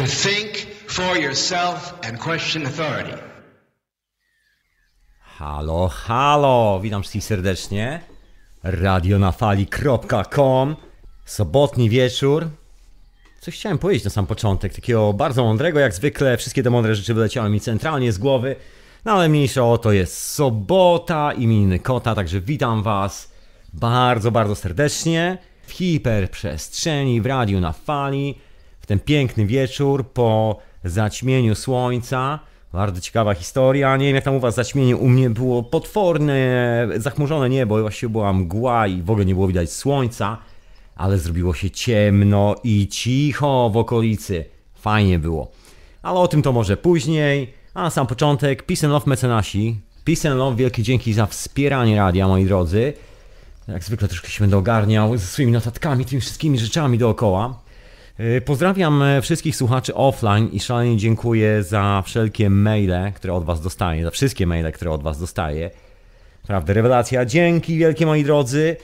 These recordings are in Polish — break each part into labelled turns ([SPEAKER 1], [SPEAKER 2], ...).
[SPEAKER 1] to think for yourself and question authority.
[SPEAKER 2] Halo, halo, witam wszystkich serdecznie. Radio na fali.com Sobotni wieczór. Coś chciałem powiedzieć na sam początek, takiego bardzo mądrego, jak zwykle wszystkie te mądre rzeczy wyleciały mi centralnie z głowy. No ale mniejsza o to jest sobota, imieniny kota, także witam was bardzo, bardzo serdecznie w hiperprzestrzeni, w radiu na fali ten piękny wieczór po zaćmieniu słońca. Bardzo ciekawa historia. Nie wiem jak tam u was zaćmienie. U mnie było potworne, zachmurzone niebo. Właściwie była mgła i w ogóle nie było widać słońca. Ale zrobiło się ciemno i cicho w okolicy. Fajnie było. Ale o tym to może później. A na sam początek, peace and love mecenasi. Peace and love, wielkie dzięki za wspieranie radia, moi drodzy. Jak zwykle troszkę się będę ogarniał ze swoimi notatkami, tymi wszystkimi rzeczami dookoła. Y, pozdrawiam e, wszystkich słuchaczy offline i szalenie dziękuję za wszelkie maile, które od Was dostaję, za wszystkie maile, które od Was dostaję. Prawda, rewelacja. Dzięki wielkie moi drodzy.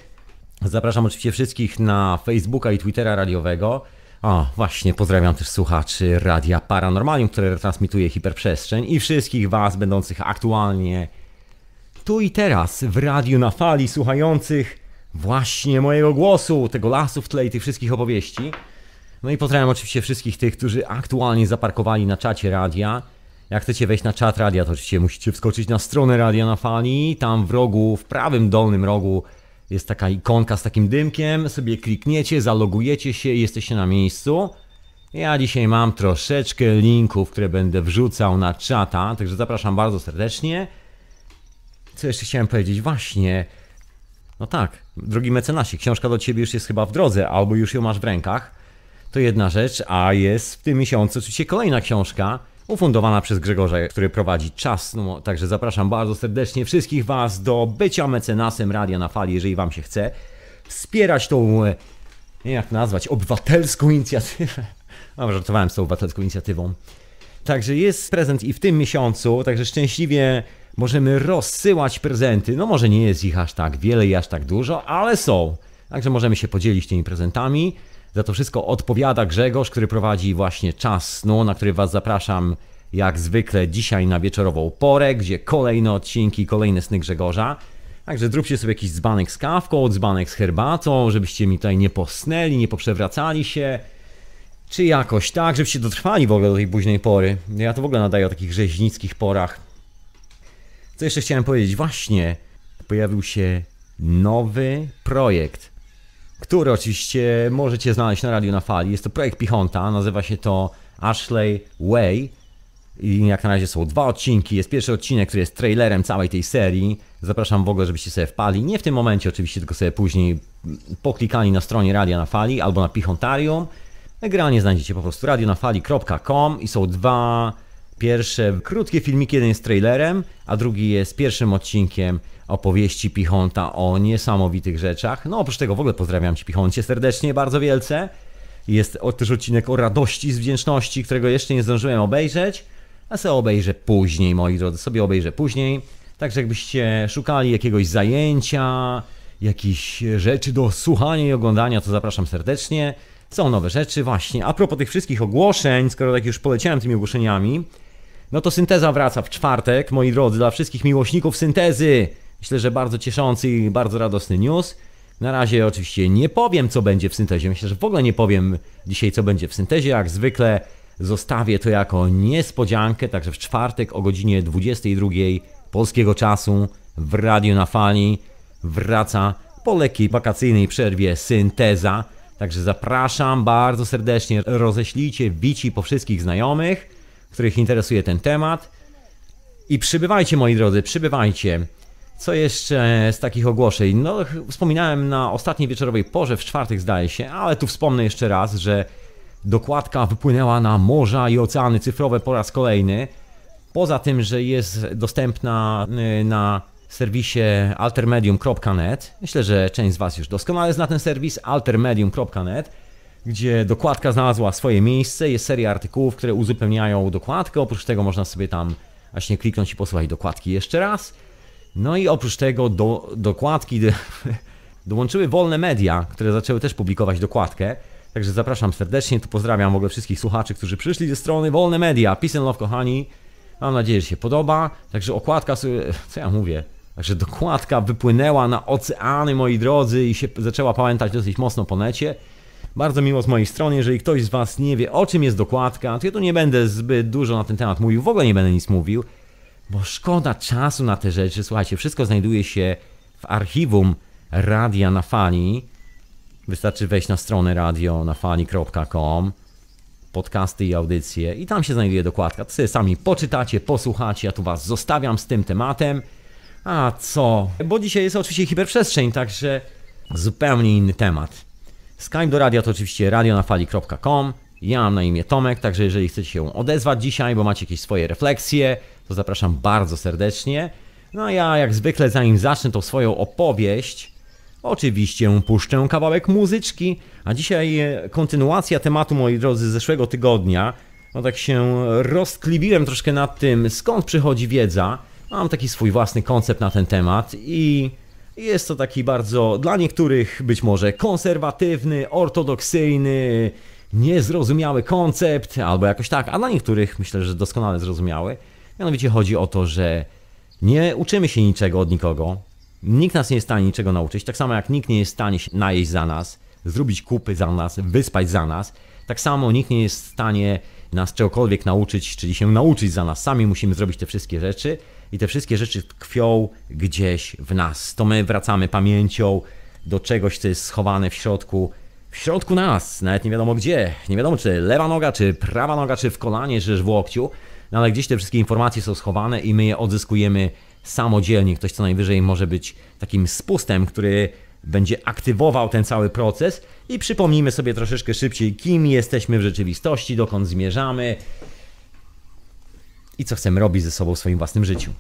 [SPEAKER 2] Zapraszam oczywiście wszystkich na Facebooka i Twittera radiowego. O, właśnie, pozdrawiam też słuchaczy Radia Paranormalium, które retransmituje hiperprzestrzeń i wszystkich Was będących aktualnie tu i teraz w radiu na fali, słuchających właśnie mojego głosu, tego lasu w tle i tych wszystkich opowieści. No i pozdrawiam oczywiście wszystkich tych, którzy aktualnie zaparkowali na czacie radia. Jak chcecie wejść na czat radia, to oczywiście musicie wskoczyć na stronę radia na fali. Tam w rogu, w prawym dolnym rogu jest taka ikonka z takim dymkiem. Sobie klikniecie, zalogujecie się i jesteście na miejscu. Ja dzisiaj mam troszeczkę linków, które będę wrzucał na czata, także zapraszam bardzo serdecznie. Co jeszcze chciałem powiedzieć? Właśnie. No tak, drogi mecenasie, książka do ciebie już jest chyba w drodze, albo już ją masz w rękach. To jedna rzecz, a jest w tym miesiącu oczywiście kolejna książka ufundowana przez Grzegorza, który prowadzi czas. No, także zapraszam bardzo serdecznie wszystkich Was do bycia mecenasem Radia na Fali, jeżeli Wam się chce. Wspierać tą, e, nie wiem jak nazwać, obywatelską inicjatywę. No, żartowałem z tą obywatelską inicjatywą. Także jest prezent i w tym miesiącu, także szczęśliwie możemy rozsyłać prezenty. No może nie jest ich aż tak wiele i aż tak dużo, ale są. Także możemy się podzielić tymi prezentami. Za to wszystko odpowiada Grzegorz, który prowadzi właśnie czas snu, na który Was zapraszam jak zwykle dzisiaj na wieczorową porę, gdzie kolejne odcinki, kolejne sny Grzegorza. Także zróbcie sobie jakiś dzbanek z kawką, dzbanek z herbatą, żebyście mi tutaj nie posnęli, nie poprzewracali się. Czy jakoś tak, żebyście dotrwali w ogóle do tej późnej pory. Ja to w ogóle nadaję o takich rzeźnickich porach. Co jeszcze chciałem powiedzieć? Właśnie pojawił się nowy projekt który oczywiście możecie znaleźć na Radio na Fali. Jest to projekt Pichonta, nazywa się to Ashley Way. I jak na razie są dwa odcinki. Jest pierwszy odcinek, który jest trailerem całej tej serii. Zapraszam w ogóle, żebyście sobie wpali. Nie w tym momencie oczywiście, tylko sobie później poklikali na stronie Radia na Fali albo na Pichontarium. Generalnie znajdziecie po prostu radionafali.com i są dwa pierwsze krótkie filmiki. Jeden jest trailerem, a drugi jest pierwszym odcinkiem opowieści Pichonta o niesamowitych rzeczach. No oprócz tego w ogóle pozdrawiam Ci Pichoncie serdecznie, bardzo wielce. Jest też odcinek o radości z wdzięczności, którego jeszcze nie zdążyłem obejrzeć, a sobie obejrzę później, moi drodzy, sobie obejrzę później. Także jakbyście szukali jakiegoś zajęcia, jakichś rzeczy do słuchania i oglądania, to zapraszam serdecznie. Są nowe rzeczy, właśnie. A propos tych wszystkich ogłoszeń, skoro tak już poleciałem tymi ogłoszeniami, no to synteza wraca w czwartek, moi drodzy, dla wszystkich miłośników syntezy. Myślę, że bardzo cieszący i bardzo radosny news. Na razie oczywiście nie powiem, co będzie w syntezie. Myślę, że w ogóle nie powiem dzisiaj, co będzie w syntezie. Jak zwykle zostawię to jako niespodziankę, także w czwartek o godzinie 22 polskiego czasu w Radio na Fali wraca po lekkiej wakacyjnej przerwie synteza. Także zapraszam bardzo serdecznie, roześlijcie bici po wszystkich znajomych, których interesuje ten temat. I przybywajcie moi drodzy, przybywajcie. Co jeszcze z takich ogłoszeń? No, wspominałem na ostatniej wieczorowej porze, w czwartek zdaje się, ale tu wspomnę jeszcze raz, że dokładka wypłynęła na morza i oceany cyfrowe po raz kolejny. Poza tym, że jest dostępna y, na serwisie altermedium.net, myślę, że część z Was już doskonale zna ten serwis, altermedium.net, gdzie dokładka znalazła swoje miejsce, jest seria artykułów, które uzupełniają dokładkę, oprócz tego można sobie tam właśnie kliknąć i posłuchać dokładki jeszcze raz. No i oprócz tego do, dokładki dołączyły wolne media, które zaczęły też publikować dokładkę. Także zapraszam serdecznie, tu pozdrawiam w ogóle wszystkich słuchaczy, którzy przyszli ze strony Wolne Media. Peace and love, kochani. Mam nadzieję, że się podoba. Także okładka, sobie, co ja mówię, Także dokładka wypłynęła na oceany, moi drodzy, i się zaczęła pamiętać dosyć mocno po necie. Bardzo miło z mojej strony, jeżeli ktoś z Was nie wie, o czym jest dokładka, to ja tu nie będę zbyt dużo na ten temat mówił, w ogóle nie będę nic mówił bo szkoda czasu na te rzeczy. Słuchajcie, wszystko znajduje się w archiwum Radia na Fali. Wystarczy wejść na stronę radio-nafali.com, podcasty i audycje i tam się znajduje dokładka. Ty sami poczytacie, posłuchacie, ja tu Was zostawiam z tym tematem. A co? Bo dzisiaj jest oczywiście hiperprzestrzeń, także zupełnie inny temat. Skype do radia to oczywiście radionafali.com. Ja mam na imię Tomek, także jeżeli chcecie się odezwać dzisiaj, bo macie jakieś swoje refleksje, to zapraszam bardzo serdecznie. No a ja jak zwykle zanim zacznę tą swoją opowieść, oczywiście puszczę kawałek muzyczki, a dzisiaj e, kontynuacja tematu, moi drodzy, z zeszłego tygodnia. No tak się rozkliwiłem troszkę nad tym, skąd przychodzi wiedza. Mam taki swój własny koncept na ten temat i jest to taki bardzo dla niektórych być może konserwatywny, ortodoksyjny, niezrozumiały koncept, albo jakoś tak, a dla niektórych myślę, że doskonale zrozumiały. Mianowicie chodzi o to, że nie uczymy się niczego od nikogo, nikt nas nie jest w stanie niczego nauczyć, tak samo jak nikt nie jest w stanie się najeść za nas, zrobić kupy za nas, wyspać za nas, tak samo nikt nie jest w stanie nas czegokolwiek nauczyć, czyli się nauczyć za nas. Sami musimy zrobić te wszystkie rzeczy i te wszystkie rzeczy tkwią gdzieś w nas. To my wracamy pamięcią do czegoś, co jest schowane w środku, w środku nas, nawet nie wiadomo gdzie. Nie wiadomo, czy lewa noga, czy prawa noga, czy w kolanie, czy w łokciu no ale gdzieś te wszystkie informacje są schowane i my je odzyskujemy samodzielnie. Ktoś co najwyżej może być takim spustem, który będzie aktywował ten cały proces i przypomnijmy sobie troszeczkę szybciej, kim jesteśmy w rzeczywistości, dokąd zmierzamy i co chcemy robić ze sobą w swoim własnym życiu.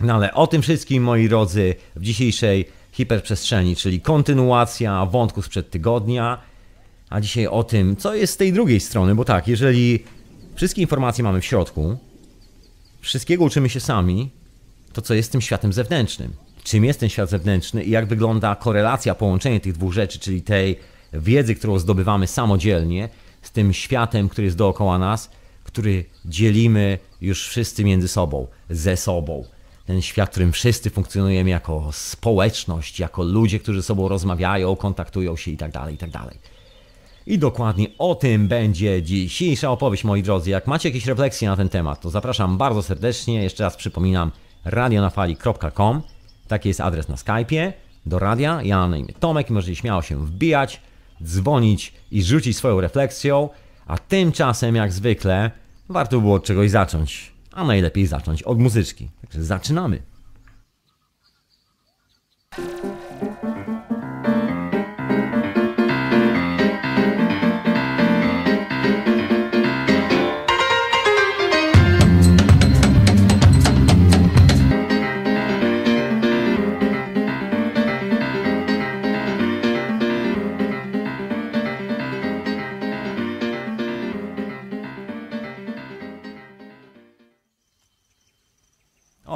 [SPEAKER 2] No ale o tym wszystkim, moi drodzy, w dzisiejszej hiperprzestrzeni, czyli kontynuacja wątku sprzed tygodnia, a dzisiaj o tym, co jest z tej drugiej strony, bo tak, jeżeli Wszystkie informacje mamy w środku. Wszystkiego uczymy się sami. To, co jest tym światem zewnętrznym. Czym jest ten świat zewnętrzny i jak wygląda korelacja, połączenie tych dwóch rzeczy, czyli tej wiedzy, którą zdobywamy samodzielnie, z tym światem, który jest dookoła nas, który dzielimy już wszyscy między sobą, ze sobą. Ten świat, w którym wszyscy funkcjonujemy jako społeczność, jako ludzie, którzy ze sobą rozmawiają, kontaktują się itd. Tak itd. Tak i dokładnie o tym będzie dzisiejsza opowieść, moi drodzy. Jak macie jakieś refleksje na ten temat, to zapraszam bardzo serdecznie. Jeszcze raz przypominam radionafali.com. Taki jest adres na Skype'ie do radia. Ja na imię Tomek i możecie śmiało się wbijać, dzwonić i rzucić swoją refleksją. A tymczasem, jak zwykle, warto było od czegoś zacząć. A najlepiej zacząć od muzyczki. Także zaczynamy.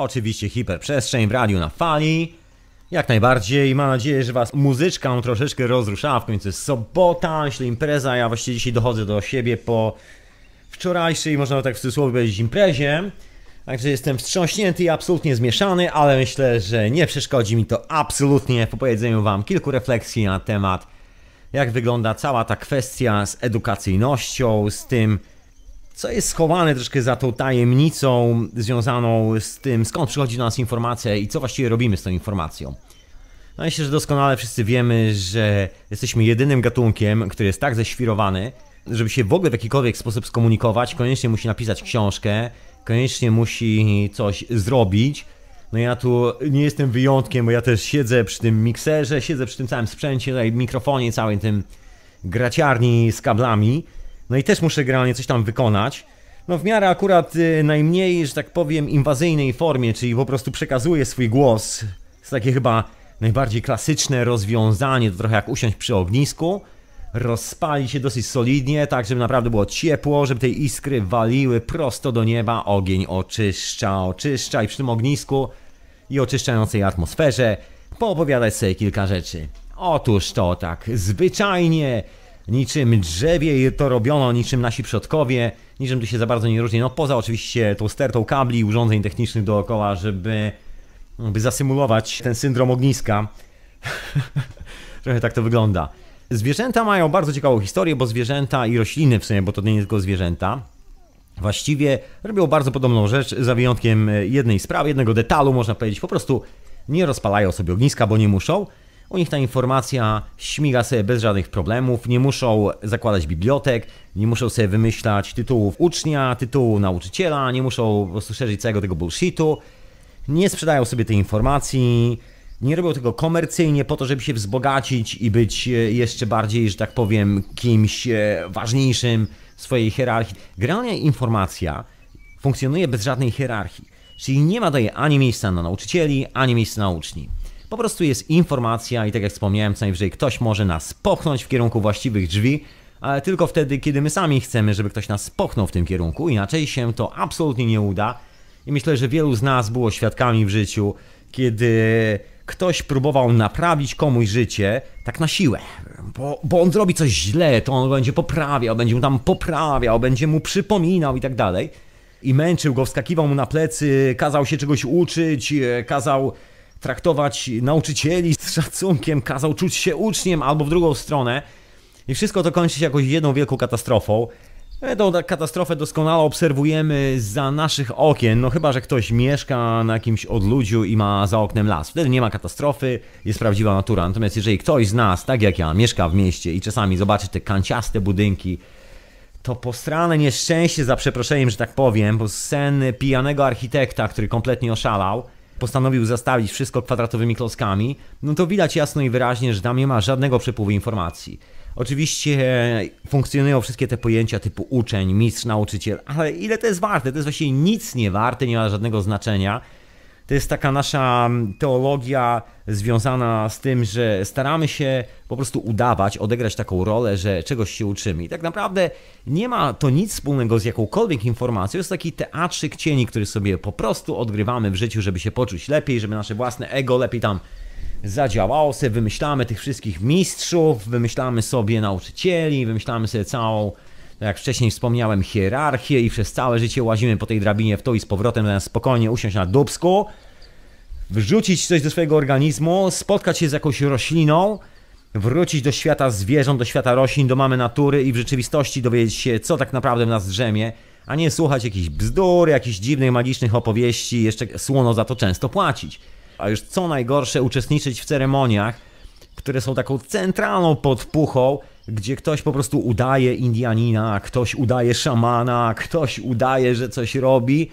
[SPEAKER 2] Oczywiście hiperprzestrzeń w radiu na fali. Jak najbardziej. Mam nadzieję, że Was muzyczka troszeczkę rozruszała. W końcu jest sobota, jeśli impreza. Ja właściwie dzisiaj dochodzę do siebie po wczorajszej, można tak w cudzysłowie powiedzieć, imprezie. Także jestem wstrząśnięty i absolutnie zmieszany, ale myślę, że nie przeszkodzi mi to absolutnie w opowiedzeniu Wam kilku refleksji na temat, jak wygląda cała ta kwestia z edukacyjnością, z tym, co jest schowane troszkę za tą tajemnicą związaną z tym, skąd przychodzi do nas informacja i co właściwie robimy z tą informacją. No myślę, że doskonale wszyscy wiemy, że jesteśmy jedynym gatunkiem, który jest tak ześwirowany, żeby się w ogóle w jakikolwiek sposób skomunikować, koniecznie musi napisać książkę, koniecznie musi coś zrobić. No ja tu nie jestem wyjątkiem, bo ja też siedzę przy tym mikserze, siedzę przy tym całym sprzęcie, tutaj mikrofonie, całej tym graciarni z kablami. No i też muszę generalnie coś tam wykonać. No w miarę akurat y, najmniej, że tak powiem, inwazyjnej formie, czyli po prostu przekazuję swój głos. Jest takie chyba najbardziej klasyczne rozwiązanie, to trochę jak usiąść przy ognisku, Rozpali się dosyć solidnie, tak żeby naprawdę było ciepło, żeby te iskry waliły prosto do nieba, ogień oczyszcza, oczyszcza i przy tym ognisku i oczyszczającej atmosferze poopowiadać sobie kilka rzeczy. Otóż to tak, zwyczajnie niczym drzewie to robiono, niczym nasi przodkowie, niczym tu się za bardzo nie różni. No poza oczywiście tą stertą kabli urządzeń technicznych dookoła, żeby by zasymulować ten syndrom ogniska. Trochę tak to wygląda. Zwierzęta mają bardzo ciekawą historię, bo zwierzęta i rośliny w sumie, bo to nie tylko zwierzęta, właściwie robią bardzo podobną rzecz, za wyjątkiem e, jednej sprawy, jednego detalu, można powiedzieć, po prostu nie rozpalają sobie ogniska, bo nie muszą. U nich ta informacja śmiga sobie bez żadnych problemów, nie muszą zakładać bibliotek, nie muszą sobie wymyślać tytułów ucznia, tytułu nauczyciela, nie muszą po prostu szerzyć całego tego bullshitu, nie sprzedają sobie tej informacji, nie robią tego komercyjnie po to, żeby się wzbogacić i być e, jeszcze bardziej, że tak powiem, kimś e, ważniejszym w swojej hierarchii. Generalnie informacja funkcjonuje bez żadnej hierarchii, czyli nie ma daje ani miejsca na nauczycieli, ani miejsca na uczniów. Po prostu jest informacja i tak jak wspomniałem, co najwyżej ktoś może nas popchnąć w kierunku właściwych drzwi, ale tylko wtedy, kiedy my sami chcemy, żeby ktoś nas popchnął w tym kierunku, inaczej się to absolutnie nie uda. I myślę, że wielu z nas było świadkami w życiu, kiedy ktoś próbował naprawić komuś życie tak na siłę, bo, bo on zrobi coś źle, to on będzie poprawiał, będzie mu tam poprawiał, będzie mu przypominał i tak dalej. I męczył go, wskakiwał mu na plecy, kazał się czegoś uczyć, e, kazał traktować nauczycieli z szacunkiem, kazał czuć się uczniem albo w drugą stronę. I wszystko to kończy się jakoś jedną wielką katastrofą. E, tą katastrofę doskonale obserwujemy za naszych okien, no chyba, że ktoś mieszka na jakimś odludziu i ma za oknem las. Wtedy nie ma katastrofy, jest prawdziwa natura. Natomiast jeżeli ktoś z nas, tak jak ja, mieszka w mieście i czasami zobaczy te kanciaste budynki, to posrane nieszczęście, za przeproszeniem, że tak powiem, bo sen pijanego architekta, który kompletnie oszalał, postanowił zastawić wszystko kwadratowymi klockami, no to widać jasno i wyraźnie, że tam nie ma żadnego przepływu informacji. Oczywiście e, funkcjonują wszystkie te pojęcia typu uczeń, mistrz, nauczyciel, ale ile to jest warte? To jest właściwie nic nie warte, nie ma żadnego znaczenia. To jest taka nasza teologia związana z tym, że staramy się po prostu udawać, odegrać taką rolę, że czegoś się uczymy. I tak naprawdę nie ma to nic wspólnego z jakąkolwiek informacją. Jest taki teatrzyk cieni, który sobie po prostu odgrywamy w życiu, żeby się poczuć lepiej, żeby nasze własne ego lepiej tam zadziałało sobie, wymyślamy tych wszystkich mistrzów, wymyślamy sobie nauczycieli, wymyślamy sobie całą no jak wcześniej wspomniałem, hierarchię i przez całe życie łazimy po tej drabinie w to i z powrotem, zamiast spokojnie usiąść na dubsku, wrzucić coś do swojego organizmu, spotkać się z jakąś rośliną, wrócić do świata zwierząt, do świata roślin, do mamy natury i w rzeczywistości dowiedzieć się, co tak naprawdę w nas drzemie, a nie słuchać jakichś bzdur, jakichś dziwnych, magicznych opowieści, jeszcze słono za to często płacić. A już co najgorsze, uczestniczyć w ceremoniach, które są taką centralną podpuchą, gdzie ktoś po prostu udaje Indianina, ktoś udaje szamana, ktoś udaje, że coś robi,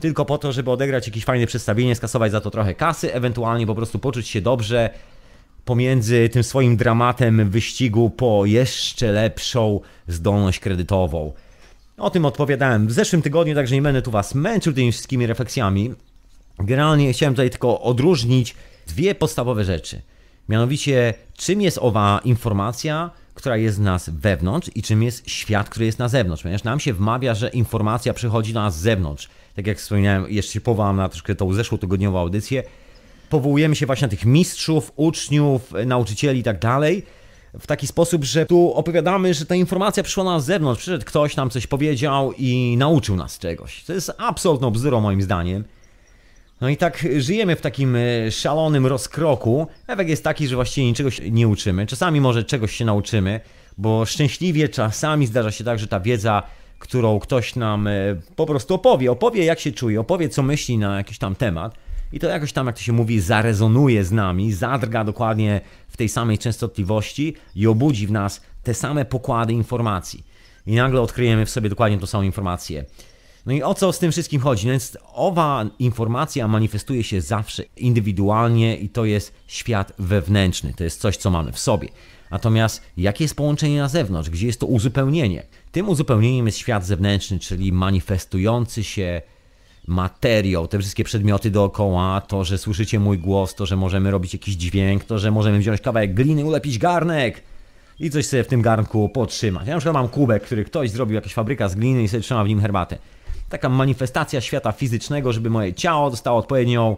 [SPEAKER 2] tylko po to, żeby odegrać jakieś fajne przedstawienie, skasować za to trochę kasy, ewentualnie po prostu poczuć się dobrze pomiędzy tym swoim dramatem wyścigu po jeszcze lepszą zdolność kredytową. O tym odpowiadałem w zeszłym tygodniu, także nie będę tu Was męczył tymi wszystkimi refleksjami. Generalnie chciałem tutaj tylko odróżnić dwie podstawowe rzeczy – Mianowicie, czym jest owa informacja, która jest z nas wewnątrz i czym jest świat, który jest na zewnątrz. Ponieważ nam się wmawia, że informacja przychodzi na nas z zewnątrz. Tak jak wspomniałem, jeszcze się powołam na troszkę tą zeszłotygodniową audycję. Powołujemy się właśnie na tych mistrzów, uczniów, nauczycieli i tak dalej. W taki sposób, że tu opowiadamy, że ta informacja przyszła na nas z zewnątrz. Przyszedł ktoś, nam coś powiedział i nauczył nas czegoś. To jest absolutną bzdurą moim zdaniem. No i tak żyjemy w takim e, szalonym rozkroku. Efekt jest taki, że właściwie niczego się nie uczymy. Czasami może czegoś się nauczymy, bo szczęśliwie czasami zdarza się tak, że ta wiedza, którą ktoś nam e, po prostu opowie, opowie jak się czuje, opowie co myśli na jakiś tam temat i to jakoś tam, jak to się mówi, zarezonuje z nami, zadrga dokładnie w tej samej częstotliwości i obudzi w nas te same pokłady informacji. I nagle odkryjemy w sobie dokładnie tą samą informację. No i o co z tym wszystkim chodzi? No więc owa informacja manifestuje się zawsze indywidualnie i to jest świat wewnętrzny, to jest coś, co mamy w sobie. Natomiast jakie jest połączenie na zewnątrz, gdzie jest to uzupełnienie? Tym uzupełnieniem jest świat zewnętrzny, czyli manifestujący się materiał, te wszystkie przedmioty dookoła, to, że słyszycie mój głos, to, że możemy robić jakiś dźwięk, to, że możemy wziąć kawałek gliny, ulepić garnek i coś sobie w tym garnku potrzymać. Ja na przykład mam kubek, który ktoś zrobił, jakaś fabryka z gliny i sobie trzyma w nim herbatę taka manifestacja świata fizycznego, żeby moje ciało dostało odpowiednią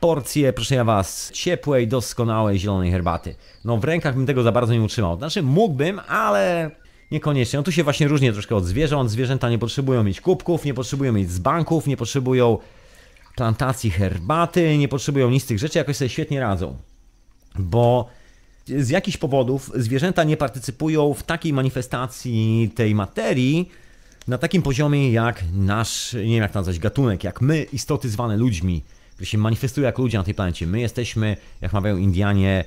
[SPEAKER 2] porcję, proszę ja was, ciepłej, doskonałej zielonej herbaty. No w rękach bym tego za bardzo nie utrzymał. Znaczy mógłbym, ale niekoniecznie. No tu się właśnie różnie troszkę od zwierząt. Zwierzęta nie potrzebują mieć kubków, nie potrzebują mieć zbanków, nie potrzebują plantacji herbaty, nie potrzebują nic z tych rzeczy, jakoś sobie świetnie radzą. Bo z jakichś powodów zwierzęta nie partycypują w takiej manifestacji tej materii, na takim poziomie jak nasz, nie wiem jak nazwać, gatunek, jak my, istoty zwane ludźmi, które się manifestują jako ludzie na tej planecie. My jesteśmy, jak mawiają Indianie,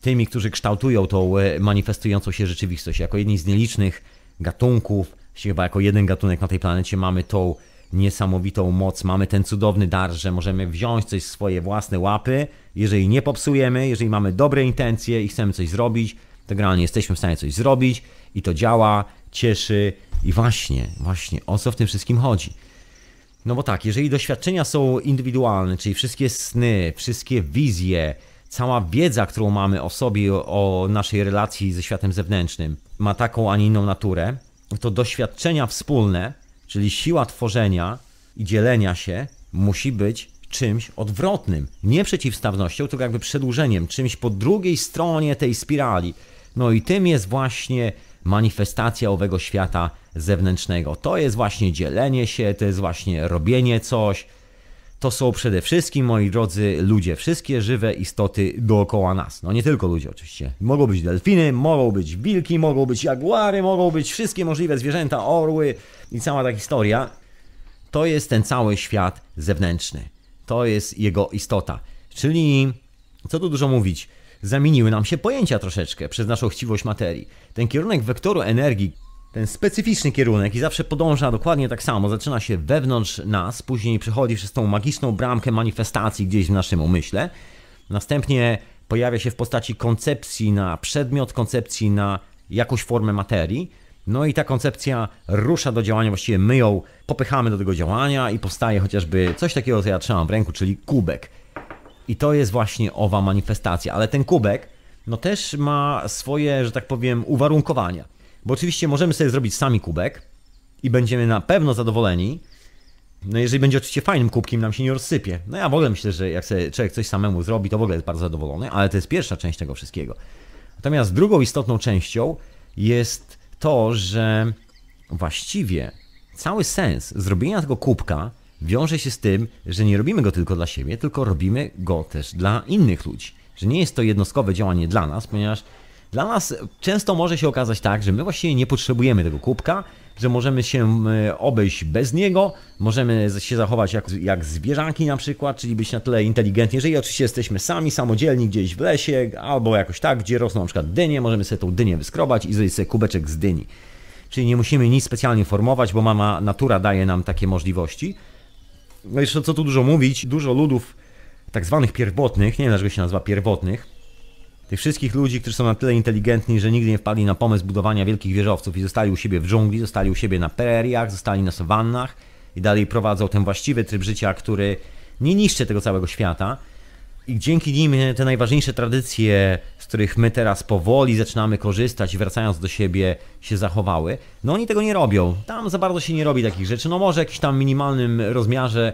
[SPEAKER 2] tymi, którzy kształtują tą e, manifestującą się rzeczywistość. Jako jedni z nielicznych gatunków, chyba jako jeden gatunek na tej planecie mamy tą niesamowitą moc, mamy ten cudowny dar, że możemy wziąć coś w swoje własne łapy, jeżeli nie popsujemy, jeżeli mamy dobre intencje i chcemy coś zrobić, to generalnie jesteśmy w stanie coś zrobić i to działa, cieszy, i właśnie, właśnie o co w tym wszystkim chodzi? No bo tak, jeżeli doświadczenia są indywidualne, czyli wszystkie sny, wszystkie wizje, cała wiedza, którą mamy o sobie, o naszej relacji ze światem zewnętrznym, ma taką, a nie inną naturę, to doświadczenia wspólne, czyli siła tworzenia i dzielenia się, musi być czymś odwrotnym, nie przeciwstawnością, tylko jakby przedłużeniem, czymś po drugiej stronie tej spirali. No i tym jest właśnie manifestacja owego świata zewnętrznego. To jest właśnie dzielenie się, to jest właśnie robienie coś. To są przede wszystkim, moi drodzy, ludzie, wszystkie żywe istoty dookoła nas. No nie tylko ludzie oczywiście. Mogą być delfiny, mogą być wilki, mogą być jaguary, mogą być wszystkie możliwe zwierzęta, orły i cała ta historia. To jest ten cały świat zewnętrzny. To jest jego istota. Czyli, co tu dużo mówić, zamieniły nam się pojęcia troszeczkę przez naszą chciwość materii. Ten kierunek wektoru energii, ten specyficzny kierunek i zawsze podąża dokładnie tak samo. Zaczyna się wewnątrz nas, później przechodzi przez tą magiczną bramkę manifestacji gdzieś w naszym umyśle. Następnie pojawia się w postaci koncepcji na przedmiot, koncepcji na jakąś formę materii. No i ta koncepcja rusza do działania, właściwie my ją popychamy do tego działania i powstaje chociażby coś takiego, co ja trzymam w ręku, czyli kubek. I to jest właśnie owa manifestacja, ale ten kubek no też ma swoje, że tak powiem, uwarunkowania. Bo oczywiście możemy sobie zrobić sami kubek i będziemy na pewno zadowoleni. No jeżeli będzie oczywiście fajnym kubkiem, nam się nie rozsypie. No ja w ogóle myślę, że jak sobie człowiek coś samemu zrobi, to w ogóle jest bardzo zadowolony, ale to jest pierwsza część tego wszystkiego. Natomiast drugą istotną częścią jest to, że właściwie cały sens zrobienia tego kubka wiąże się z tym, że nie robimy go tylko dla siebie, tylko robimy go też dla innych ludzi. Że nie jest to jednostkowe działanie dla nas, ponieważ dla nas często może się okazać tak, że my właściwie nie potrzebujemy tego kubka, że możemy się e, obejść bez niego, możemy się zachować jak, jak zwierzaki na przykład, czyli być na tyle inteligentni, jeżeli oczywiście jesteśmy sami, samodzielni gdzieś w lesie, albo jakoś tak, gdzie rosną na przykład dynie, możemy sobie tą dynię wyskrobać i zrobić sobie kubeczek z dyni. Czyli nie musimy nic specjalnie formować, bo mama natura daje nam takie możliwości. No jeszcze co tu dużo mówić, dużo ludów tak zwanych pierwotnych, nie wiem dlaczego się nazywa pierwotnych, tych wszystkich ludzi, którzy są na tyle inteligentni, że nigdy nie wpadli na pomysł budowania wielkich wieżowców i zostali u siebie w dżungli, zostali u siebie na preriach, zostali na sawannach i dalej prowadzą ten właściwy tryb życia, który nie niszczy tego całego świata. I dzięki nim te najważniejsze tradycje, z których my teraz powoli zaczynamy korzystać wracając do siebie się zachowały, no oni tego nie robią. Tam za bardzo się nie robi takich rzeczy. No może w jakimś tam minimalnym rozmiarze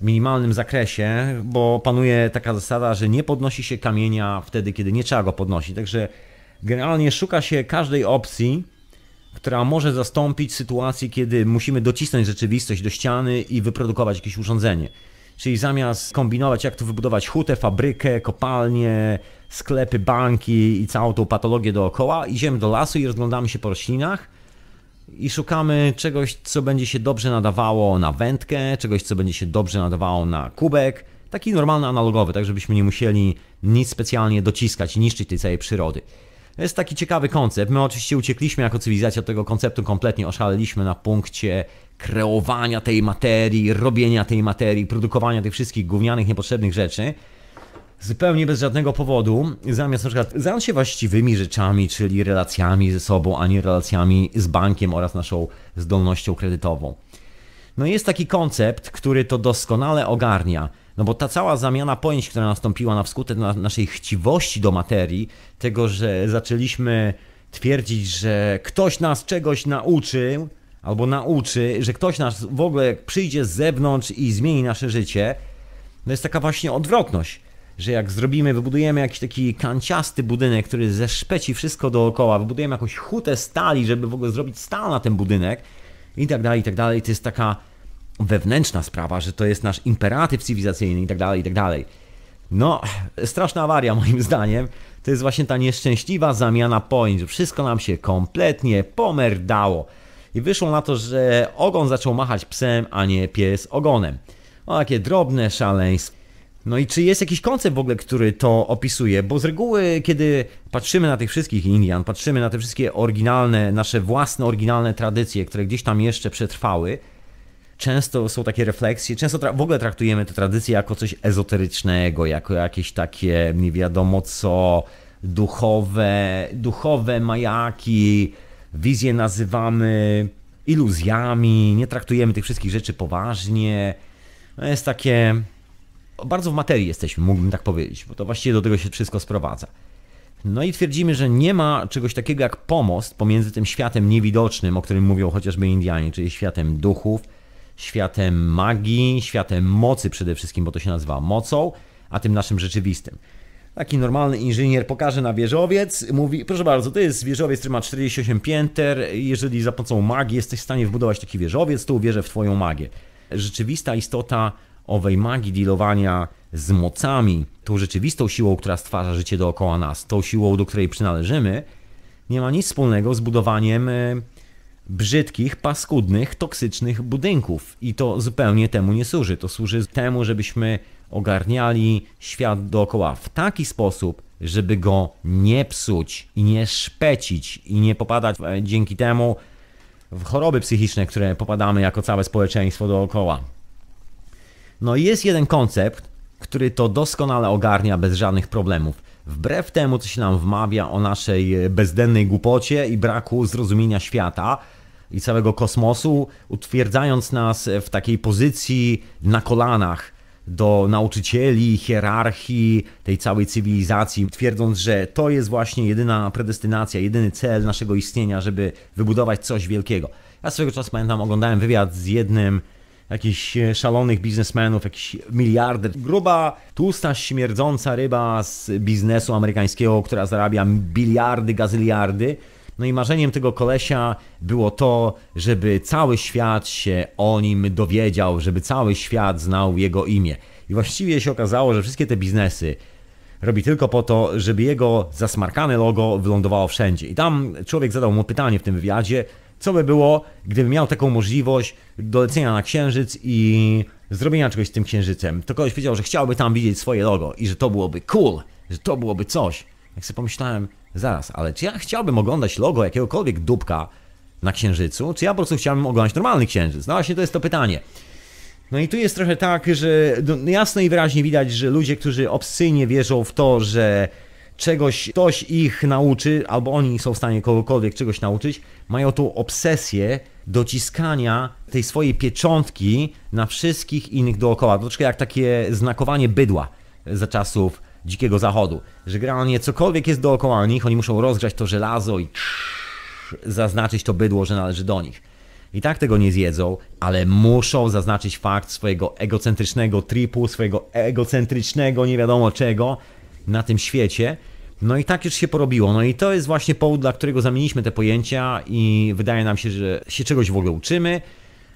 [SPEAKER 2] minimalnym zakresie, bo panuje taka zasada, że nie podnosi się kamienia wtedy, kiedy nie trzeba go podnosić. Także generalnie szuka się każdej opcji, która może zastąpić sytuację, kiedy musimy docisnąć rzeczywistość do ściany i wyprodukować jakieś urządzenie. Czyli zamiast kombinować, jak tu wybudować hutę, fabrykę, kopalnie, sklepy, banki i całą tą patologię dookoła, idziemy do lasu i rozglądamy się po roślinach i szukamy czegoś, co będzie się dobrze nadawało na wędkę, czegoś, co będzie się dobrze nadawało na kubek, taki normalny, analogowy, tak żebyśmy nie musieli nic specjalnie dociskać i niszczyć tej całej przyrody. To jest taki ciekawy koncept. My oczywiście uciekliśmy jako cywilizacja od tego konceptu, kompletnie oszaleliśmy na punkcie kreowania tej materii, robienia tej materii, produkowania tych wszystkich gównianych, niepotrzebnych rzeczy zupełnie bez żadnego powodu, zamiast na przykład zająć się właściwymi rzeczami, czyli relacjami ze sobą, a nie relacjami z bankiem oraz naszą zdolnością kredytową. No jest taki koncept, który to doskonale ogarnia. No bo ta cała zamiana pojęć, która nastąpiła na wskutek naszej chciwości do materii, tego, że zaczęliśmy twierdzić, że ktoś nas czegoś nauczył, albo nauczy, że ktoś nas w ogóle przyjdzie z zewnątrz i zmieni nasze życie, no jest taka właśnie odwrotność że jak zrobimy, wybudujemy jakiś taki kanciasty budynek, który zeszpeci wszystko dookoła, wybudujemy jakąś hutę stali, żeby w ogóle zrobić stal na ten budynek i tak dalej, i tak dalej. To jest taka wewnętrzna sprawa, że to jest nasz imperatyw cywilizacyjny i tak dalej, i tak dalej. No, straszna awaria moim zdaniem. To jest właśnie ta nieszczęśliwa zamiana pojęć. Wszystko nam się kompletnie pomerdało. I wyszło na to, że ogon zaczął machać psem, a nie pies ogonem. O, no, jakie drobne szaleństwo. No i czy jest jakiś koncept w ogóle, który to opisuje? Bo z reguły, kiedy patrzymy na tych wszystkich Indian, patrzymy na te wszystkie oryginalne, nasze własne oryginalne tradycje, które gdzieś tam jeszcze przetrwały, często są takie refleksje, często w ogóle traktujemy te tradycje jako coś ezoterycznego, jako jakieś takie nie wiadomo co, duchowe, duchowe majaki, wizje nazywamy iluzjami, nie traktujemy tych wszystkich rzeczy poważnie. No jest takie bardzo w materii jesteśmy, mógłbym tak powiedzieć, bo to właściwie do tego się wszystko sprowadza. No i twierdzimy, że nie ma czegoś takiego jak pomost pomiędzy tym światem niewidocznym, o którym mówią chociażby Indianie, czyli światem duchów, światem magii, światem mocy przede wszystkim, bo to się nazywa mocą, a tym naszym rzeczywistym. Taki normalny inżynier pokaże na wieżowiec, mówi, proszę bardzo, to jest wieżowiec, który ma 48 pięter, jeżeli za pomocą magii jesteś w stanie wbudować taki wieżowiec, to uwierzę w twoją magię. Rzeczywista istota owej magii dealowania z mocami, tą rzeczywistą siłą, która stwarza życie dookoła nas, tą siłą, do której przynależymy, nie ma nic wspólnego z budowaniem e, brzydkich, paskudnych, toksycznych budynków. I to zupełnie temu nie służy. To służy temu, żebyśmy ogarniali świat dookoła w taki sposób, żeby go nie psuć i nie szpecić i nie popadać e, dzięki temu w choroby psychiczne, które popadamy jako całe społeczeństwo dookoła. No i jest jeden koncept, który to doskonale ogarnia bez żadnych problemów. Wbrew temu, co się nam wmawia o naszej e, bezdennej głupocie i braku zrozumienia świata i całego kosmosu, utwierdzając nas e, w takiej pozycji na kolanach do nauczycieli, hierarchii, tej całej cywilizacji, twierdząc, że to jest właśnie jedyna predestynacja, jedyny cel naszego istnienia, żeby wybudować coś wielkiego. Ja swego czasu pamiętam, oglądałem wywiad z jednym jakichś e, szalonych biznesmenów, jakiś miliarder. Gruba, tłusta, śmierdząca ryba z biznesu amerykańskiego, która zarabia biliardy, gazyliardy. No i marzeniem tego kolesia było to, żeby cały świat się o nim dowiedział, żeby cały świat znał jego imię. I właściwie się okazało, że wszystkie te biznesy robi tylko po to, żeby jego zasmarkane logo wylądowało wszędzie. I tam człowiek zadał mu pytanie w tym wywiadzie, co by było, gdybym miał taką możliwość dolecenia na księżyc i zrobienia czegoś z tym księżycem? To kogoś powiedział, że chciałby tam widzieć swoje logo i że to byłoby cool, że to byłoby coś. Jak sobie pomyślałem, zaraz, ale czy ja chciałbym oglądać logo jakiegokolwiek dupka na księżycu, czy ja po prostu chciałbym oglądać normalny księżyc? No właśnie, to jest to pytanie. No i tu jest trochę tak, że jasno i wyraźnie widać, że ludzie, którzy obscyjnie wierzą w to, że czegoś ktoś ich nauczy, albo oni są w stanie kogokolwiek czegoś nauczyć, mają tą obsesję dociskania tej swojej pieczątki na wszystkich innych dookoła. Troszkę jak takie znakowanie bydła za czasów dzikiego zachodu, że generalnie cokolwiek jest dookoła nich, oni muszą rozgrzać to żelazo i zaznaczyć to bydło, że należy do nich. I tak tego nie zjedzą, ale muszą zaznaczyć fakt swojego egocentrycznego tripu, swojego egocentrycznego nie wiadomo czego na tym świecie, no i tak już się porobiło. No i to jest właśnie powód, dla którego zamieniliśmy te pojęcia i wydaje nam się, że się czegoś w ogóle uczymy,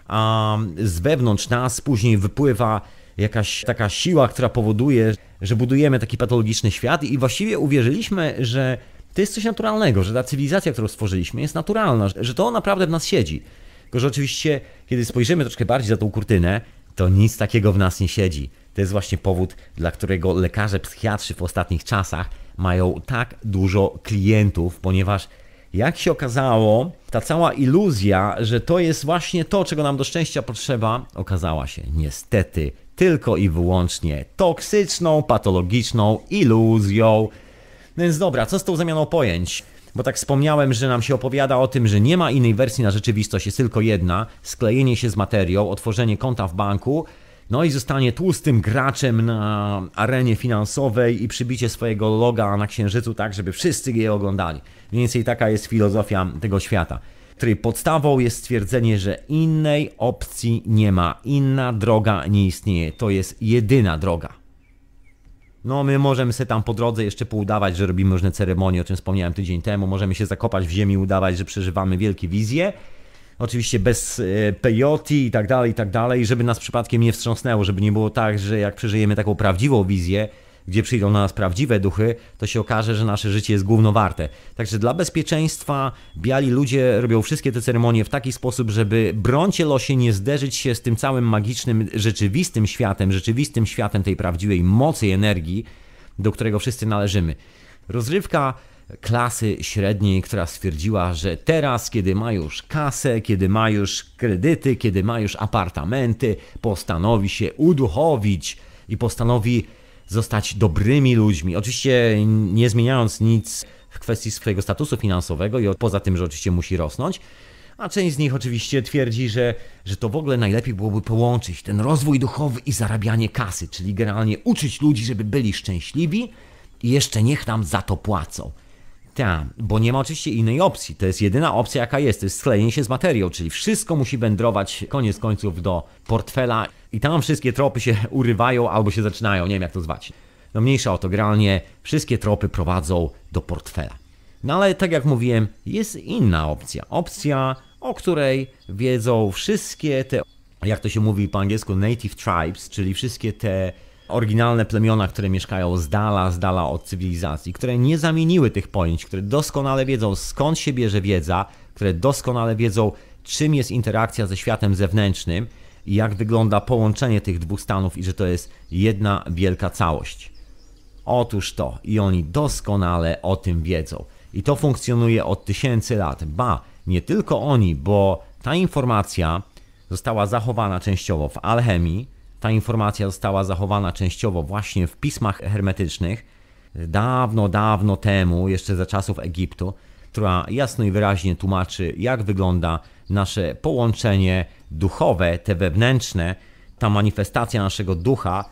[SPEAKER 2] a z wewnątrz nas później wypływa jakaś taka siła, która powoduje, że budujemy taki patologiczny świat i właściwie uwierzyliśmy, że to jest coś naturalnego, że ta cywilizacja, którą stworzyliśmy jest naturalna, że to naprawdę w nas siedzi. Tylko, że oczywiście, kiedy spojrzymy troszkę bardziej za tą kurtynę, to nic takiego w nas nie siedzi. To jest właśnie powód, dla którego lekarze, psychiatrzy w ostatnich czasach mają tak dużo klientów, ponieważ jak się okazało, ta cała iluzja, że to jest właśnie to, czego nam do szczęścia potrzeba, okazała się niestety tylko i wyłącznie toksyczną, patologiczną iluzją. No więc dobra, co z tą zamianą pojęć? Bo tak wspomniałem, że nam się opowiada o tym, że nie ma innej wersji na rzeczywistość, jest tylko jedna: sklejenie się z materią, otworzenie konta w banku, no i zostanie tłustym graczem na arenie finansowej i przybicie swojego loga na księżycu, tak żeby wszyscy je oglądali. Mniej więcej taka jest filozofia tego świata. Której podstawą jest stwierdzenie, że innej opcji nie ma, inna droga nie istnieje. To jest jedyna droga. No, my możemy sobie tam po drodze jeszcze poudawać, że robimy różne ceremonie, o czym wspomniałem tydzień temu. Możemy się zakopać w ziemi, udawać, że przeżywamy wielkie wizje oczywiście bez e, pejoty i tak dalej, i tak dalej, żeby nas przypadkiem nie wstrząsnęło, żeby nie było tak, że jak przeżyjemy taką prawdziwą wizję, gdzie przyjdą na nas prawdziwe duchy, to się okaże, że nasze życie jest głównowarte. Także dla bezpieczeństwa biali ludzie robią wszystkie te ceremonie w taki sposób, żeby bronić losie nie zderzyć się z tym całym magicznym, rzeczywistym światem, rzeczywistym światem tej prawdziwej mocy i energii, do którego wszyscy należymy. Rozrywka klasy średniej, która stwierdziła, że teraz, kiedy ma już kasę, kiedy ma już kredyty, kiedy ma już apartamenty, postanowi się uduchowić i postanowi zostać dobrymi ludźmi. Oczywiście nie zmieniając nic w kwestii swojego statusu finansowego i poza tym, że oczywiście musi rosnąć. A część z nich oczywiście twierdzi, że, że to w ogóle najlepiej byłoby połączyć ten rozwój duchowy i zarabianie kasy, czyli generalnie uczyć ludzi, żeby byli szczęśliwi i jeszcze niech nam za to płacą. Tak, bo nie ma oczywiście innej opcji. To jest jedyna opcja, jaka jest, to jest sklejenie się z materią, czyli wszystko musi wędrować koniec końców do portfela i tam wszystkie tropy się urywają albo się zaczynają, nie wiem jak to zwać. No mniejsza o to, generalnie wszystkie tropy prowadzą do portfela. No ale tak jak mówiłem, jest inna opcja. Opcja, o której wiedzą wszystkie te, jak to się mówi po angielsku, native tribes, czyli wszystkie te oryginalne plemiona, które mieszkają z dala, z dala od cywilizacji, które nie zamieniły tych pojęć, które doskonale wiedzą skąd się bierze wiedza, które doskonale wiedzą czym jest interakcja ze światem zewnętrznym i jak wygląda połączenie tych dwóch stanów i że to jest jedna wielka całość. Otóż to i oni doskonale o tym wiedzą. I to funkcjonuje od tysięcy lat. Ba, nie tylko oni, bo ta informacja została zachowana częściowo w alchemii, ta informacja została zachowana częściowo właśnie w pismach hermetycznych dawno, dawno temu, jeszcze za czasów Egiptu, która jasno i wyraźnie tłumaczy, jak wygląda nasze połączenie duchowe, te wewnętrzne, ta manifestacja naszego ducha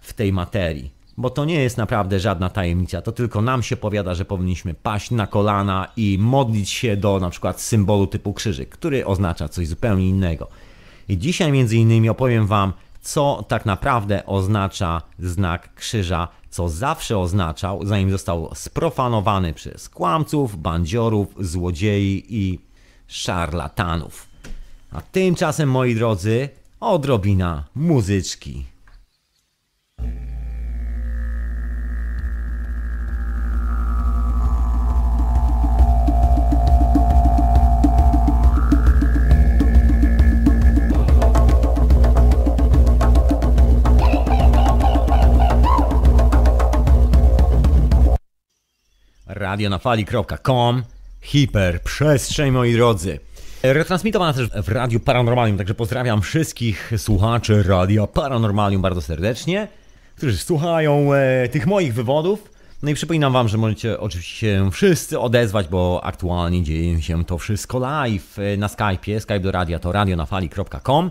[SPEAKER 2] w tej materii. Bo to nie jest naprawdę żadna tajemnica, to tylko nam się powiada, że powinniśmy paść na kolana i modlić się do na przykład symbolu typu krzyżyk, który oznacza coś zupełnie innego. I dzisiaj między innymi opowiem Wam co tak naprawdę oznacza znak krzyża, co zawsze oznaczał, zanim został sprofanowany przez kłamców, bandziorów, złodziei i szarlatanów. A tymczasem, moi drodzy, odrobina muzyczki. radionafali.com Hiperprzestrzeń, moi drodzy. Retransmitowana też w Radiu Paranormalium, także pozdrawiam wszystkich słuchaczy Radio Paranormalium bardzo serdecznie, którzy słuchają e, tych moich wywodów. No i przypominam Wam, że możecie oczywiście się wszyscy odezwać, bo aktualnie dzieje się to wszystko live e, na Skype'ie. Skype do radia to radionafali.com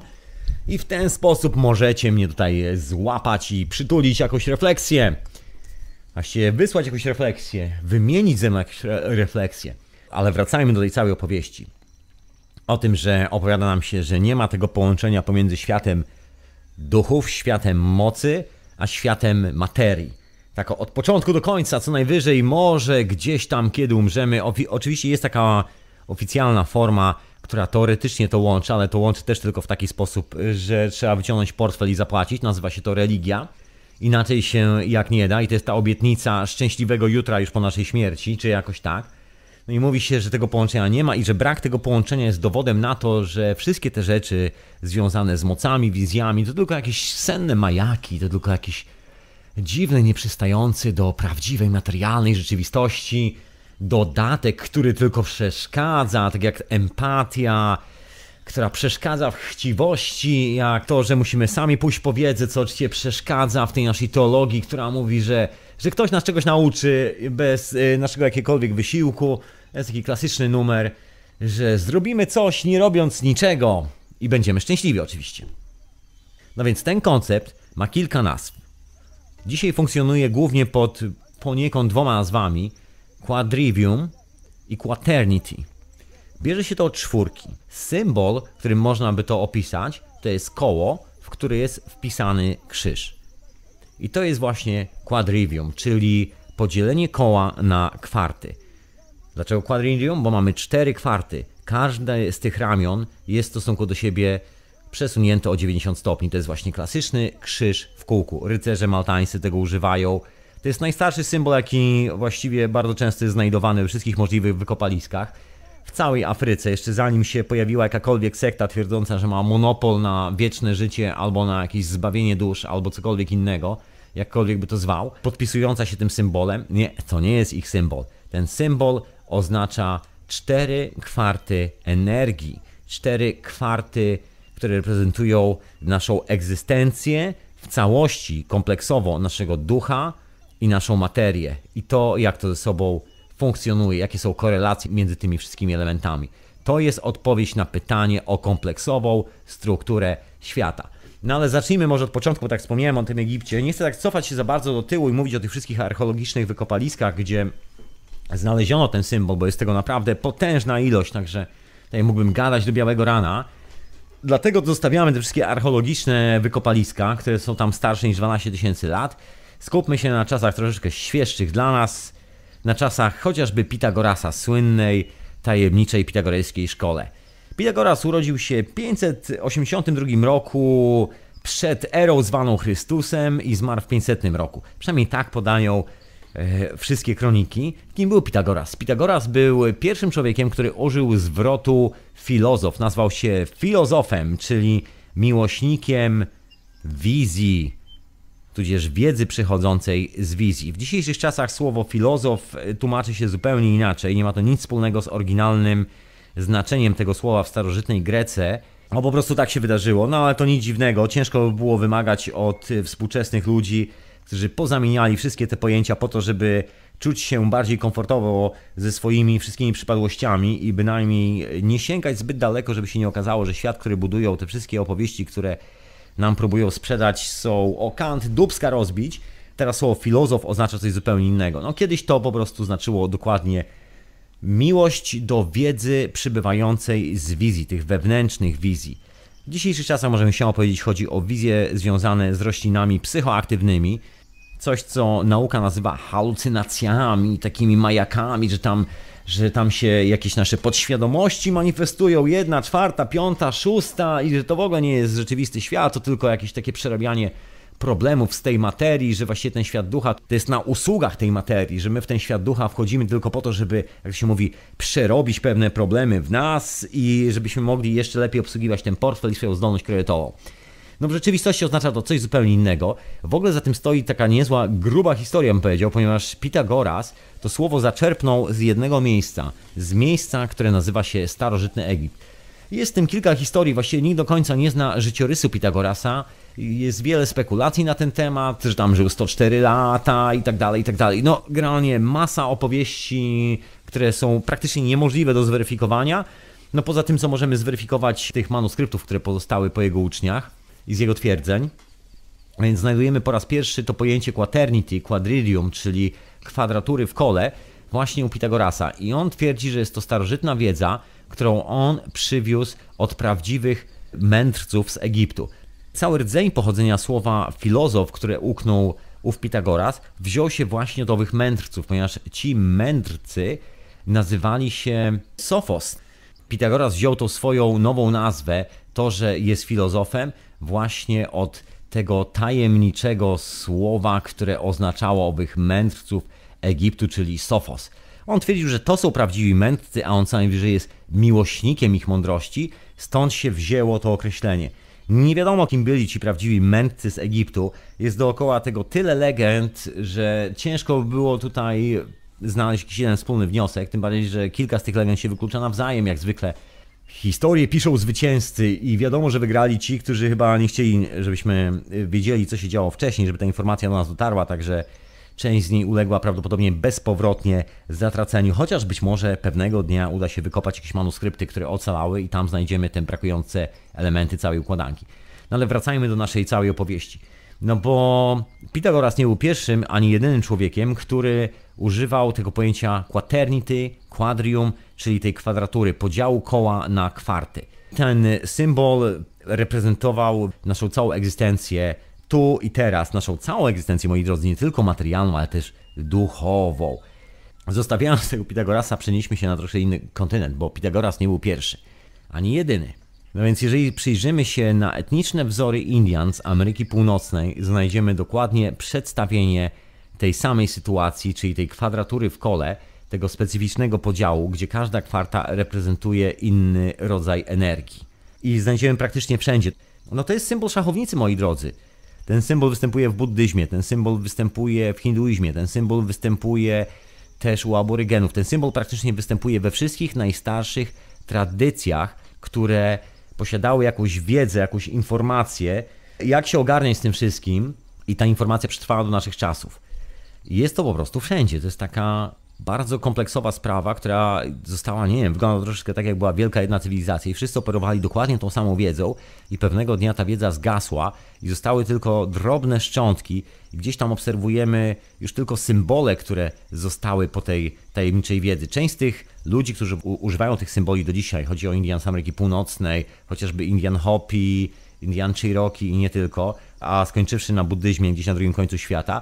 [SPEAKER 2] i w ten sposób możecie mnie tutaj złapać i przytulić jakąś refleksję właściwie wysłać jakąś refleksję, wymienić ze mną jakąś re refleksję. Ale wracajmy do tej całej opowieści. O tym, że opowiada nam się, że nie ma tego połączenia pomiędzy światem duchów, światem mocy, a światem materii. Tak od początku do końca, co najwyżej może gdzieś tam, kiedy umrzemy. oczywiście jest taka oficjalna forma, która teoretycznie to łączy, ale to łączy też tylko w taki sposób, że trzeba wyciągnąć portfel i zapłacić. Nazywa się to religia inaczej się jak nie da i to jest ta obietnica szczęśliwego jutra już po naszej śmierci, czy jakoś tak. No i mówi się, że tego połączenia nie ma i że brak tego połączenia jest dowodem na to, że wszystkie te rzeczy związane z mocami, wizjami, to tylko jakieś senne majaki, to tylko jakiś dziwny, nieprzystający do prawdziwej, materialnej rzeczywistości dodatek, który tylko przeszkadza, tak jak empatia, która przeszkadza w chciwości, jak to, że musimy sami pójść po wiedzę, co oczywiście przeszkadza w tej naszej teologii, która mówi, że, że ktoś nas czegoś nauczy bez y, naszego jakiegokolwiek wysiłku. To Jest taki klasyczny numer, że zrobimy coś nie robiąc niczego i będziemy szczęśliwi oczywiście. No więc ten koncept ma kilka nazw. Dzisiaj funkcjonuje głównie pod poniekąd dwoma nazwami: Quadrivium i Quaternity. Bierze się to od czwórki. Symbol, którym można by to opisać, to jest koło, w które jest wpisany krzyż. I to jest właśnie quadrivium, czyli podzielenie koła na kwarty. Dlaczego quadrivium? Bo mamy cztery kwarty. Każde z tych ramion jest w stosunku do siebie przesunięte o 90 stopni. To jest właśnie klasyczny krzyż w kółku. Rycerze maltańscy tego używają. To jest najstarszy symbol, jaki właściwie bardzo często jest znajdowany we wszystkich możliwych wykopaliskach w całej Afryce, jeszcze zanim się pojawiła jakakolwiek sekta twierdząca, że ma monopol na wieczne życie albo na jakieś zbawienie dusz albo cokolwiek innego, jakkolwiek by to zwał, podpisująca się tym symbolem. Nie, to nie jest ich symbol. Ten symbol oznacza cztery kwarty energii, cztery kwarty, które reprezentują naszą egzystencję w całości, kompleksowo naszego ducha i naszą materię i to, jak to ze sobą funkcjonuje, jakie są korelacje między tymi wszystkimi elementami. To jest odpowiedź na pytanie o kompleksową strukturę świata. No ale zacznijmy może od początku, bo tak wspomniałem o tym Egipcie. Nie chcę tak cofać się za bardzo do tyłu i mówić o tych wszystkich archeologicznych wykopaliskach, gdzie znaleziono ten symbol, bo jest tego naprawdę potężna ilość, także tutaj mógłbym gadać do białego rana. Dlatego zostawiamy te wszystkie archeologiczne wykopaliska, które są tam starsze niż 12 tysięcy lat. Skupmy się na czasach troszeczkę świeższych dla nas, na czasach chociażby Pitagorasa, słynnej tajemniczej pitagorejskiej szkole. Pitagoras urodził się w 582 roku przed erą zwaną Chrystusem i zmarł w 500 roku. Przynajmniej tak podają e, wszystkie kroniki. Kim był Pitagoras? Pitagoras był pierwszym człowiekiem, który użył zwrotu filozof. Nazwał się filozofem, czyli miłośnikiem wizji tudzież wiedzy przychodzącej z wizji. W dzisiejszych czasach słowo filozof e, tłumaczy się zupełnie inaczej. Nie ma to nic wspólnego z oryginalnym znaczeniem tego słowa w starożytnej Grece. No po prostu tak się wydarzyło, no ale to nic dziwnego. Ciężko by było wymagać od współczesnych ludzi, którzy pozamieniali wszystkie te pojęcia po to, żeby czuć się bardziej komfortowo ze swoimi wszystkimi przypadłościami i bynajmniej nie sięgać zbyt daleko, żeby się nie okazało, że świat, który budują, te wszystkie opowieści, które nam próbują sprzedać, są o Kant, dubska rozbić. Teraz słowo filozof oznacza coś zupełnie innego. No kiedyś to po prostu znaczyło dokładnie miłość do wiedzy przybywającej z wizji, tych wewnętrznych wizji. W dzisiejszych czasach możemy się opowiedzieć, chodzi o wizje związane z roślinami psychoaktywnymi, coś co nauka nazywa halucynacjami, takimi majakami, że tam że tam się jakieś nasze podświadomości manifestują, jedna, czwarta, piąta, szósta i że to w ogóle nie jest rzeczywisty świat, to tylko jakieś takie przerabianie problemów z tej materii, że właśnie ten świat ducha to jest na usługach tej materii, że my w ten świat ducha wchodzimy tylko po to, żeby, jak się mówi, przerobić pewne problemy w nas i żebyśmy mogli jeszcze lepiej obsługiwać ten portfel i swoją zdolność kredytową. No w rzeczywistości oznacza to coś zupełnie innego. W ogóle za tym stoi taka niezła, gruba historia, bym powiedział, ponieważ Pitagoras to słowo zaczerpnął z jednego miejsca, z miejsca, które nazywa się starożytny Egipt. Jest w tym kilka historii, właściwie nikt do końca nie zna życiorysu Pitagorasa. Jest wiele spekulacji na ten temat, że tam żył 104 lata i tak dalej, i tak dalej. No, generalnie masa opowieści, które są praktycznie niemożliwe do zweryfikowania. No poza tym, co możemy zweryfikować tych manuskryptów, które pozostały po jego uczniach i z jego twierdzeń. więc znajdujemy po raz pierwszy to pojęcie quaternity, quadridium, czyli kwadratury w kole, właśnie u Pitagorasa. I on twierdzi, że jest to starożytna wiedza, którą on przywiózł od prawdziwych mędrców z Egiptu. Cały rdzeń pochodzenia słowa filozof, które uknął ów Pitagoras, wziął się właśnie od owych mędrców, ponieważ ci mędrcy nazywali się Sofos. Pitagoras wziął tą swoją nową nazwę, to, że jest filozofem, właśnie od tego tajemniczego słowa, które oznaczało owych mędrców Egiptu, czyli sofos. On twierdził, że to są prawdziwi mędrcy, a on co że jest miłośnikiem ich mądrości, stąd się wzięło to określenie. Nie wiadomo, kim byli ci prawdziwi mędrcy z Egiptu. Jest dookoła tego tyle legend, że ciężko było tutaj znaleźć jakiś jeden wspólny wniosek, tym bardziej, że kilka z tych legend się wyklucza nawzajem, jak zwykle Historie piszą zwycięzcy i wiadomo, że wygrali ci, którzy chyba nie chcieli, żebyśmy y, wiedzieli, co się działo wcześniej, żeby ta informacja do nas dotarła, także część z niej uległa prawdopodobnie bezpowrotnie zatraceniu, chociaż być może pewnego dnia uda się wykopać jakieś manuskrypty, które ocalały i tam znajdziemy te brakujące elementy całej układanki. No ale wracajmy do naszej całej opowieści. No bo Pitagoras nie był pierwszym ani jedynym człowiekiem, który używał tego pojęcia quaternity, quadrium, czyli tej kwadratury, podziału koła na kwarty. Ten symbol reprezentował naszą całą egzystencję tu i teraz, naszą całą egzystencję, moi drodzy, nie tylko materialną, ale też duchową. Zostawiając tego Pitagorasa, przenieśmy się na troszkę inny kontynent, bo Pitagoras nie był pierwszy, ani jedyny. No więc jeżeli przyjrzymy się na etniczne wzory Indian z Ameryki Północnej, znajdziemy dokładnie przedstawienie tej samej sytuacji, czyli tej kwadratury w kole, tego specyficznego podziału, gdzie każda kwarta reprezentuje inny rodzaj energii. I znajdziemy praktycznie wszędzie. No to jest symbol szachownicy, moi drodzy. Ten symbol występuje w buddyzmie, ten symbol występuje w hinduizmie, ten symbol występuje też u aborygenów. Ten symbol praktycznie występuje we wszystkich najstarszych tradycjach, które posiadały jakąś wiedzę, jakąś informację, jak się ogarniać z tym wszystkim i ta informacja przetrwała do naszych czasów. Jest to po prostu wszędzie. To jest taka bardzo kompleksowa sprawa, która została, nie wiem, wygląda troszeczkę tak, jak była wielka jedna cywilizacja i wszyscy operowali dokładnie tą samą wiedzą i pewnego dnia ta wiedza zgasła i zostały tylko drobne szczątki i gdzieś tam obserwujemy już tylko symbole, które zostały po tej tajemniczej wiedzy. Część z tych ludzi, którzy używają tych symboli do dzisiaj, chodzi o Indian z Ameryki Północnej, chociażby Indian Hopi, Indian Cherokee i nie tylko, a skończywszy na buddyzmie gdzieś na drugim końcu świata,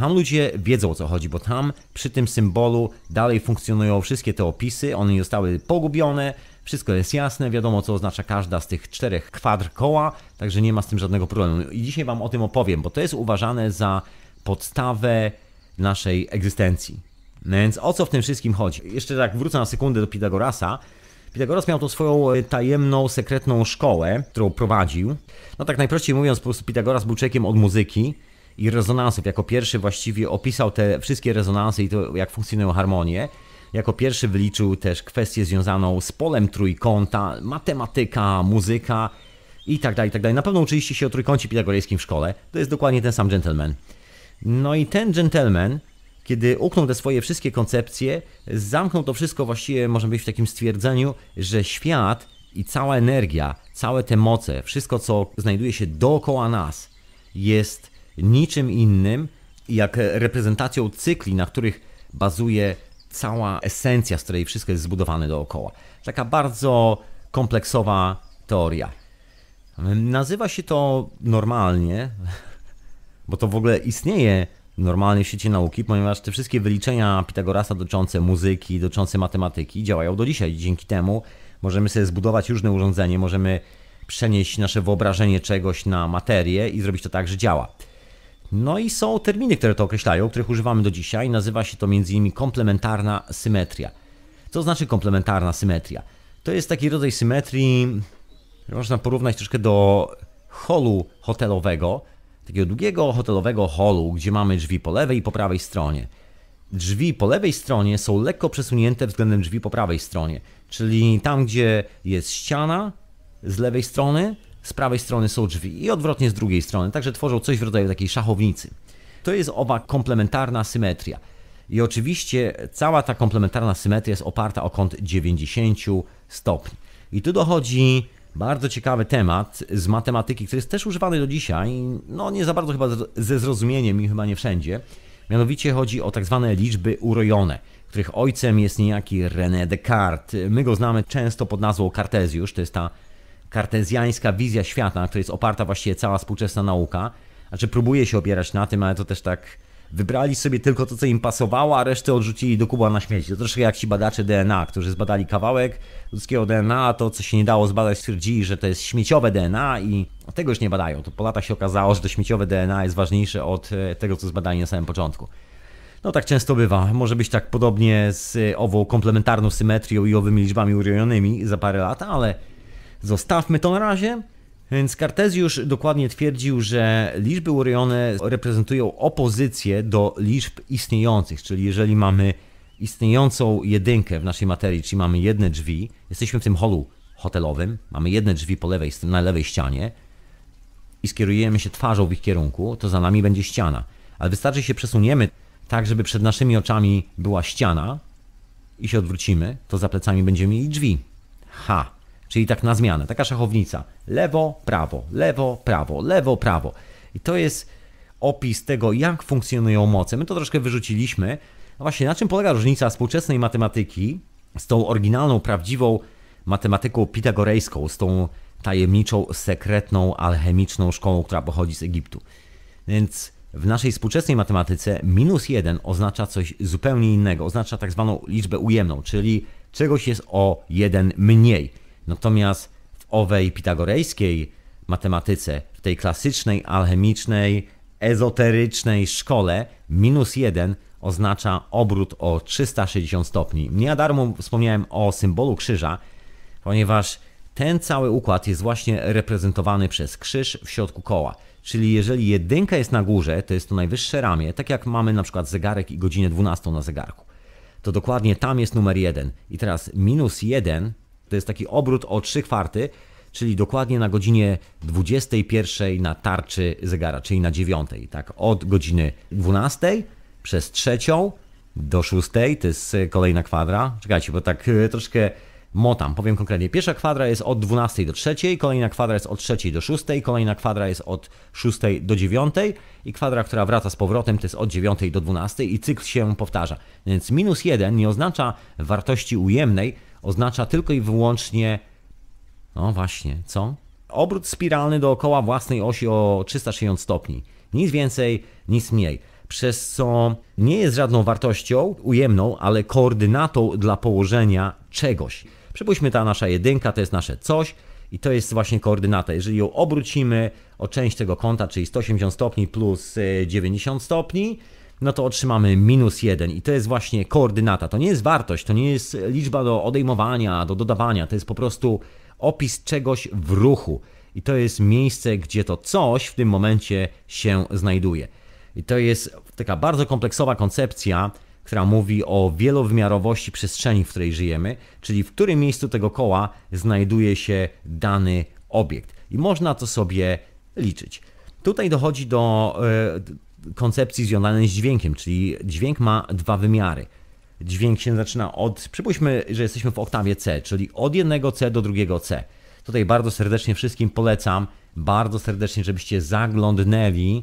[SPEAKER 2] tam ludzie wiedzą o co chodzi, bo tam przy tym symbolu dalej funkcjonują wszystkie te opisy, one nie zostały pogubione, wszystko jest jasne, wiadomo co oznacza każda z tych czterech kwadr koła, także nie ma z tym żadnego problemu. I dzisiaj Wam o tym opowiem, bo to jest uważane za podstawę naszej egzystencji. No więc o co w tym wszystkim chodzi? Jeszcze tak wrócę na sekundę do Pitagorasa. Pitagoras miał tą swoją e, tajemną, sekretną szkołę, którą prowadził. No tak najprościej mówiąc, po prostu Pitagoras był człowiekiem od muzyki, i rezonansów. Jako pierwszy właściwie opisał te wszystkie rezonansy i to, jak funkcjonują harmonie. Jako pierwszy wyliczył też kwestię związaną z polem trójkąta, matematyka, muzyka i tak dalej, i tak dalej. Na pewno uczyliście się o trójkącie pitagorejskim w szkole. To jest dokładnie ten sam gentleman. No i ten gentleman, kiedy uknął te swoje wszystkie koncepcje, zamknął to wszystko właściwie, możemy być w takim stwierdzeniu, że świat i cała energia, całe te moce, wszystko co znajduje się dookoła nas jest niczym innym jak reprezentacją cykli, na których bazuje cała esencja, z której wszystko jest zbudowane dookoła. Taka bardzo kompleksowa teoria. Nazywa się to normalnie, bo to w ogóle istnieje normalnie w świecie nauki, ponieważ te wszystkie wyliczenia Pitagorasa dotyczące muzyki, dotyczące matematyki działają do dzisiaj. Dzięki temu możemy sobie zbudować różne urządzenie, możemy przenieść nasze wyobrażenie czegoś na materię i zrobić to tak, że działa. No i są terminy, które to określają, których używamy do dzisiaj. Nazywa się to m.in. komplementarna symetria. Co znaczy komplementarna symetria? To jest taki rodzaj symetrii, można porównać troszkę do holu hotelowego, takiego długiego hotelowego holu, gdzie mamy drzwi po lewej i po prawej stronie. Drzwi po lewej stronie są lekko przesunięte względem drzwi po prawej stronie, czyli tam, gdzie jest ściana z lewej strony, z prawej strony są drzwi i odwrotnie z drugiej strony, także tworzą coś w rodzaju takiej szachownicy. To jest owa komplementarna symetria. I oczywiście cała ta komplementarna symetria jest oparta o kąt 90 stopni. I tu dochodzi bardzo ciekawy temat z matematyki, który jest też używany do dzisiaj, no nie za bardzo chyba ze zrozumieniem i chyba nie wszędzie. Mianowicie chodzi o tak zwane liczby urojone, których ojcem jest niejaki René Descartes. My go znamy często pod nazwą Kartezjusz, to jest ta kartezjańska wizja świata, na której jest oparta właściwie cała współczesna nauka. Znaczy próbuje się opierać na tym, ale to też tak wybrali sobie tylko to, co im pasowało, a resztę odrzucili do kuba na śmieci. To troszkę jak ci badacze DNA, którzy zbadali kawałek ludzkiego DNA, a to, co się nie dało zbadać, stwierdzili, że to jest śmieciowe DNA i no, tego już nie badają. To po latach się okazało, że to śmieciowe DNA jest ważniejsze od e, tego, co zbadali na samym początku. No tak często bywa. Może być tak podobnie z e, ową komplementarną symetrią i owymi liczbami urojonymi za parę lat, ale Zostawmy to na razie. Więc Kartezjusz dokładnie twierdził, że liczby urojone reprezentują opozycję do liczb istniejących, czyli jeżeli mamy istniejącą jedynkę w naszej materii, czyli mamy jedne drzwi, jesteśmy w tym holu hotelowym, mamy jedne drzwi po lewej, na lewej ścianie i skierujemy się twarzą w ich kierunku, to za nami będzie ściana. Ale wystarczy się przesuniemy tak, żeby przed naszymi oczami była ściana i się odwrócimy, to za plecami będziemy mieli drzwi. Ha! czyli tak na zmianę, taka szachownica. Lewo, prawo, lewo, prawo, lewo, prawo. I to jest opis tego, jak funkcjonują moce. My to troszkę wyrzuciliśmy. No właśnie, na czym polega różnica współczesnej matematyki z tą oryginalną, prawdziwą matematyką pitagorejską, z tą tajemniczą, sekretną, alchemiczną szkołą, która pochodzi z Egiptu. Więc w naszej współczesnej matematyce minus 1 oznacza coś zupełnie innego, oznacza tak zwaną liczbę ujemną, czyli czegoś jest o 1 mniej. Natomiast w owej pitagorejskiej matematyce, w tej klasycznej, alchemicznej, ezoterycznej szkole, minus jeden oznacza obrót o 360 stopni. Nie darmo wspomniałem o symbolu krzyża, ponieważ ten cały układ jest właśnie reprezentowany przez krzyż w środku koła. Czyli jeżeli jedynka jest na górze, to jest to najwyższe ramię, tak jak mamy na przykład zegarek i godzinę 12 na zegarku. To dokładnie tam jest numer 1. I teraz minus 1 to jest taki obrót o 3 kwarty, czyli dokładnie na godzinie 21 na tarczy zegara, czyli na 9. Tak, od godziny 12 przez 3 do 6 to jest e, kolejna kwadra. Czekajcie, bo tak e, troszkę motam, powiem konkretnie. Pierwsza kwadra jest od 12 do 3, kolejna kwadra jest od 3 do 6, kolejna kwadra jest od 6 do 9 i kwadra, która wraca z powrotem, to jest od 9 do 12 i cykl się powtarza. Więc minus 1 nie oznacza wartości ujemnej, oznacza tylko i wyłącznie, no właśnie, co? Obrót spiralny dookoła własnej osi o 360 stopni. Nic więcej, nic mniej. Przez co nie jest żadną wartością ujemną, ale koordynatą dla położenia czegoś. Przypuśćmy, ta nasza jedynka to jest nasze coś, i to jest właśnie koordynata. Jeżeli ją obrócimy o część tego kąta, czyli 180 stopni plus 90 e, stopni, no to otrzymamy minus 1 i to jest właśnie koordynata. To nie jest wartość, to nie jest liczba do odejmowania, do dodawania, to jest po prostu opis czegoś w ruchu. I to jest miejsce, gdzie to coś w tym momencie się znajduje. I to jest taka bardzo kompleksowa koncepcja, która mówi o wielowymiarowości przestrzeni, w której żyjemy, czyli w którym miejscu tego koła znajduje się dany obiekt. I można to sobie liczyć. Tutaj dochodzi do e, koncepcji związanej z dźwiękiem, czyli dźwięk ma dwa wymiary. Dźwięk się zaczyna od, przypuśćmy, że jesteśmy w oktawie C, czyli od jednego C do drugiego C. Tutaj bardzo serdecznie wszystkim polecam, bardzo serdecznie, żebyście zaglądnęli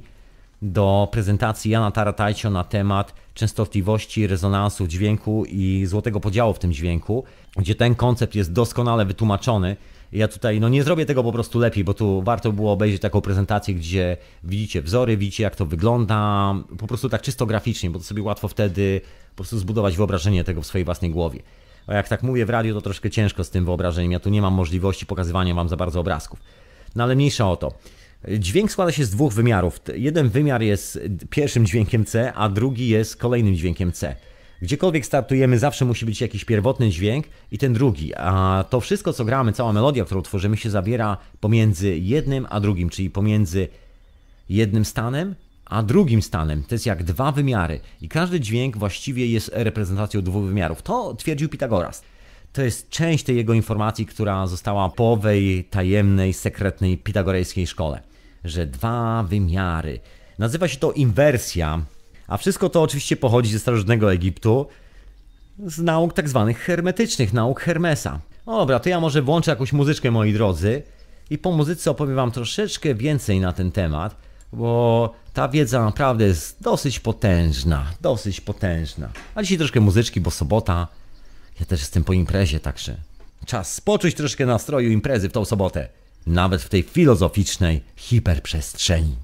[SPEAKER 2] do prezentacji Jana Taratajcio na temat częstotliwości, rezonansu dźwięku i złotego podziału w tym dźwięku, gdzie ten koncept jest doskonale wytłumaczony ja tutaj no nie zrobię tego po prostu lepiej, bo tu warto było obejrzeć taką prezentację, gdzie widzicie wzory, widzicie jak to wygląda, po prostu tak czysto graficznie, bo to sobie łatwo wtedy po prostu zbudować wyobrażenie tego w swojej własnej głowie. A jak tak mówię w radio, to troszkę ciężko z tym wyobrażeniem. Ja tu nie mam możliwości pokazywania wam za bardzo obrazków. No ale mniejsza o to. Dźwięk składa się z dwóch wymiarów. Jeden wymiar jest pierwszym dźwiękiem C, a drugi jest kolejnym dźwiękiem C. Gdziekolwiek startujemy, zawsze musi być jakiś pierwotny dźwięk i ten drugi, a to wszystko, co gramy, cała melodia, którą tworzymy, się zabiera pomiędzy jednym a drugim, czyli pomiędzy jednym stanem a drugim stanem. To jest jak dwa wymiary i każdy dźwięk właściwie jest reprezentacją dwóch wymiarów. To twierdził Pitagoras. To jest część tej jego informacji, która została po owej tajemnej, sekretnej pitagorejskiej szkole, że dwa wymiary. Nazywa się to inwersja a wszystko to oczywiście pochodzi ze starożytnego Egiptu, z nauk tak zwanych hermetycznych, nauk Hermesa. No dobra, to ja może włączę jakąś muzyczkę, moi drodzy, i po muzyce opowiem wam troszeczkę więcej na ten temat, bo ta wiedza naprawdę jest dosyć potężna, dosyć potężna. A dzisiaj troszkę muzyczki, bo sobota, ja też jestem po imprezie, także czas spoczuć troszkę nastroju imprezy w tą sobotę, nawet w tej filozoficznej hiperprzestrzeni.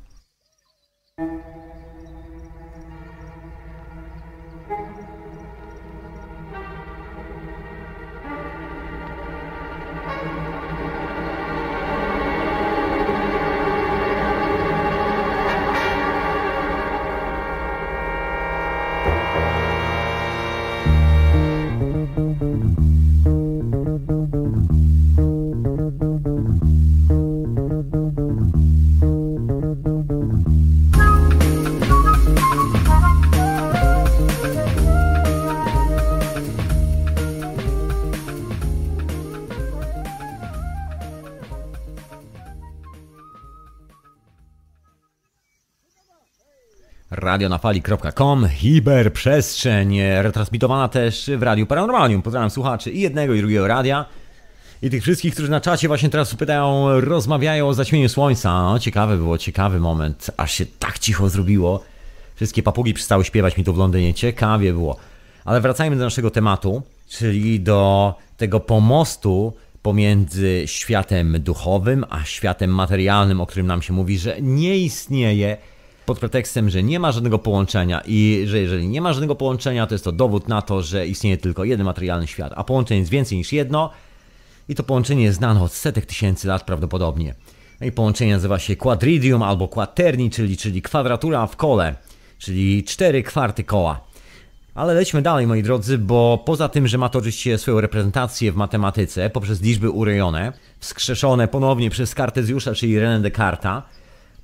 [SPEAKER 2] radionafali.com, hiperprzestrzeń, e, retransmitowana też w Radiu Paranormalium. Pozdrawiam słuchaczy i jednego i drugiego radia. I tych wszystkich, którzy na czacie właśnie teraz pytają, rozmawiają o zaćmieniu słońca. ciekawy było, ciekawy moment, aż się tak cicho zrobiło. Wszystkie papugi przestały śpiewać mi tu w Londynie, ciekawie było. Ale wracajmy do naszego tematu, czyli do tego pomostu pomiędzy światem duchowym a światem materialnym, o którym nam się mówi, że nie istnieje pod pretekstem, że nie ma żadnego połączenia i że jeżeli nie ma żadnego połączenia, to jest to dowód na to, że istnieje tylko jeden materialny świat, a połączeń jest więcej niż jedno i to połączenie jest znane od setek tysięcy lat prawdopodobnie. No I połączenie nazywa się quadridium albo quaterni, czyli, czyli kwadratura w kole, czyli cztery kwarty koła. Ale lećmy dalej, moi drodzy, bo poza tym, że ma to oczywiście swoją reprezentację w matematyce poprzez liczby urejone, wskrzeszone ponownie przez Kartezjusza, czyli René Descartes'a,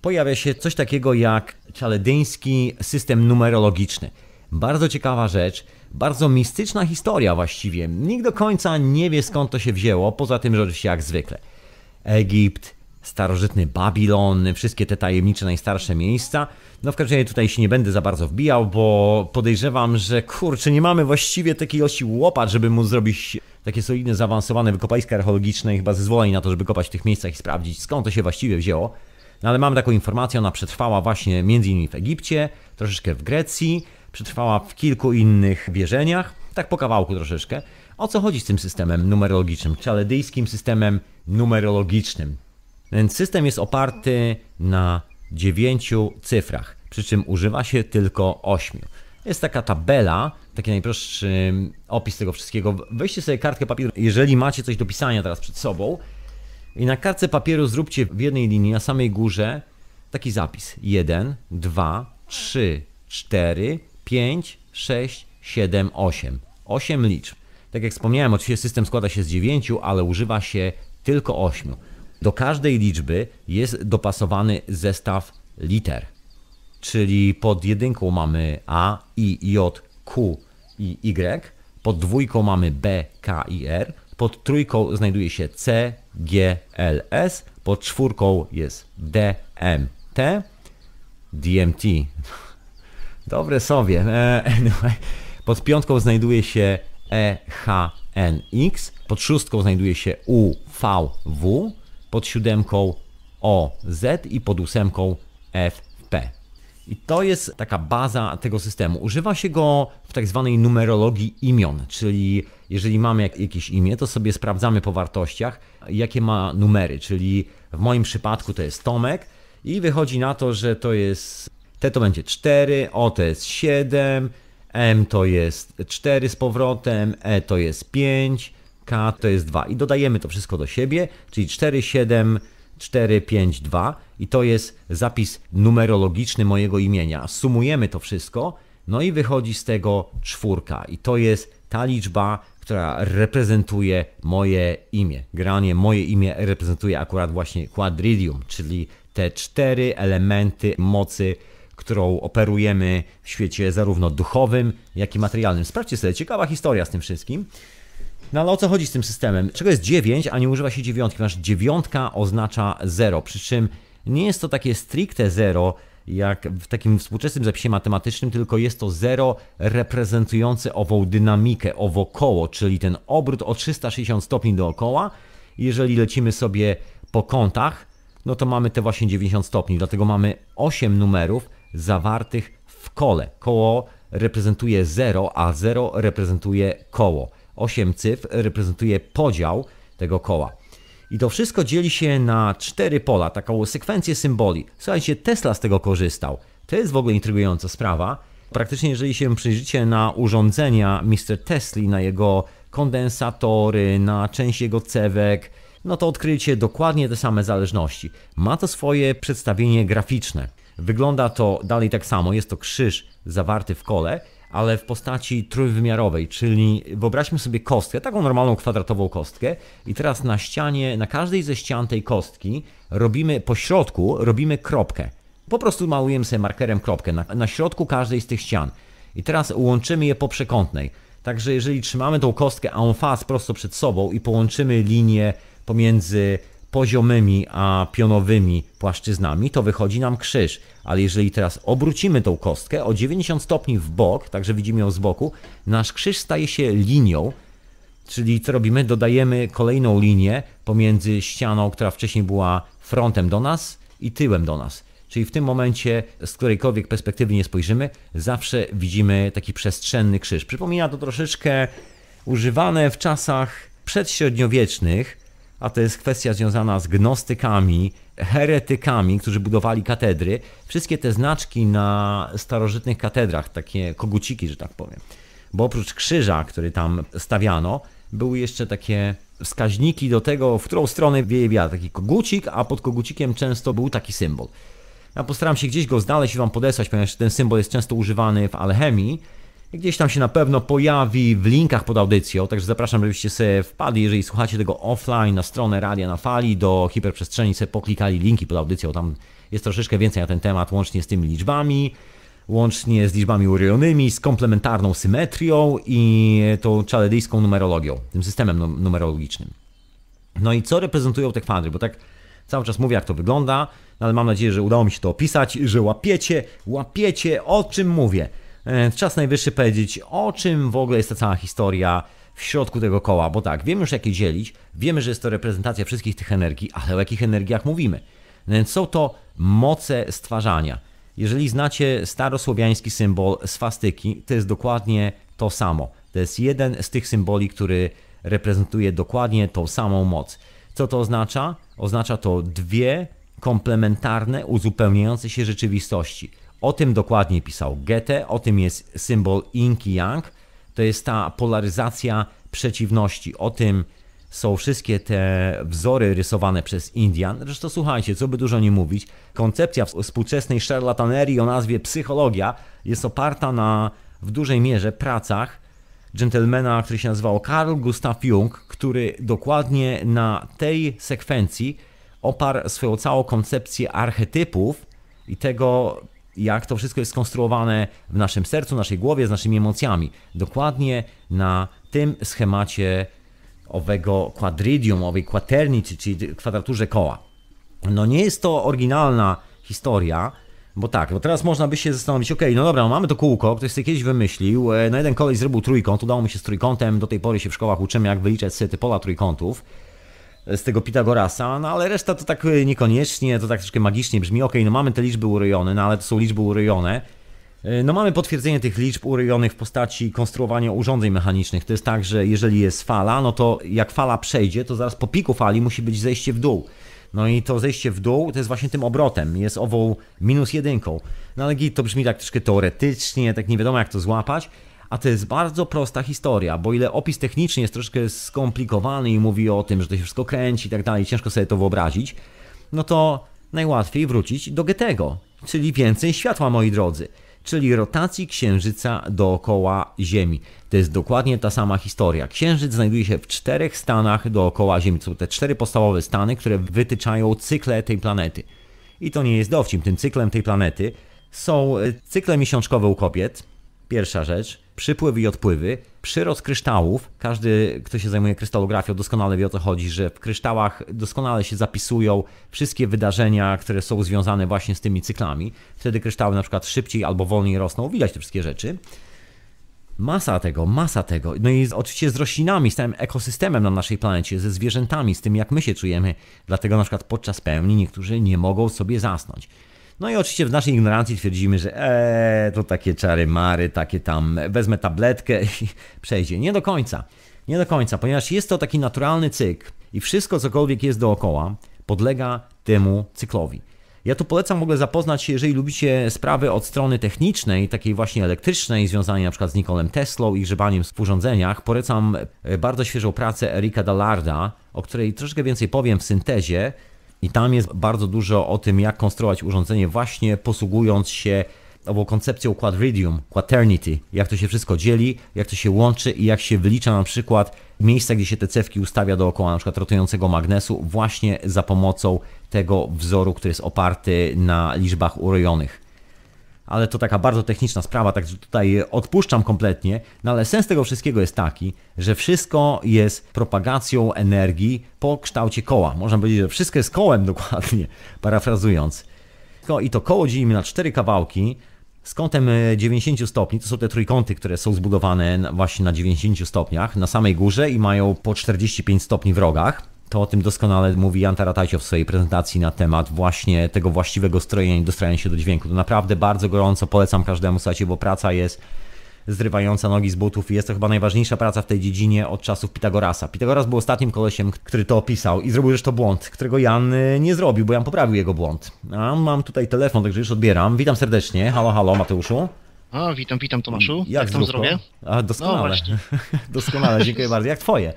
[SPEAKER 2] pojawia się coś takiego jak chaldeński system numerologiczny. Bardzo ciekawa rzecz, bardzo mistyczna historia właściwie. Nikt do końca nie wie skąd to się wzięło, poza tym, że oczywiście jak zwykle. Egipt, starożytny Babilon, wszystkie te tajemnicze, najstarsze miejsca. No w każdym razie tutaj się nie będę za bardzo wbijał, bo podejrzewam, że kurczę, nie mamy właściwie takiej osi łopat, żeby mu zrobić takie solidne, zaawansowane wykopaliska archeologiczne i chyba zezwoleń na to, żeby kopać w tych miejscach i sprawdzić skąd to się właściwie wzięło. No ale mamy taką informację, ona przetrwała właśnie między innymi w Egipcie, troszeczkę w Grecji, przetrwała w kilku innych wierzeniach, tak po kawałku troszeczkę. O co chodzi z tym systemem numerologicznym, chaldeijskim systemem numerologicznym? Ten system jest oparty na dziewięciu cyfrach, przy czym używa się tylko ośmiu. Jest taka tabela, taki najprostszy opis tego wszystkiego. Weźcie sobie kartkę papieru, jeżeli macie coś do pisania teraz przed sobą, i na kartce papieru zróbcie w jednej linii na samej górze taki zapis: 1, 2, 3, 4, 5, 6, 7, 8. 8 liczb. Tak jak wspomniałem, oczywiście system składa się z 9, ale używa się tylko 8. Do każdej liczby jest dopasowany zestaw liter. Czyli pod jedynką mamy A, I, J, Q i Y, pod dwójką mamy B, K i R, pod trójką znajduje się CGLS, pod czwórką jest DMT. DMT. Dobre sobie. E, pod piątką znajduje się EHNX, pod szóstką znajduje się UVW, pod siódemką OZ i pod ósemką FP. I to jest taka baza tego systemu. Używa się go w tak zwanej numerologii imion, czyli jeżeli mamy jakieś imię, to sobie sprawdzamy po wartościach, jakie ma numery, czyli w moim przypadku to jest Tomek i wychodzi na to, że to jest T to będzie 4, O to jest 7, M to jest 4 z powrotem, E to jest 5, K to jest 2 i dodajemy to wszystko do siebie, czyli 4, 7, 4 5 2 i to jest zapis numerologiczny mojego imienia. Sumujemy to wszystko, no i wychodzi z tego czwórka i to jest ta liczba, która reprezentuje moje imię. Granie moje imię reprezentuje akurat właśnie quadridium, czyli te cztery elementy mocy, którą operujemy w świecie zarówno duchowym, jak i materialnym. Sprawdźcie sobie, ciekawa historia z tym wszystkim. No ale o co chodzi z tym systemem? Czego jest 9, a nie używa się dziewiątki? Ponieważ dziewiątka oznacza 0, przy czym nie jest to takie stricte 0, jak w takim współczesnym zapisie matematycznym, tylko jest to zero reprezentujące ową dynamikę, owo koło, czyli ten obrót o 360 stopni dookoła. Jeżeli lecimy sobie po kątach, no to mamy te właśnie 90 stopni, dlatego mamy 8 numerów zawartych w kole. Koło reprezentuje 0, a 0 reprezentuje koło. 8 cyfr reprezentuje podział tego koła. I to wszystko dzieli się na cztery pola, taką sekwencję symboli. Słuchajcie, Tesla z tego korzystał. To jest w ogóle intrygująca sprawa. Praktycznie, jeżeli się przyjrzycie na urządzenia Mr. Tesla, na jego kondensatory, na część jego cewek, no to odkryjecie dokładnie te same zależności. Ma to swoje przedstawienie graficzne. Wygląda to dalej tak samo, jest to krzyż zawarty w kole, ale w postaci trójwymiarowej, czyli wyobraźmy sobie kostkę, taką normalną kwadratową kostkę i teraz na ścianie, na każdej ze ścian tej kostki robimy po środku, robimy kropkę. Po prostu malujemy sobie markerem kropkę na, na środku każdej z tych ścian. I teraz łączymy je po przekątnej. Także jeżeli trzymamy tą kostkę en face prosto przed sobą i połączymy linię pomiędzy poziomymi a pionowymi płaszczyznami, to wychodzi nam krzyż. Ale jeżeli teraz obrócimy tą kostkę o 90 stopni w bok, także widzimy ją z boku, nasz krzyż staje się linią, czyli co robimy? Dodajemy kolejną linię pomiędzy ścianą, która wcześniej była frontem do nas i tyłem do nas. Czyli w tym momencie, z którejkolwiek perspektywy nie spojrzymy, zawsze widzimy taki przestrzenny krzyż. Przypomina to troszeczkę używane w czasach przedśredniowiecznych a to jest kwestia związana z gnostykami, heretykami, którzy budowali katedry. Wszystkie te znaczki na starożytnych katedrach, takie koguciki, że tak powiem. Bo oprócz krzyża, który tam stawiano, były jeszcze takie wskaźniki do tego, w którą stronę wieje wiatr. Taki kogucik, a pod kogucikiem często był taki symbol. Ja postaram się gdzieś go znaleźć i Wam podesłać, ponieważ ten symbol jest często używany w alchemii Gdzieś tam się na pewno pojawi w linkach pod audycją, także zapraszam, żebyście sobie wpadli, jeżeli słuchacie tego offline, na stronę Radia na Fali, do hiperprzestrzeni sobie poklikali linki pod audycją, tam jest troszeczkę więcej na ten temat, łącznie z tymi liczbami, łącznie z liczbami urionymi, z komplementarną symetrią i tą czaledyjską numerologią, tym systemem numerologicznym. No i co reprezentują te kwadry, bo tak cały czas mówię, jak to wygląda, no ale mam nadzieję, że udało mi się to opisać, że łapiecie, łapiecie, o czym mówię. E, czas najwyższy powiedzieć, o czym w ogóle jest ta cała historia w środku tego koła, bo tak, wiemy już jak je dzielić, wiemy, że jest to reprezentacja wszystkich tych energii, ale o jakich energiach mówimy? E, są to moce stwarzania. Jeżeli znacie starosłowiański symbol swastyki, to jest dokładnie to samo. To jest jeden z tych symboli, który reprezentuje dokładnie tą samą moc. Co to oznacza? Oznacza to dwie komplementarne, uzupełniające się rzeczywistości. O tym dokładnie pisał Goethe, o tym jest symbol Yin i Yang, to jest ta polaryzacja przeciwności, o tym są wszystkie te wzory rysowane przez Indian. Zresztą słuchajcie, co by dużo nie mówić, koncepcja współczesnej szarlatanerii o nazwie psychologia jest oparta na w dużej mierze pracach dżentelmena, który się nazywał Carl Gustav Jung, który dokładnie na tej sekwencji oparł swoją całą koncepcję archetypów i tego, jak to wszystko jest skonstruowane w naszym sercu, naszej głowie, z naszymi emocjami. Dokładnie na tym schemacie owego quadridium, owej kwaternicy, czyli kwadraturze koła. No nie jest to oryginalna historia, bo tak, bo teraz można by się zastanowić, okej, okay, no dobra, no mamy to kółko, ktoś sobie kiedyś wymyślił, e, na no jeden kolej zrobił trójkąt, udało mi się z trójkątem, do tej pory się w szkołach uczymy, jak wyliczać sety pola trójkątów, z tego Pitagorasa, no ale reszta to tak e, niekoniecznie, to tak troszkę magicznie brzmi. Ok, no mamy te liczby urojone, no ale to są liczby urojone. E, no mamy potwierdzenie tych liczb urojonych w postaci konstruowania urządzeń mechanicznych. To jest tak, że jeżeli jest fala, no to jak fala przejdzie, to zaraz po piku fali musi być zejście w dół. No i to zejście w dół to jest właśnie tym obrotem, jest ową minus jedynką. No ale git to brzmi tak troszkę teoretycznie, tak nie wiadomo jak to złapać. A to jest bardzo prosta historia, bo ile opis techniczny jest troszkę skomplikowany i mówi o tym, że to się wszystko kręci i tak dalej, ciężko sobie to wyobrazić, no to najłatwiej wrócić do Goethego, czyli więcej światła, moi drodzy, czyli rotacji Księżyca dookoła Ziemi. To jest dokładnie ta sama historia. Księżyc znajduje się w czterech stanach dookoła Ziemi. To są te cztery podstawowe stany, które wytyczają cykle tej planety. I to nie jest dowcip. Tym cyklem tej planety są e, cykle miesiączkowe u kobiet, pierwsza rzecz przypływy i odpływy, przyrost kryształów. Każdy, kto się zajmuje krystalografią, doskonale wie o co chodzi, że w kryształach doskonale się zapisują wszystkie wydarzenia, które są związane właśnie z tymi cyklami. Wtedy kryształy na przykład szybciej albo wolniej rosną, widać te wszystkie rzeczy. Masa tego, masa tego. No i oczywiście z roślinami, z całym ekosystemem na naszej planecie, ze zwierzętami, z tym jak my się czujemy. Dlatego na przykład podczas pełni niektórzy nie mogą sobie zasnąć. No i oczywiście w naszej ignorancji twierdzimy, że e, to takie czary mary, takie tam, wezmę tabletkę i przejdzie. Nie do końca. Nie do końca, ponieważ jest to taki naturalny cykl i wszystko cokolwiek jest dookoła podlega temu cyklowi. Ja tu polecam w ogóle zapoznać się, jeżeli lubicie sprawy od strony technicznej, takiej właśnie elektrycznej, związanej na przykład z Nikolem Teslą i grzebaniem w urządzeniach, polecam e, bardzo świeżą pracę Erika Dallarda, o której troszkę więcej powiem w syntezie, i tam jest bardzo dużo o tym, jak konstruować urządzenie, właśnie posługując się albo koncepcją quadridium, quaternity, jak to się wszystko dzieli, jak to się łączy i jak się wylicza na przykład miejsca, gdzie się te cewki ustawia dookoła na przykład rotującego magnesu właśnie za pomocą tego wzoru, który jest oparty na liczbach urojonych ale to taka bardzo techniczna sprawa, także tutaj odpuszczam kompletnie. No ale sens tego wszystkiego jest taki, że wszystko jest propagacją energii po kształcie koła. Można powiedzieć, że wszystko jest kołem dokładnie, parafrazując. I to koło dzielimy na cztery kawałki z kątem 90 e, stopni. To są te trójkąty, które są zbudowane właśnie na 90 stopniach na samej górze i mają po 45 stopni w rogach. To o tym doskonale mówi Jan Taratajcio w swojej prezentacji na temat właśnie tego właściwego strojenia i dostrajania się do dźwięku. To naprawdę bardzo gorąco polecam każdemu, słuchajcie, bo praca jest zrywająca nogi z butów i jest to chyba najważniejsza praca w tej dziedzinie od czasów Pitagorasa. Pitagoras był ostatnim kolesiem, który to opisał i zrobił już to błąd, którego Jan y, nie zrobił, bo Jan poprawił jego błąd. A mam tutaj telefon, także już odbieram. Witam serdecznie. Halo, halo, Mateuszu.
[SPEAKER 1] A, witam, witam Tomaszu. Jak, Jak tam zrobię? A, doskonale. No, doskonale, dziękuję bardzo. Jak twoje?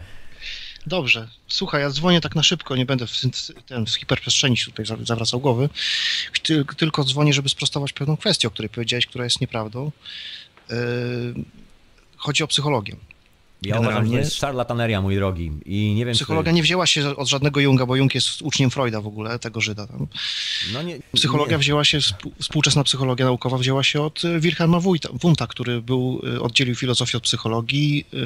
[SPEAKER 1] Dobrze. Słuchaj, ja dzwonię tak na szybko, nie będę w, ten, w hiperprzestrzeni się tutaj zawracał głowy. Tyl, tylko dzwonię, żeby sprostować pewną kwestię, o której powiedziałeś, która jest nieprawdą. Yy, chodzi o psychologię. Ja uważam, że to jest
[SPEAKER 2] szarlataneria, mój drogi. I
[SPEAKER 1] nie wiem, Psychologia czy... nie wzięła się od żadnego Junga, bo Jung jest uczniem Freuda w ogóle, tego Żyda. Tam.
[SPEAKER 2] No nie, psychologia nie.
[SPEAKER 1] wzięła się, współczesna psychologia naukowa wzięła się od e, Wilhelma Wundta, który był, e, oddzielił filozofię od psychologii, e,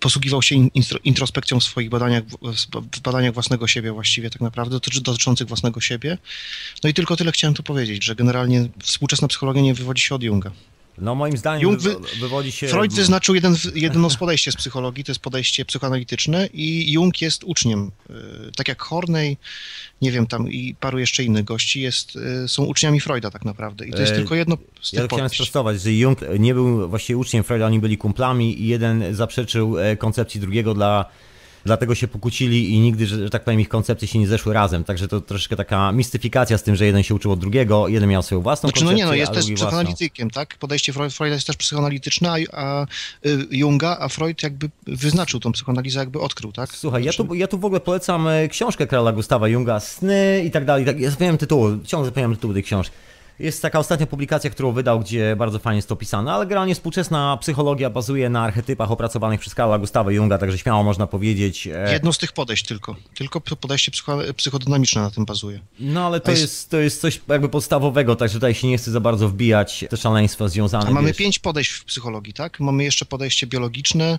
[SPEAKER 1] posługiwał się introspekcją w swoich badaniach, w badaniach własnego siebie właściwie tak naprawdę, dotyczących własnego siebie. No i tylko tyle chciałem tu powiedzieć, że generalnie współczesna psychologia nie wywodzi się od Junga. No moim zdaniem Jung wy...
[SPEAKER 2] wywodzi się... Freud wyznaczył jeden, jedno z
[SPEAKER 1] podejście z psychologii, to jest podejście psychoanalityczne i Jung jest uczniem, y, tak jak Horney, nie wiem, tam i paru jeszcze innych gości jest, y, są uczniami Freuda tak naprawdę i to jest e, tylko jedno z tych Ja chciałem sprostować,
[SPEAKER 2] że Jung nie był właściwie uczniem Freuda, oni byli kumplami i jeden zaprzeczył e, koncepcji drugiego dla dlatego się pokłócili i nigdy, że, że tak powiem, ich koncepcje się nie zeszły razem. Także to troszeczkę taka mistyfikacja z tym, że jeden się uczył od drugiego, jeden miał swoją własną znaczy, koncepcję, no nie, no tak? jest też psychoanalitykiem,
[SPEAKER 1] tak? Podejście Freuda jest też psychoanalityczne, a, a y, Junga, a Freud jakby wyznaczył tą psychoanalizę, jakby odkrył, tak? Słuchaj, znaczy... ja,
[SPEAKER 2] tu, znaczy- ja tu w ogóle polecam e, książkę Karla Gustawa Junga, Sny i tak dalej. Tak, ja zapomniałem ciągle zapomniałem tytuł tej książki. Jest taka ostatnia publikacja, którą wydał, gdzie bardzo fajnie jest to opisane, ale generalnie współczesna psychologia bazuje na archetypach opracowanych przez Karla Gustawa Junga, także śmiało można powiedzieć. E, Jedno
[SPEAKER 1] z tych podejść tylko. Tylko podejście psychodynamiczne na tym bazuje. No ale to jest... jest...
[SPEAKER 2] to jest coś jakby podstawowego, także tutaj się nie chce za bardzo wbijać te szaleństwa związane. A mamy wiesz.
[SPEAKER 1] pięć podejść w psychologii, tak? Mamy jeszcze podejście biologiczne,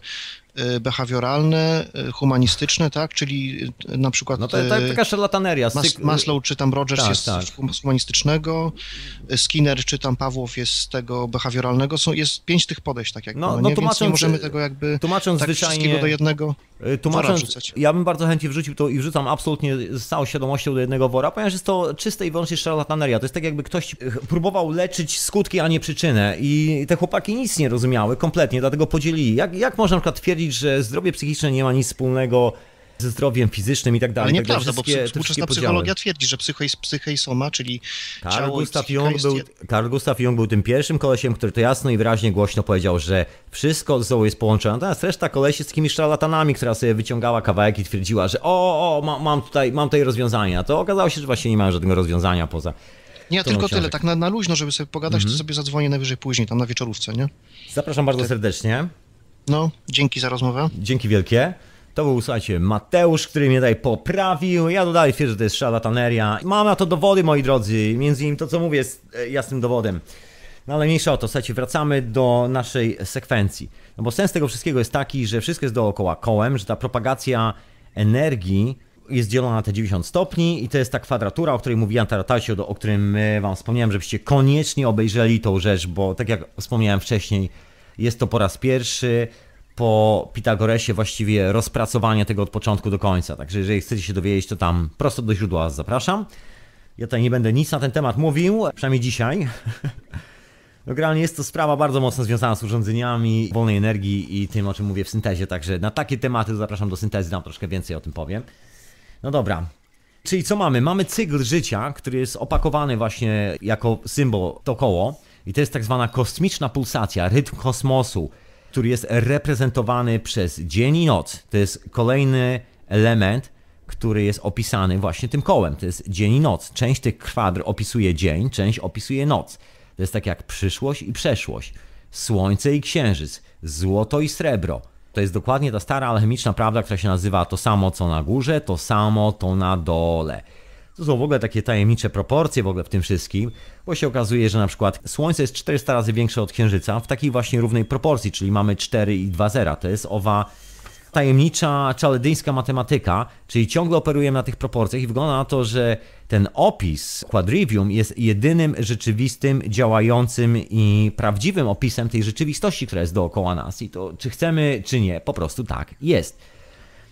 [SPEAKER 1] E, behawioralne, e, humanistyczne, tak? Czyli e, na przykład... No to, to taka
[SPEAKER 2] szarlataneria. Mas, Maslow czy
[SPEAKER 1] tam Rogers tak, jest tak. z humanistycznego, Skinner czy tam Pawłow jest z tego behawioralnego. Są, jest pięć tych podejść, tak jakby, no, no, no nie? nie możemy tego jakby tłumacząc tak zwyczajnie, wszystkiego do jednego y, Tłumacząc,
[SPEAKER 2] ja bym bardzo chętnie wrzucił to i wrzucam absolutnie z całą świadomością do jednego wora, ponieważ jest to czyste i wyłącznie szarlataneria. To jest tak jakby ktoś próbował leczyć skutki, a nie przyczynę i te chłopaki nic nie rozumiały kompletnie, dlatego podzielili. Jak, jak można na przykład twierdzić, że zdrowie psychiczne nie ma nic wspólnego ze zdrowiem fizycznym i tak dalej. Ale nieprawda, bo przy, współczesna psychologia
[SPEAKER 1] twierdzi, że jest psyche i soma,
[SPEAKER 2] czyli Carl ciało Gustav Jung był, jest... Gustav Jung był tym pierwszym kolesiem, który to jasno i wyraźnie głośno powiedział, że wszystko ze sobą jest połączone. Natomiast reszta kolesi z takimi szarlatanami, która sobie wyciągała kawałek i twierdziła, że o, o, mam, mam tutaj, mam tutaj rozwiązania. To okazało się, że właśnie nie mają żadnego rozwiązania poza
[SPEAKER 1] nie, tylko książek. tyle, tak na, na luźno, żeby sobie pogadać, mm -hmm. to mhm. sobie zadzwonię najwyżej później, tam na wieczorówce, nie? Zapraszam bardzo Te...
[SPEAKER 2] serdecznie. No, dzięki za rozmowę. Dzięki wielkie. To był, słuchajcie, Mateusz, który mnie tutaj poprawił. Ja dodaję twierdzę, że to jest szarlataneria. Mam na to dowody, moi drodzy. Między innymi to, co mówię, jest e, jasnym dowodem. No ale mniejsza o to, słuchajcie, wracamy do naszej sekwencji. No bo sens tego wszystkiego jest taki, że wszystko jest dookoła kołem, że ta propagacja energii jest dzielona na te 90 stopni i to jest ta kwadratura, o której mówiłem Taratasiu, o którym e, wam wspomniałem, żebyście koniecznie obejrzeli tą rzecz, bo tak jak wspomniałem wcześniej, jest to po raz pierwszy po Pitagoresie właściwie rozpracowanie tego od początku do końca. Także jeżeli chcecie się dowiedzieć, to tam prosto do źródła zapraszam. Ja tutaj nie będę nic na ten temat mówił, przynajmniej dzisiaj. Generalnie jest to sprawa bardzo mocno związana z urządzeniami wolnej energii i tym, o czym mówię w syntezie, także na takie tematy zapraszam do syntezy, tam troszkę więcej o tym powiem. No dobra. Czyli co mamy? Mamy cykl życia, który jest opakowany właśnie jako symbol to koło. I to jest tak zwana kosmiczna pulsacja, rytm kosmosu, który jest reprezentowany przez dzień i noc. To jest kolejny element, który jest opisany właśnie tym kołem. To jest dzień i noc. Część tych kwadr opisuje dzień, część opisuje noc. To jest tak jak przyszłość i przeszłość, słońce i księżyc, złoto i srebro. To jest dokładnie ta stara alchemiczna prawda, która się nazywa to samo co na górze, to samo to na dole. To są w ogóle takie tajemnicze proporcje w ogóle w tym wszystkim, bo się okazuje, że na przykład Słońce jest 400 razy większe od Księżyca w takiej właśnie równej proporcji, czyli mamy 4 i 2 zera. To jest owa tajemnicza czalydyjska matematyka, czyli ciągle operujemy na tych proporcjach i wygląda na to, że ten opis quadrivium jest jedynym rzeczywistym, działającym i prawdziwym opisem tej rzeczywistości, która jest dookoła nas. I to czy chcemy, czy nie, po prostu tak jest.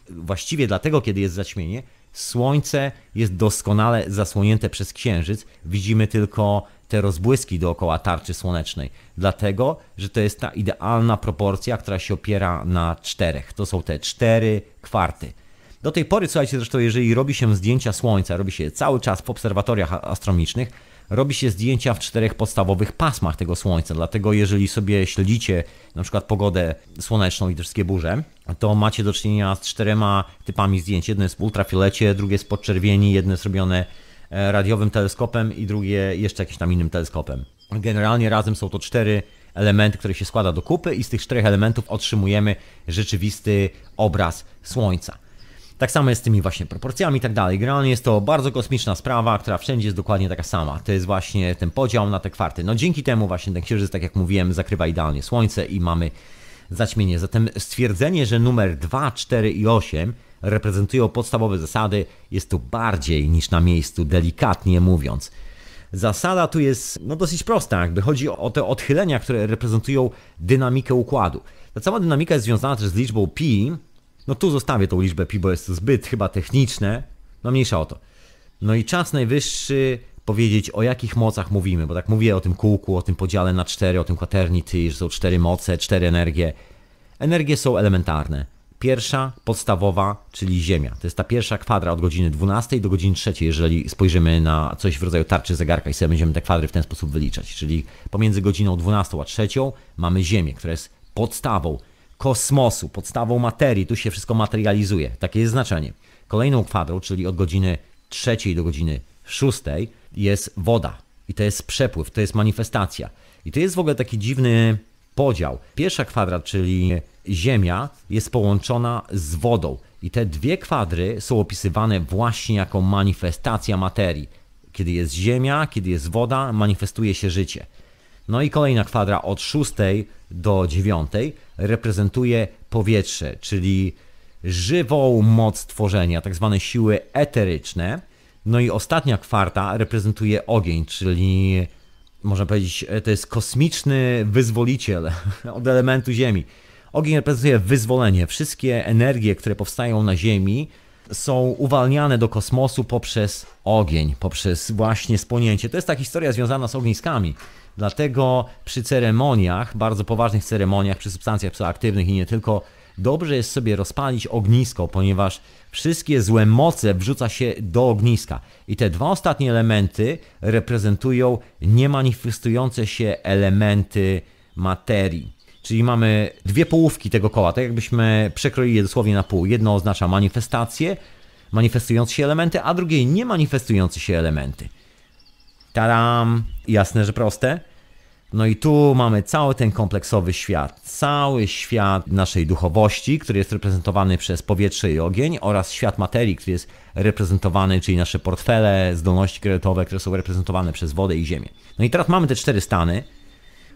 [SPEAKER 2] Właściwie dlatego, kiedy jest zaćmienie, Słońce jest doskonale zasłonięte przez księżyc, widzimy tylko te rozbłyski dookoła tarczy słonecznej, dlatego że to jest ta idealna proporcja, która się opiera na czterech. To są te cztery kwarty. Do tej pory, słuchajcie, zresztą jeżeli robi się zdjęcia słońca, robi się cały czas w obserwatoriach astronomicznych, robi się zdjęcia w czterech podstawowych pasmach tego słońca. Dlatego jeżeli sobie śledzicie na przykład pogodę słoneczną i te wszystkie burze, to macie do czynienia z czterema typami zdjęć. Jedno jest w ultrafiolecie, drugie jest podczerwieni, jedne zrobione robione e, radiowym teleskopem i drugie jeszcze jakimś tam innym teleskopem. Generalnie razem są to cztery elementy, które się składa do kupy i z tych czterech elementów otrzymujemy rzeczywisty obraz Słońca. Tak samo jest z tymi właśnie proporcjami i tak dalej. Generalnie jest to bardzo kosmiczna sprawa, która wszędzie jest dokładnie taka sama. To jest właśnie ten podział na te kwarty. No dzięki temu właśnie ten księżyc, tak jak mówiłem, zakrywa idealnie słońce i mamy zaćmienie. Zatem stwierdzenie, że numer 2, 4 i 8 reprezentują podstawowe zasady, jest tu bardziej niż na miejscu, delikatnie mówiąc. Zasada tu jest no, dosyć prosta, jakby chodzi o te odchylenia, które reprezentują dynamikę układu. Ta cała dynamika jest związana też z liczbą pi, no tu zostawię tą liczbę pi, bo jest to zbyt chyba techniczne. No mniejsza o to. No i czas najwyższy powiedzieć, o jakich mocach mówimy, bo tak mówię o tym kółku, o tym podziale na cztery, o tym quaternity, że są cztery moce, cztery energie. Energie są elementarne. Pierwsza, podstawowa, czyli Ziemia. To jest ta pierwsza kwadra od godziny 12 do godziny 3, jeżeli spojrzymy na coś w rodzaju tarczy zegarka i sobie będziemy te kwadry w ten sposób wyliczać. Czyli pomiędzy godziną 12 a 3 mamy Ziemię, która jest podstawą kosmosu, podstawą materii. Tu się wszystko materializuje. Takie jest znaczenie. Kolejną kwadrą, czyli od godziny trzeciej do godziny szóstej, jest woda. I to jest przepływ, to jest manifestacja. I to jest w ogóle taki dziwny podział. Pierwsza kwadra, czyli Ziemia, jest połączona z wodą. I te dwie kwadry są opisywane właśnie jako manifestacja materii. Kiedy jest Ziemia, kiedy jest woda, manifestuje się życie. No i kolejna kwadra od szóstej do dziewiątej reprezentuje powietrze, czyli żywą moc tworzenia, tak zwane siły eteryczne. No i ostatnia kwarta reprezentuje ogień, czyli można powiedzieć, to jest kosmiczny wyzwoliciel od elementu Ziemi. Ogień reprezentuje wyzwolenie. Wszystkie energie, które powstają na Ziemi, są uwalniane do kosmosu poprzez ogień, poprzez właśnie spłonięcie. To jest ta historia związana z ogniskami. Dlatego przy ceremoniach, bardzo poważnych ceremoniach, przy substancjach psychoaktywnych i nie tylko, dobrze jest sobie rozpalić ognisko, ponieważ wszystkie złe moce wrzuca się do ogniska. I te dwa ostatnie elementy reprezentują niemanifestujące się elementy materii. Czyli mamy dwie połówki tego koła, tak jakbyśmy przekroili je dosłownie na pół. Jedno oznacza manifestację, manifestujące się elementy, a drugie nie manifestujące się elementy. Taram! Jasne, że proste. No i tu mamy cały ten kompleksowy świat, cały świat naszej duchowości, który jest reprezentowany przez powietrze i ogień oraz świat materii, który jest reprezentowany, czyli nasze portfele, zdolności kredytowe, które są reprezentowane przez wodę i ziemię. No i teraz mamy te cztery stany.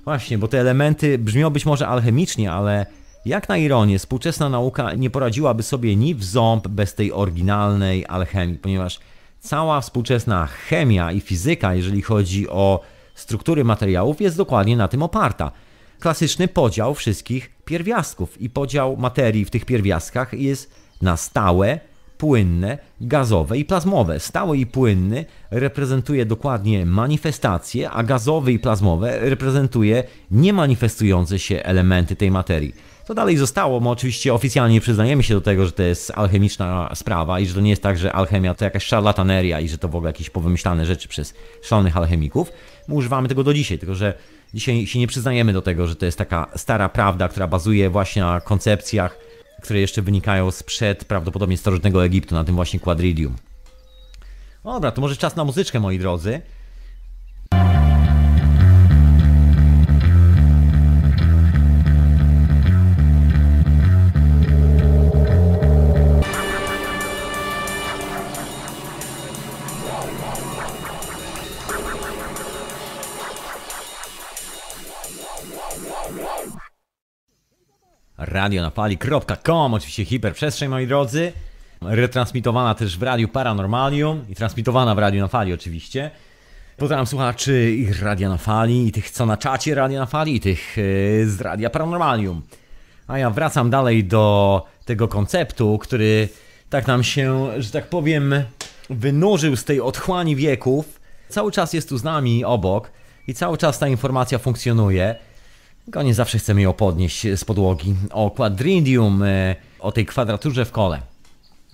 [SPEAKER 2] Właśnie, bo te elementy brzmią być może alchemicznie, ale jak na ironię, współczesna nauka nie poradziłaby sobie ni w ząb bez tej oryginalnej alchemii, ponieważ Cała współczesna chemia i fizyka, jeżeli chodzi o struktury materiałów, jest dokładnie na tym oparta. Klasyczny podział wszystkich pierwiastków i podział materii w tych pierwiastkach jest na stałe, płynne, gazowe i plazmowe. Stały i płynny reprezentuje dokładnie manifestacje, a gazowy i plazmowe reprezentuje niemanifestujące się elementy tej materii. To dalej zostało, bo oczywiście oficjalnie nie przyznajemy się do tego, że to jest alchemiczna sprawa i że to nie jest tak, że alchemia to jakaś szarlataneria i że to w ogóle jakieś powymyślane rzeczy przez szalonych alchemików. My używamy tego do dzisiaj, tylko że dzisiaj się nie przyznajemy do tego, że to jest taka stara prawda, która bazuje właśnie na koncepcjach, które jeszcze wynikają sprzed prawdopodobnie starożytnego Egiptu, na tym właśnie quadridium. Dobra, to może czas na muzyczkę, moi drodzy. radionapali.com, oczywiście hiperprzestrzeń, moi drodzy. Retransmitowana też w Radiu Paranormalium i transmitowana w Radiu na Fali oczywiście. Pozdrawiam słuchaczy i Radia na Fali, i tych co na czacie Radia na Fali, i tych e, z Radia Paranormalium. A ja wracam dalej do tego konceptu, który tak nam się, że tak powiem, wynurzył z tej otchłani wieków. Cały czas jest tu z nami obok i cały czas ta informacja funkcjonuje. Tylko nie zawsze chcemy ją podnieść z podłogi. O quadridium, e, o tej kwadraturze w kole.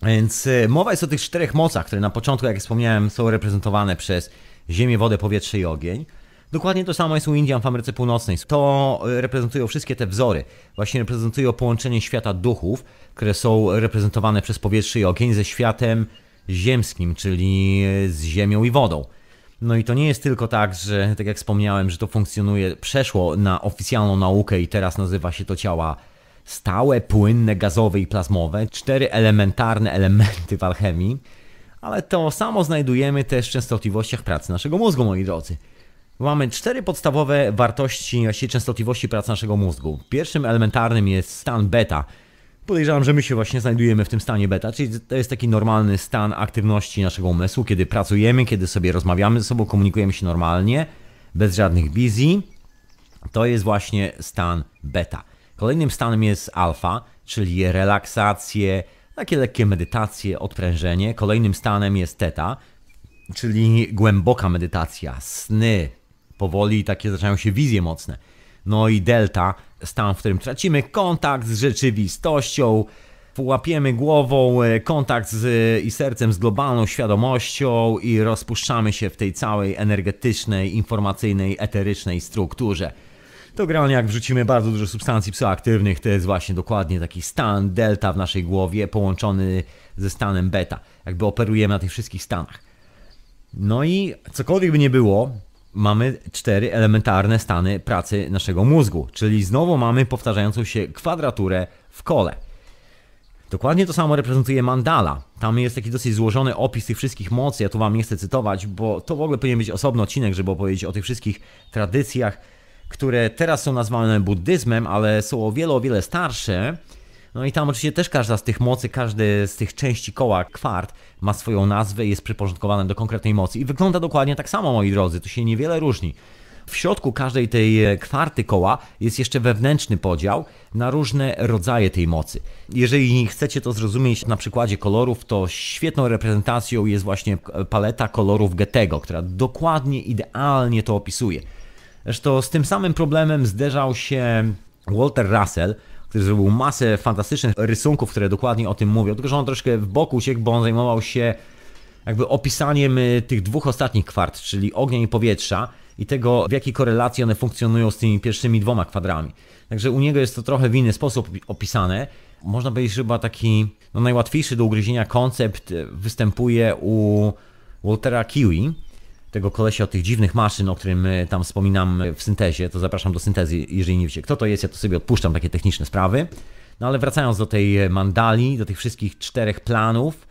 [SPEAKER 2] Więc e, mowa jest o tych czterech mocach, które na początku, jak wspomniałem, są reprezentowane przez ziemię, wodę, powietrze i ogień. Dokładnie to samo jest u Indian w Ameryce Północnej. To e, reprezentują wszystkie te wzory. Właśnie reprezentują połączenie świata duchów, które są reprezentowane przez powietrze i ogień, ze światem ziemskim, czyli z ziemią i wodą. No i to nie jest tylko tak, że tak jak wspomniałem, że to funkcjonuje, przeszło na oficjalną naukę i teraz nazywa się to ciała stałe, płynne, gazowe i plazmowe, cztery elementarne elementy w alchemii, ale to samo znajdujemy też w częstotliwościach pracy naszego mózgu, moi drodzy. Mamy cztery podstawowe wartości, właściwie częstotliwości pracy naszego mózgu. Pierwszym elementarnym jest stan beta, Podejrzewam, że my się właśnie znajdujemy w tym stanie beta, czyli to jest taki normalny stan aktywności naszego umysłu, kiedy pracujemy, kiedy sobie rozmawiamy ze sobą, komunikujemy się normalnie, bez żadnych wizji. To jest właśnie stan beta. Kolejnym stanem jest alfa, czyli relaksacje, takie lekkie medytacje, odprężenie. Kolejnym stanem jest teta, czyli głęboka medytacja, sny, powoli takie zaczynają się wizje mocne. No i delta stan, w którym tracimy kontakt z rzeczywistością, łapiemy głową e, kontakt z, i sercem z globalną świadomością i rozpuszczamy się w tej całej energetycznej, informacyjnej, eterycznej strukturze. To generalnie jak wrzucimy bardzo dużo substancji psychoaktywnych, to jest właśnie dokładnie taki stan delta w naszej głowie połączony ze stanem beta. Jakby operujemy na tych wszystkich stanach. No i cokolwiek by nie było, mamy cztery elementarne stany pracy naszego mózgu, czyli znowu mamy powtarzającą się kwadraturę w kole. Dokładnie to samo reprezentuje mandala. Tam jest taki dosyć złożony opis tych wszystkich mocy. Ja tu wam nie chcę cytować, bo to w ogóle powinien być osobny odcinek, żeby opowiedzieć o tych wszystkich tradycjach, które teraz są nazwane buddyzmem, ale są o wiele, o wiele starsze no i tam oczywiście też każda z tych mocy, każdy z tych części koła, kwart, ma swoją nazwę i jest przyporządkowany do konkretnej mocy. I wygląda dokładnie tak samo, moi drodzy, to się niewiele różni. W środku każdej tej e, kwarty koła jest jeszcze wewnętrzny podział na różne rodzaje tej mocy. Jeżeli chcecie to zrozumieć na przykładzie kolorów, to świetną reprezentacją jest właśnie e, paleta kolorów Goethego, która dokładnie, idealnie to opisuje. Zresztą z tym samym problemem zderzał się Walter Russell, który zrobił masę fantastycznych rysunków, które dokładnie o tym mówią, tylko że on troszkę w boku uciekł, bo on zajmował się jakby opisaniem y, tych dwóch ostatnich kwart, czyli ognia i powietrza i tego, w jakiej korelacji one funkcjonują z tymi pierwszymi dwoma kwadrami. Także u niego jest to trochę w inny sposób opisane. Można powiedzieć, chyba taki no, najłatwiejszy do ugryzienia koncept y, występuje u Waltera Kiwi, tego kolesia od tych dziwnych maszyn, o którym e, tam wspominam e, w syntezie, to zapraszam do syntezy, jeżeli nie wiecie kto to jest, ja to sobie odpuszczam takie techniczne sprawy. No ale wracając do tej e, mandali, do tych wszystkich czterech planów,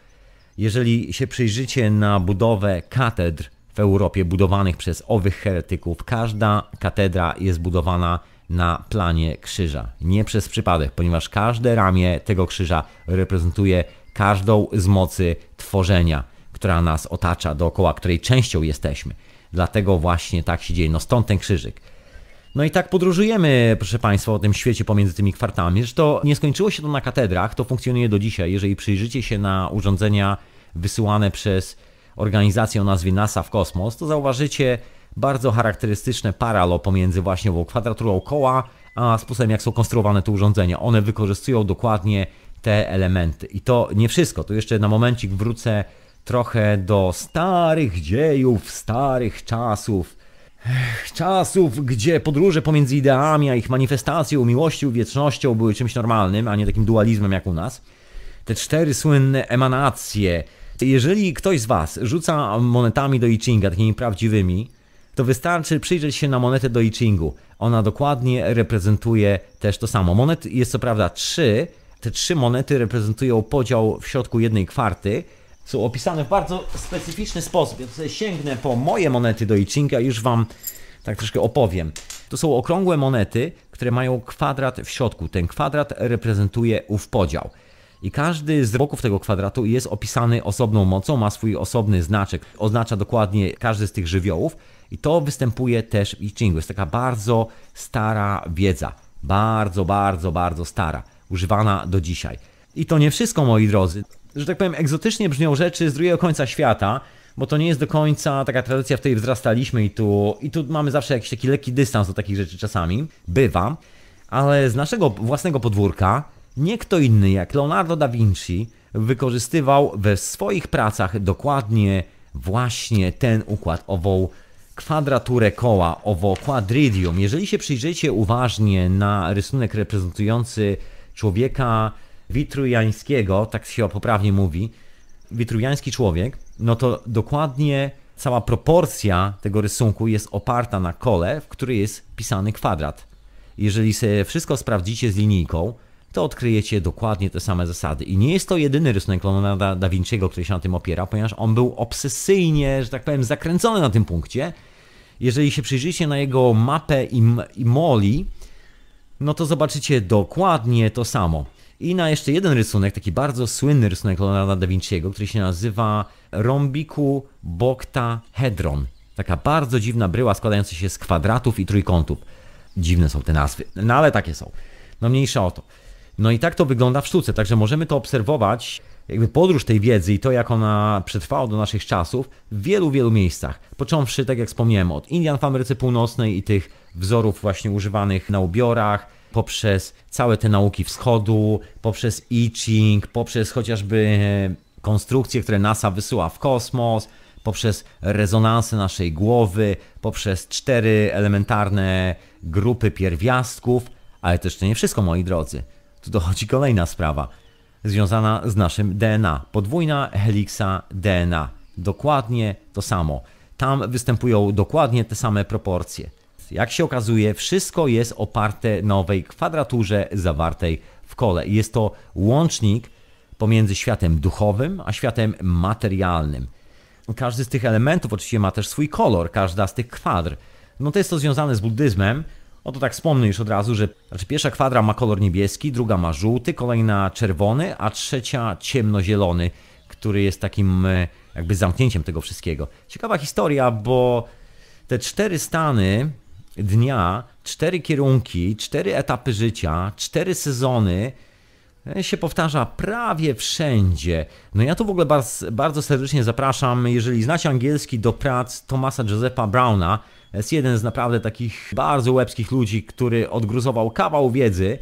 [SPEAKER 2] jeżeli się przyjrzycie na budowę katedr w Europie budowanych przez owych heretyków, każda katedra jest budowana na planie krzyża. Nie przez przypadek, ponieważ każde ramię tego krzyża reprezentuje każdą z mocy tworzenia która nas otacza, dookoła której częścią jesteśmy. Dlatego właśnie tak się dzieje. No stąd ten krzyżyk. No i tak podróżujemy, proszę Państwa, o tym świecie pomiędzy tymi kwartami. Zresztą nie skończyło się to na katedrach, to funkcjonuje do dzisiaj. Jeżeli przyjrzycie się na urządzenia wysyłane przez organizację o nazwie NASA w kosmos, to zauważycie bardzo charakterystyczne paralo pomiędzy właśnie ową kwadraturą koła, a sposobem jak są konstruowane te urządzenia. One wykorzystują dokładnie te elementy. I to nie wszystko, to jeszcze na momencik wrócę trochę do starych dziejów, starych czasów. Czasów, gdzie podróże pomiędzy ideami, a ich manifestacją, miłością, wiecznością były czymś normalnym, a nie takim dualizmem jak u nas. Te cztery słynne emanacje. Jeżeli ktoś z Was rzuca monetami do I Chinga, takimi prawdziwymi, to wystarczy przyjrzeć się na monetę do I Chingu. Ona dokładnie reprezentuje też to samo. Monet jest co prawda trzy, te trzy monety reprezentują podział w środku jednej kwarty, są opisane w bardzo specyficzny sposób. Ja tutaj sięgnę po moje monety do Ichinga i już Wam tak troszkę opowiem. To są okrągłe monety, które mają kwadrat w środku. Ten kwadrat reprezentuje ów podział. I każdy z boków tego kwadratu jest opisany osobną mocą, ma swój osobny znaczek, oznacza dokładnie każdy z tych żywiołów. I to występuje też w Ichingu. Jest taka bardzo stara wiedza. Bardzo, bardzo, bardzo stara. Używana do dzisiaj. I to nie wszystko, moi drodzy że tak powiem, egzotycznie brzmią rzeczy z drugiego końca świata, bo to nie jest do końca taka tradycja, w której wzrastaliśmy i tu, i tu mamy zawsze jakiś taki lekki dystans do takich rzeczy czasami. Bywa. Ale z naszego własnego podwórka nie kto inny jak Leonardo da Vinci wykorzystywał we swoich pracach dokładnie właśnie ten układ, ową kwadraturę koła, owo quadridium. Jeżeli się przyjrzycie uważnie na rysunek reprezentujący człowieka Witrujańskiego, tak się poprawnie mówi, Witrujański człowiek, no to dokładnie cała proporcja tego rysunku jest oparta na kole, w której jest pisany kwadrat. Jeżeli sobie wszystko sprawdzicie z linijką, to odkryjecie dokładnie te same zasady. I nie jest to jedyny rysunek Leonarda da Vinci'ego, który się na tym opiera, ponieważ on był obsesyjnie, że tak powiem, zakręcony na tym punkcie. Jeżeli się przyjrzycie na jego mapę i, i moli, no to zobaczycie dokładnie to samo. I na jeszcze jeden rysunek, taki bardzo słynny rysunek Leonarda da Vinci'ego, który się nazywa Rombiku Bokta Hedron. Taka bardzo dziwna bryła składająca się z kwadratów i trójkątów. Dziwne są te nazwy, no ale takie są. No mniejsza o to. No i tak to wygląda w sztuce, także możemy to obserwować, jakby podróż tej wiedzy i to, jak ona przetrwała do naszych czasów w wielu, wielu miejscach. Począwszy, tak jak wspomniałem, od Indian w Ameryce Północnej i tych wzorów właśnie używanych na ubiorach, poprzez całe te nauki wschodu, poprzez itching, poprzez chociażby e, konstrukcje, które NASA wysyła w kosmos, poprzez rezonanse naszej głowy, poprzez cztery elementarne grupy pierwiastków, ale to jeszcze nie wszystko, moi drodzy. Tu dochodzi kolejna sprawa związana z naszym DNA. Podwójna heliksa DNA. Dokładnie to samo. Tam występują dokładnie te same proporcje. Jak się okazuje, wszystko jest oparte nowej kwadraturze zawartej w kole. Jest to łącznik pomiędzy światem duchowym a światem materialnym. Każdy z tych elementów oczywiście ma też swój kolor, każda z tych kwadr. No to jest to związane z buddyzmem. Oto tak wspomnę już od razu, że znaczy pierwsza kwadra ma kolor niebieski, druga ma żółty, kolejna czerwony, a trzecia ciemnozielony, który jest takim e, jakby zamknięciem tego wszystkiego. Ciekawa historia, bo te cztery stany dnia, cztery kierunki, cztery etapy życia, cztery sezony e, się powtarza prawie wszędzie. No ja tu w ogóle bardzo, bardzo serdecznie zapraszam, jeżeli znacie angielski, do prac Tomasa Josepha Browna. Jest jeden z naprawdę takich bardzo łebskich ludzi, który odgruzował kawał wiedzy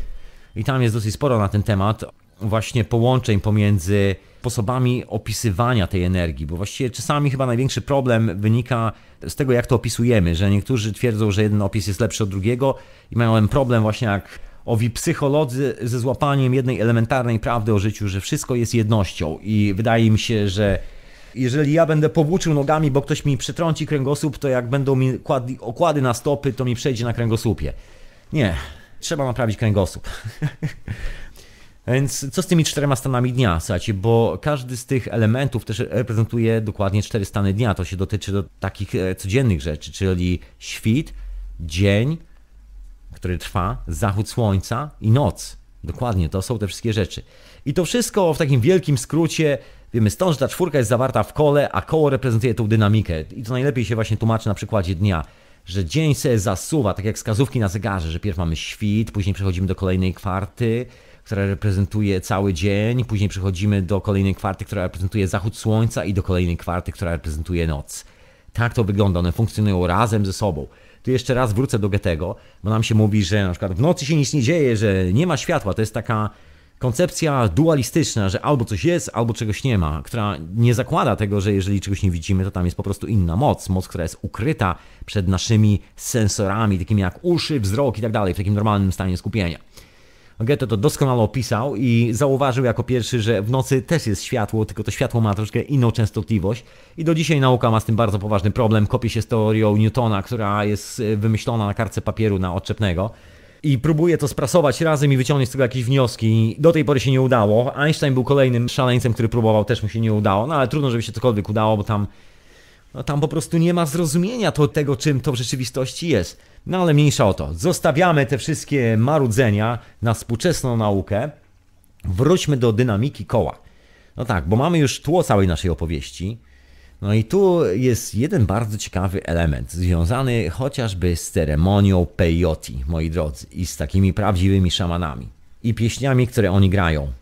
[SPEAKER 2] i tam jest dosyć sporo na ten temat właśnie połączeń pomiędzy sposobami opisywania tej energii, bo właściwie czasami chyba największy problem wynika z tego, jak to opisujemy, że niektórzy twierdzą, że jeden opis jest lepszy od drugiego i mają problem właśnie jak owi psycholodzy ze złapaniem jednej elementarnej prawdy o życiu, że wszystko jest jednością i wydaje mi się, że jeżeli ja będę powłóczył nogami, bo ktoś mi przytrąci kręgosłup, to jak będą mi kładli okłady na stopy, to mi przejdzie na kręgosłupie. Nie, trzeba naprawić kręgosłup. Więc co z tymi czterema stanami dnia, słuchajcie, bo każdy z tych elementów też reprezentuje dokładnie cztery stany dnia. To się dotyczy do takich e, codziennych rzeczy, czyli świt, dzień, który trwa, zachód słońca i noc. Dokładnie, to są te wszystkie rzeczy. I to wszystko w takim wielkim skrócie Wiemy stąd, że ta czwórka jest zawarta w kole, a koło reprezentuje tą dynamikę. I to najlepiej się właśnie tłumaczy na przykładzie dnia, że dzień się zasuwa, tak jak wskazówki na zegarze, że pierw mamy świt, później przechodzimy do kolejnej kwarty, która reprezentuje cały dzień, później przechodzimy do kolejnej kwarty, która reprezentuje zachód słońca i do kolejnej kwarty, która reprezentuje noc. Tak to wygląda, one funkcjonują razem ze sobą. Tu jeszcze raz wrócę do Goethego, bo nam się mówi, że na przykład w nocy się nic nie dzieje, że nie ma światła. To jest taka koncepcja dualistyczna, że albo coś jest, albo czegoś nie ma, która nie zakłada tego, że jeżeli czegoś nie widzimy, to tam jest po prostu inna moc, moc, która jest ukryta przed naszymi sensorami, takimi jak uszy, wzrok i tak dalej, w takim normalnym stanie skupienia. Goethe to doskonale opisał i zauważył jako pierwszy, że w nocy też jest światło, tylko to światło ma troszkę inną częstotliwość. I do dzisiaj nauka ma z tym bardzo poważny problem. Kopie się z teorią Newtona, która jest e, wymyślona na kartce papieru na odczepnego. I próbuje to sprasować razem i wyciągnąć z tego jakieś wnioski. Do tej pory się nie udało. Einstein był kolejnym szaleńcem, który próbował, też mu się nie udało. No ale trudno, żeby się cokolwiek udało, bo tam, no, tam po prostu nie ma zrozumienia to, tego, czym to w rzeczywistości jest. No ale mniejsza o to. Zostawiamy te wszystkie marudzenia na współczesną naukę. Wróćmy do dynamiki koła. No tak, bo mamy już tło całej naszej opowieści. No i tu jest jeden bardzo ciekawy element, związany chociażby z ceremonią peyoti, moi drodzy, i z takimi prawdziwymi szamanami. I pieśniami, które oni grają.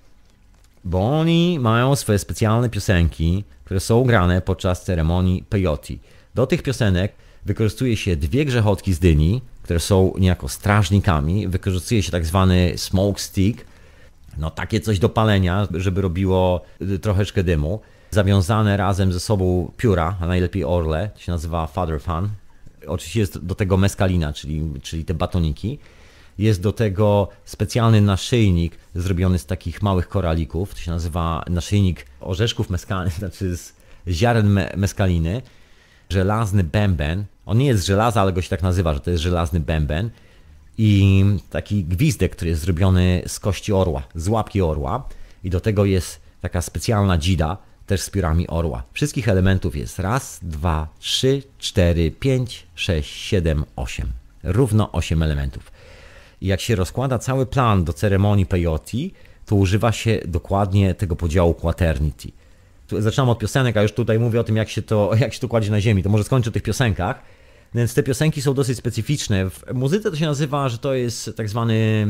[SPEAKER 2] Bo oni mają swoje specjalne piosenki, które są grane podczas ceremonii peyoti. Do tych piosenek wykorzystuje się dwie grzechotki z dyni, które są niejako strażnikami, wykorzystuje się tak zwany smoke stick, no takie coś do palenia, żeby robiło y, troszeczkę dymu. Zawiązane razem ze sobą pióra, a najlepiej orle, to się nazywa father fan. Oczywiście jest do tego meskalina, czyli, czyli te batoniki. Jest do tego specjalny naszyjnik zrobiony z takich małych koralików, to się nazywa naszyjnik orzeszków meskalnych, znaczy z ziaren me meskaliny żelazny bęben. On nie jest żelaza, ale go się tak nazywa, że to jest żelazny bęben. I taki gwizdek, który jest zrobiony z kości orła, z łapki orła. I do tego jest taka specjalna dzida, też z piórami orła. Wszystkich elementów jest raz, dwa, trzy, cztery, pięć, sześć, siedem, osiem. Równo osiem elementów. I jak się rozkłada cały plan do ceremonii peyoti, to używa się dokładnie tego podziału quaternity zaczynam od piosenek, a już tutaj mówię o tym, jak się to, jak się to kładzie na ziemi. To może skończę o tych piosenkach. Więc te piosenki są dosyć specyficzne. W muzyce to się nazywa, że to jest tak zwany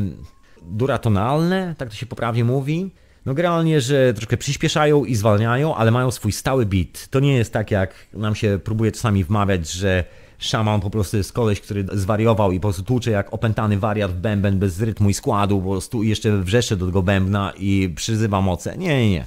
[SPEAKER 2] duratonalne, tak to się poprawnie mówi. No generalnie, że troszkę przyspieszają i zwalniają, ale mają swój stały beat. To nie jest tak, jak nam się próbuje czasami wmawiać, że szaman po prostu jest koleś, który zwariował i po prostu tłucze jak opętany wariat w bęben bez rytmu i składu, bo tu jeszcze wrzeszcze do tego bębna i przyzywa moce. Nie, nie, nie.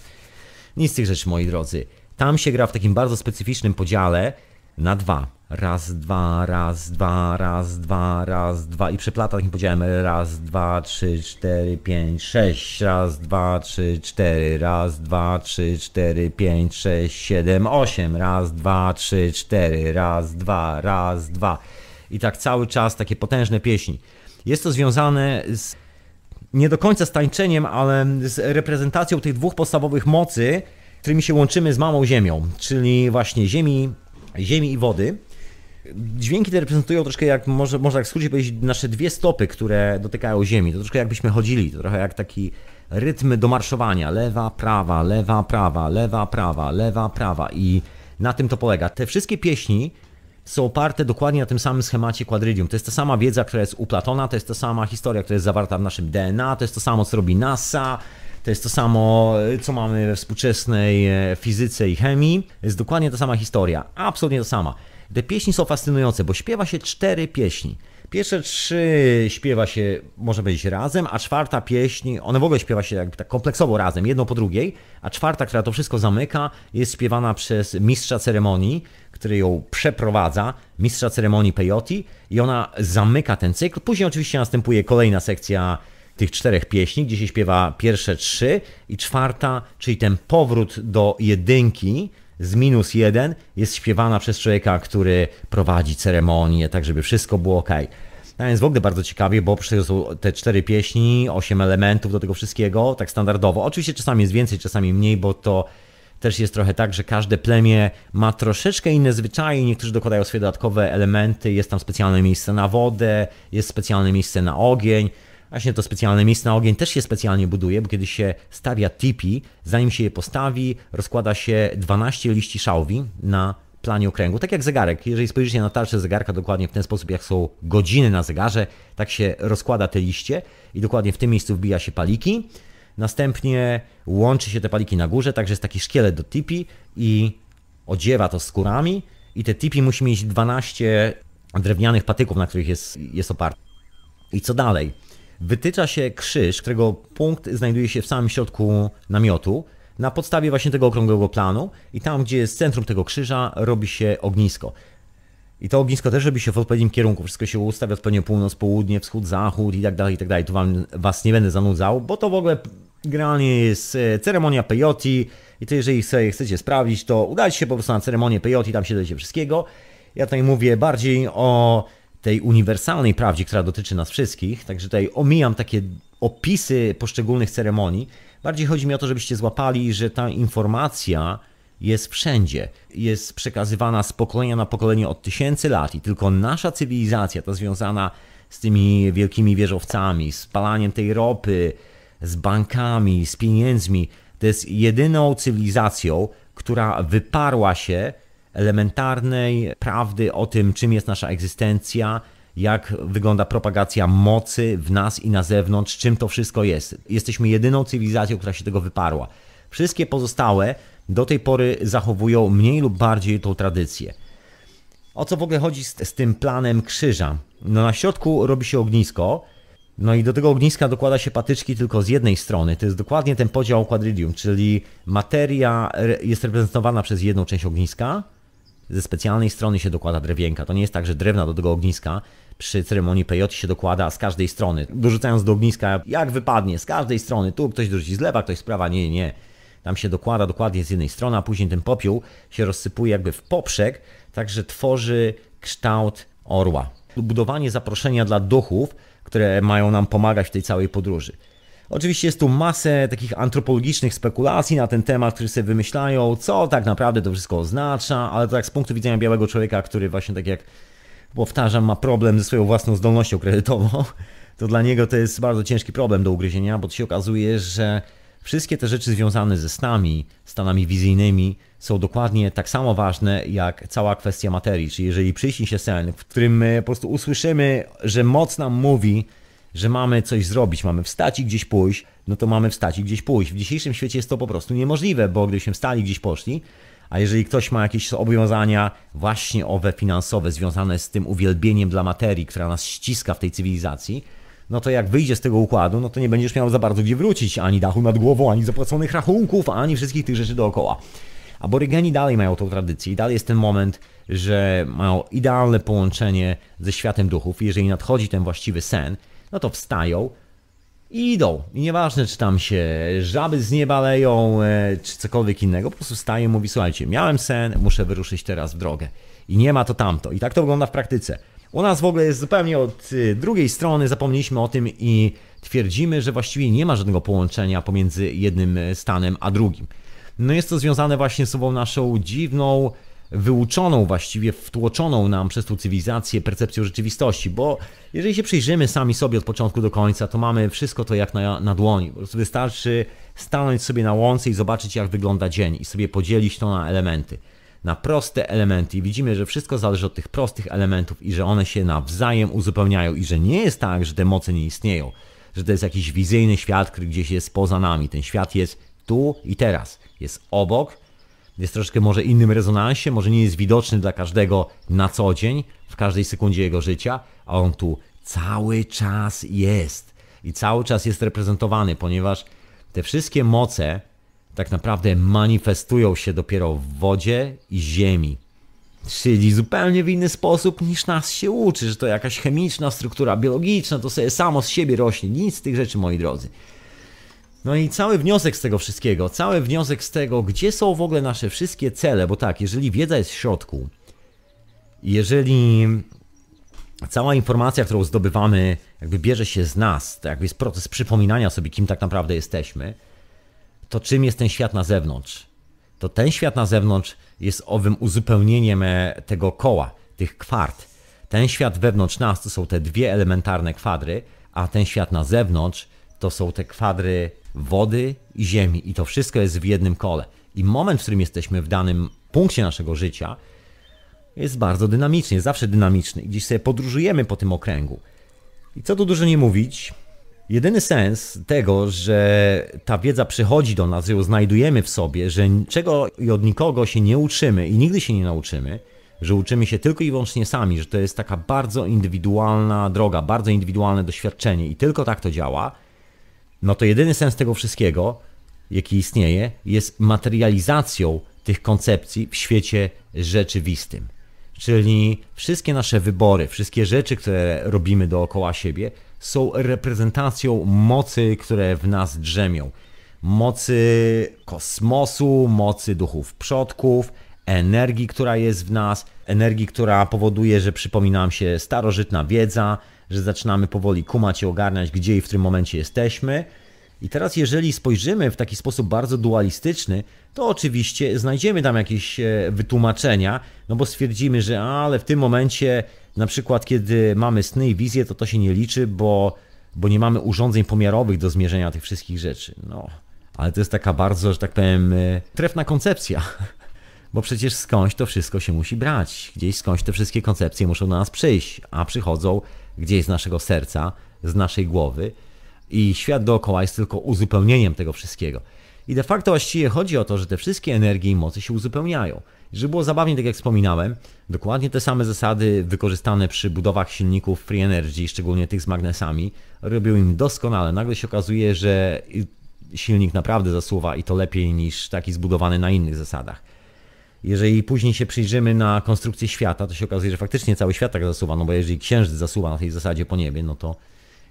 [SPEAKER 2] Nic z tych rzeczy, moi drodzy. Tam się gra w takim bardzo specyficznym podziale na dwa. Raz, dwa, raz, dwa, raz, dwa, raz, dwa i przeplata takim podziałem raz, dwa, trzy, cztery, pięć, sześć, raz, dwa, trzy, cztery, raz, dwa, trzy, cztery, pięć, sześć, siedem, osiem, raz, dwa, trzy, cztery, raz, dwa, raz, dwa i tak cały czas takie potężne pieśni. Jest to związane z nie do końca z tańczeniem, ale z reprezentacją tych dwóch podstawowych mocy, którymi się łączymy z mamą ziemią, czyli właśnie ziemi, ziemi i wody. Dźwięki te reprezentują troszkę jak, może, można tak w skrócie powiedzieć, nasze dwie stopy, które dotykają ziemi. To troszkę jakbyśmy chodzili, to trochę jak taki rytm do marszowania. Lewa, prawa, lewa, prawa, lewa, prawa, lewa, prawa i na tym to polega. Te wszystkie pieśni są oparte dokładnie na tym samym schemacie Quadridium. To jest ta sama wiedza, która jest u Platona, to jest ta sama historia, która jest zawarta w naszym DNA, to jest to samo, co robi NASA, to jest to samo, e, co mamy we współczesnej e, fizyce i chemii. Jest dokładnie ta sama historia, absolutnie ta sama. Te pieśni są fascynujące, bo śpiewa się cztery pieśni. Pierwsze trzy śpiewa się, może być razem, a czwarta pieśń, ona w ogóle śpiewa się tak kompleksowo razem, jedną po drugiej, a czwarta, która to wszystko zamyka, jest śpiewana przez mistrza ceremonii, który ją przeprowadza, mistrza ceremonii Peyoti i ona zamyka ten cykl. Później oczywiście następuje kolejna sekcja tych czterech pieśni, gdzie się śpiewa pierwsze trzy i czwarta, czyli ten powrót do jedynki z minus jeden jest śpiewana przez człowieka, który prowadzi ceremonię, tak żeby wszystko było ok. No więc w ogóle bardzo ciekawie, bo przecież są te cztery pieśni, osiem elementów do tego wszystkiego, tak standardowo. Oczywiście czasami jest więcej, czasami mniej, bo to też jest trochę tak, że każde plemię ma troszeczkę inne zwyczaje, niektórzy dokładają swoje dodatkowe elementy, jest tam specjalne miejsce na wodę, jest specjalne miejsce na ogień. Właśnie to specjalne miejsce na ogień też się specjalnie buduje, bo kiedy się stawia tipi, zanim się je postawi, rozkłada się 12 liści szałwi na planie okręgu. Tak jak zegarek. Jeżeli spojrzycie na tarczę zegarka dokładnie w ten sposób, jak są godziny na zegarze, tak się rozkłada te liście i dokładnie w tym miejscu wbija się paliki. Następnie łączy się te paliki na górze, także jest taki szkielet do tipi i odziewa to skórami i te tipi musi mieć 12 drewnianych patyków, na których jest, jest oparty. I co dalej? Wytycza się krzyż, którego punkt znajduje się w samym środku namiotu, na podstawie właśnie tego okrągłego planu i tam, gdzie jest centrum tego krzyża, robi się ognisko. I to ognisko też robi się w odpowiednim kierunku. Wszystko się ustawia odpowiednio północ, południe, wschód, zachód i tak dalej, i tak dalej. Tu wam, was nie będę zanudzał, bo to w ogóle generalnie jest e, ceremonia peyoti i to jeżeli sobie chcecie sprawdzić, to udajcie się po prostu na ceremonię peyoti, tam się dojdzie wszystkiego. Ja tutaj mówię bardziej o tej uniwersalnej prawdzie, która dotyczy nas wszystkich, także tutaj omijam takie opisy poszczególnych ceremonii. Bardziej chodzi mi o to, żebyście złapali, że ta informacja jest wszędzie, jest przekazywana z pokolenia na pokolenie od tysięcy lat i tylko nasza cywilizacja, ta związana z tymi wielkimi wieżowcami, z palaniem tej ropy, z bankami, z pieniędzmi, to jest jedyną cywilizacją, która wyparła się elementarnej prawdy o tym, czym jest nasza egzystencja, jak wygląda propagacja mocy w nas i na zewnątrz, czym to wszystko jest. Jesteśmy jedyną cywilizacją, która się tego wyparła. Wszystkie pozostałe do tej pory zachowują mniej lub bardziej tą tradycję. O co w ogóle chodzi z, z tym planem krzyża? No na środku robi się ognisko, no i do tego ogniska dokłada się patyczki tylko z jednej strony. To jest dokładnie ten podział quadridium, czyli materia jest reprezentowana przez jedną część ogniska, ze specjalnej strony się dokłada drewienka. To nie jest tak, że drewna do tego ogniska przy ceremonii pejoty się dokłada z każdej strony, dorzucając do ogniska jak wypadnie, z każdej strony. Tu ktoś dorzuci z lewa, ktoś z prawa, nie, nie tam się dokłada dokładnie z jednej strony, a później ten popiół się rozsypuje jakby w poprzek, także tworzy kształt orła. Budowanie zaproszenia dla duchów, które mają nam pomagać w tej całej podróży. Oczywiście jest tu masę takich antropologicznych spekulacji na ten temat, które sobie wymyślają, co tak naprawdę to wszystko oznacza, ale to tak z punktu widzenia białego człowieka, który właśnie tak jak powtarzam, ma problem ze swoją własną zdolnością kredytową, to dla niego to jest bardzo ciężki problem do ugryzienia, bo to się okazuje, że Wszystkie te rzeczy związane ze snami, stanami wizyjnymi są dokładnie tak samo ważne jak cała kwestia materii. Czyli jeżeli przyjści się sen, w którym po prostu usłyszymy, że moc nam mówi, że mamy coś zrobić, mamy wstać i gdzieś pójść, no to mamy wstać i gdzieś pójść. W dzisiejszym świecie jest to po prostu niemożliwe, bo gdybyśmy wstali gdzieś poszli, a jeżeli ktoś ma jakieś obowiązania właśnie owe finansowe związane z tym uwielbieniem dla materii, która nas ściska w tej cywilizacji, no to jak wyjdziesz z tego układu, no to nie będziesz miał za bardzo gdzie wrócić, ani dachu nad głową, ani zapłaconych rachunków, ani wszystkich tych rzeczy dookoła. Aborygeni dalej mają tą tradycję i dalej jest ten moment, że mają idealne połączenie ze światem duchów. Jeżeli nadchodzi ten właściwy sen, no to wstają i idą. I nieważne, czy tam się żaby z nieba leją, e, czy cokolwiek innego, po prostu wstają i mówi, słuchajcie, miałem sen, muszę wyruszyć teraz w drogę. I nie ma to tamto. I tak to wygląda w praktyce. U nas w ogóle jest zupełnie od y, drugiej strony, zapomnieliśmy o tym i twierdzimy, że właściwie nie ma żadnego połączenia pomiędzy jednym y, stanem a drugim. No jest to związane właśnie z sobą naszą dziwną, wyuczoną, właściwie wtłoczoną nam przez tą cywilizację percepcją rzeczywistości, bo jeżeli się przyjrzymy sami sobie od początku do końca, to mamy wszystko to jak na, na dłoni. Po prostu wystarczy stanąć sobie na łące i zobaczyć, jak wygląda dzień i sobie podzielić to na elementy na proste elementy i widzimy, że wszystko zależy od tych prostych elementów i że one się nawzajem uzupełniają i że nie jest tak, że te moce nie istnieją, że to jest jakiś wizyjny świat, który gdzieś jest poza nami. Ten świat jest tu i teraz, jest obok, jest troszkę może innym rezonansie, może nie jest widoczny dla każdego na co dzień, w każdej sekundzie jego życia, a on tu cały czas jest i cały czas jest reprezentowany, ponieważ te wszystkie moce, tak naprawdę manifestują się dopiero w wodzie i ziemi. Czyli zupełnie w inny sposób niż nas się uczy, że to jakaś chemiczna struktura biologiczna, to sobie samo z siebie rośnie. Nic z tych rzeczy, moi drodzy. No i cały wniosek z tego wszystkiego, cały wniosek z tego, gdzie są w ogóle nasze wszystkie cele, bo tak, jeżeli wiedza jest w środku, jeżeli cała informacja, którą zdobywamy, jakby bierze się z nas, to jakby jest proces przypominania sobie, kim tak naprawdę jesteśmy, to czym jest ten świat na zewnątrz? To ten świat na zewnątrz jest owym uzupełnieniem e, tego koła, tych kwart. Ten świat wewnątrz nas to są te dwie elementarne kwadry, a ten świat na zewnątrz to są te kwadry wody i ziemi. I to wszystko jest w jednym kole. I moment, w którym jesteśmy w danym punkcie naszego życia, jest bardzo dynamiczny, jest zawsze dynamiczny. I gdzieś sobie podróżujemy po tym okręgu. I co tu dużo nie mówić, Jedyny sens tego, że ta wiedza przychodzi do nas, że ją znajdujemy w sobie, że niczego i od nikogo się nie uczymy i nigdy się nie nauczymy, że uczymy się tylko i wyłącznie sami, że to jest taka bardzo indywidualna droga, bardzo indywidualne doświadczenie i tylko tak to działa, no to jedyny sens tego wszystkiego, jaki istnieje, jest materializacją tych koncepcji w świecie rzeczywistym. Czyli wszystkie nasze wybory, wszystkie rzeczy, które robimy dookoła siebie, są reprezentacją mocy, które w nas drzemią. Mocy kosmosu, mocy duchów przodków, energii, która jest w nas, energii, która powoduje, że przypominam się starożytna wiedza, że zaczynamy powoli kumać i ogarniać, gdzie i w którym momencie jesteśmy. I teraz, jeżeli spojrzymy w taki sposób bardzo dualistyczny, to oczywiście znajdziemy tam jakieś e, wytłumaczenia, no bo stwierdzimy, że ale w tym momencie na przykład, kiedy mamy sny i wizje, to to się nie liczy, bo, bo nie mamy urządzeń pomiarowych do zmierzenia tych wszystkich rzeczy. No, ale to jest taka bardzo, że tak powiem, e, trefna koncepcja. Bo przecież skądś to wszystko się musi brać. Gdzieś skądś te wszystkie koncepcje muszą do nas przyjść, a przychodzą gdzieś z naszego serca, z naszej głowy i świat dookoła jest tylko uzupełnieniem tego wszystkiego. I de facto właściwie chodzi o to, że te wszystkie energie i mocy się uzupełniają. Żeby było zabawnie, tak jak wspominałem, dokładnie te same zasady wykorzystane przy budowach silników Free Energy, szczególnie tych z magnesami, robią im doskonale. Nagle się okazuje, że silnik naprawdę zasuwa i to lepiej niż taki zbudowany na innych zasadach. Jeżeli później się przyjrzymy na konstrukcję świata, to się okazuje, że faktycznie cały świat tak zasuwa, no bo jeżeli księżyc zasuwa na tej zasadzie po niebie, no to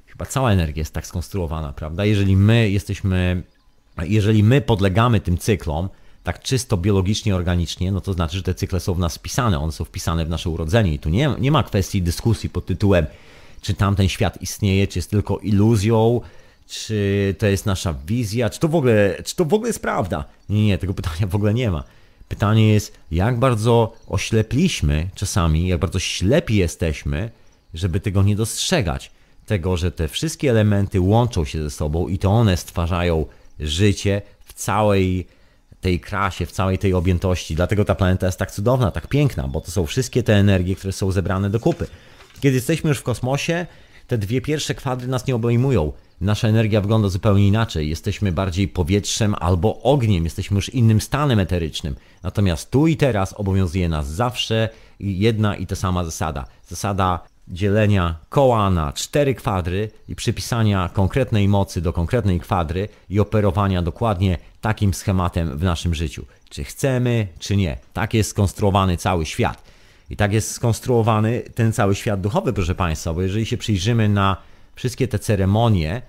[SPEAKER 2] chyba cała energia jest tak skonstruowana, prawda? Jeżeli my jesteśmy, jeżeli my podlegamy tym cyklom, tak czysto biologicznie, organicznie, no to znaczy, że te cykle są w nas wpisane, one są wpisane w nasze urodzenie i tu nie, nie ma kwestii dyskusji pod tytułem, czy tamten świat istnieje, czy jest tylko iluzją, czy to jest nasza wizja, czy to w ogóle, czy to w ogóle jest prawda. Nie, nie, tego pytania w ogóle nie ma. Pytanie jest, jak bardzo oślepliśmy czasami, jak bardzo ślepi jesteśmy, żeby tego nie dostrzegać. Tego, że te wszystkie elementy łączą się ze sobą i to one stwarzają życie w całej tej krasie, w całej tej objętości. Dlatego ta planeta jest tak cudowna, tak piękna, bo to są wszystkie te energie, które są zebrane do kupy. Kiedy jesteśmy już w kosmosie, te dwie pierwsze kwadry nas nie obejmują. Nasza energia wygląda zupełnie inaczej. Jesteśmy bardziej powietrzem albo ogniem, jesteśmy już innym stanem eterycznym. Natomiast tu i teraz obowiązuje nas zawsze jedna i ta sama zasada. Zasada dzielenia koła na cztery kwadry i przypisania konkretnej mocy do konkretnej kwadry i operowania dokładnie takim schematem w naszym życiu. Czy chcemy, czy nie. Tak jest skonstruowany cały świat. I tak jest skonstruowany ten cały świat duchowy, proszę Państwa, bo jeżeli się przyjrzymy na wszystkie te ceremonie,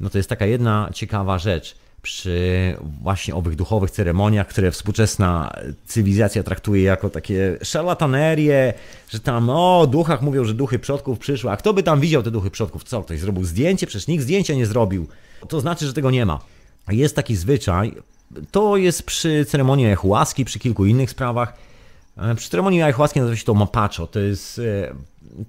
[SPEAKER 2] no to jest taka jedna ciekawa rzecz – przy właśnie owych duchowych ceremoniach, które współczesna cywilizacja traktuje jako takie szalatanerie, że tam o duchach mówią, że duchy przodków przyszły, a kto by tam widział te duchy przodków? Co, ktoś zrobił zdjęcie? Przecież nikt zdjęcia nie zrobił. To znaczy, że tego nie ma. Jest taki zwyczaj, to jest przy ceremonii łaski, przy kilku innych sprawach. E, przy ceremonii łaski nazywa się to mapaczo, to jest e,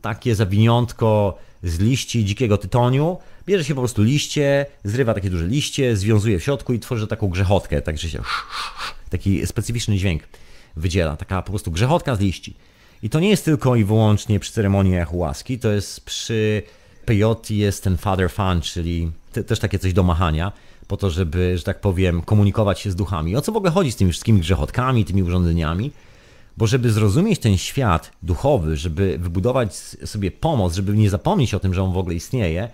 [SPEAKER 2] takie zawiniątko z liści dzikiego tytoniu. Bierze się po prostu liście, zrywa takie duże liście, związuje w środku i tworzy taką grzechotkę, także się taki specyficzny dźwięk wydziela, taka po prostu grzechotka z liści. I to nie jest tylko i wyłącznie przy ceremoniach łaski, to jest przy peyote jest ten father fun, czyli te, też takie coś do machania, po to, żeby, że tak powiem, komunikować się z duchami. O co w ogóle chodzi z tymi wszystkimi grzechotkami, tymi urządzeniami? Bo żeby zrozumieć ten świat duchowy, żeby wybudować sobie pomoc, żeby nie zapomnieć o tym, że on w ogóle istnieje,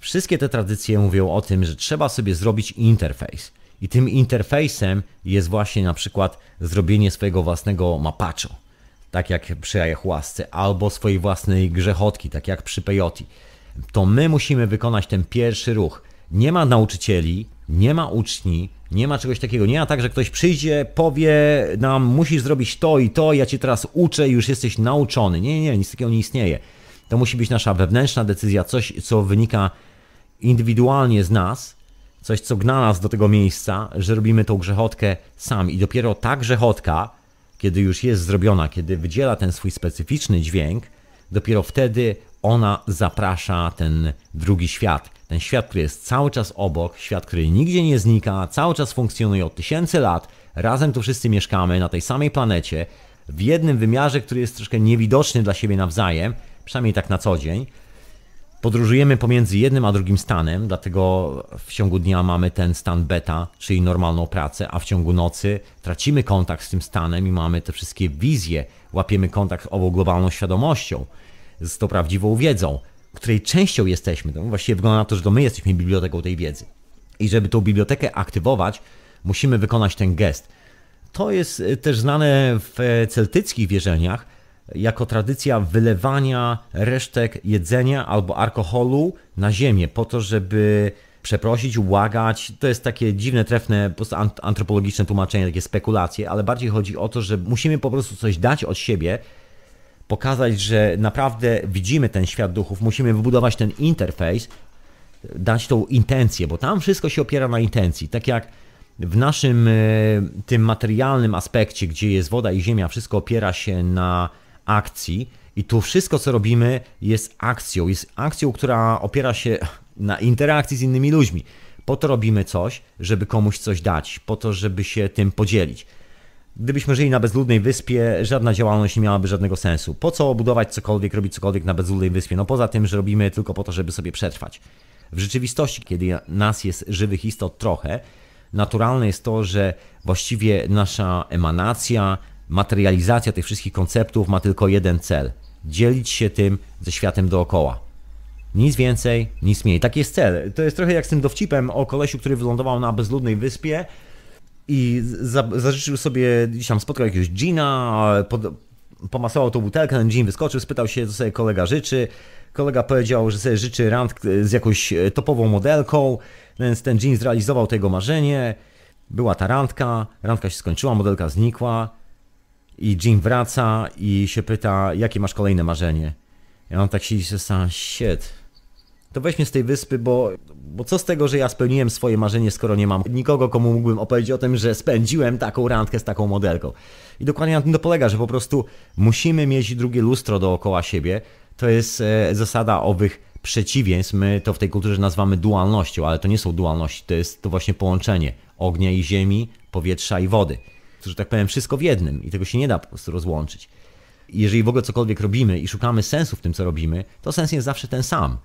[SPEAKER 2] wszystkie te tradycje mówią o tym, że trzeba sobie zrobić interfejs. I tym interfejsem jest właśnie na przykład zrobienie swojego własnego mapaczo, tak jak przy ayahuasce, albo swojej własnej grzechotki, tak jak przy pejoti. To my musimy wykonać ten pierwszy ruch. Nie ma nauczycieli, nie ma uczni, nie ma czegoś takiego. Nie ma tak, że ktoś przyjdzie, powie nam, musisz zrobić to i to, ja cię teraz uczę, już jesteś nauczony. Nie, nie, nic takiego nie istnieje. To musi być nasza wewnętrzna decyzja, coś, co wynika indywidualnie z nas, coś, co gna nas do tego miejsca, że robimy tą grzechotkę sami. I dopiero ta grzechotka, kiedy już jest zrobiona, kiedy wydziela ten swój specyficzny dźwięk, dopiero wtedy ona zaprasza ten drugi świat. Ten świat, który jest cały czas obok, świat, który nigdzie nie znika, cały czas funkcjonuje od tysięcy lat. Razem tu wszyscy mieszkamy na tej samej planecie, w jednym wymiarze, który jest troszkę niewidoczny dla siebie nawzajem, przynajmniej tak na co dzień. Podróżujemy pomiędzy jednym a drugim stanem, dlatego w ciągu dnia mamy ten stan beta, czyli normalną pracę, a w ciągu nocy tracimy kontakt z tym stanem i mamy te wszystkie wizje, łapiemy kontakt z ową globalną świadomością, z tą prawdziwą wiedzą której częścią jesteśmy, to no, właściwie wygląda na to, że to my jesteśmy biblioteką tej wiedzy. I żeby tą bibliotekę aktywować, musimy wykonać ten gest. To jest y, też znane w e, celtyckich wierzeniach jako tradycja wylewania resztek jedzenia albo alkoholu na ziemię, po to, żeby przeprosić, błagać. To jest takie dziwne, trefne, po prostu antropologiczne tłumaczenie, takie spekulacje, ale bardziej chodzi o to, że musimy po prostu coś dać od siebie, pokazać, że naprawdę widzimy ten świat duchów, musimy wybudować ten interfejs, dać tą intencję, bo tam wszystko się opiera na intencji. Tak jak w naszym e, tym materialnym aspekcie, gdzie jest woda i ziemia, wszystko opiera się na akcji i tu wszystko, co robimy, jest akcją. Jest akcją, która opiera się na interakcji z innymi ludźmi. Po to robimy coś, żeby komuś coś dać, po to, żeby się tym podzielić. Gdybyśmy żyli na bezludnej wyspie, żadna działalność nie miałaby żadnego sensu. Po co budować cokolwiek, robić cokolwiek na bezludnej wyspie? No poza tym, że robimy tylko po to, żeby sobie przetrwać. W rzeczywistości, kiedy nas jest żywych istot trochę, naturalne jest to, że właściwie nasza emanacja, materializacja tych wszystkich konceptów ma tylko jeden cel: dzielić się tym ze światem dookoła. Nic więcej, nic mniej. Taki jest cel. To jest trochę jak z tym dowcipem o kolesiu, który wylądował na bezludnej wyspie i za, zażyczył sobie, tam spotkał jakiegoś dżina, pod, pomasował tą butelkę, ten dżin wyskoczył, spytał się, co sobie kolega życzy. Kolega powiedział, że sobie życzy rand z jakąś e, topową modelką, więc ten dżin zrealizował tego marzenie. Była ta randka, randka się skończyła, modelka znikła i Jim wraca i się pyta, jakie masz kolejne marzenie. Ja on tak siedzi i się sam, shit, to weź mnie z tej wyspy, bo, bo co z tego, że ja spełniłem swoje marzenie, skoro nie mam nikogo, komu mógłbym opowiedzieć o tym, że spędziłem taką randkę z taką modelką. I dokładnie na tym to polega, że po prostu musimy mieć drugie lustro dookoła siebie. To jest e, zasada owych przeciwieństw. My to w tej kulturze nazywamy dualnością, ale to nie są dualności, to jest to właśnie połączenie ognia i ziemi, powietrza i wody. To, że tak powiem, wszystko w jednym i tego się nie da po prostu rozłączyć. Jeżeli w ogóle cokolwiek robimy i szukamy sensu w tym, co robimy, to sens jest zawsze ten sam.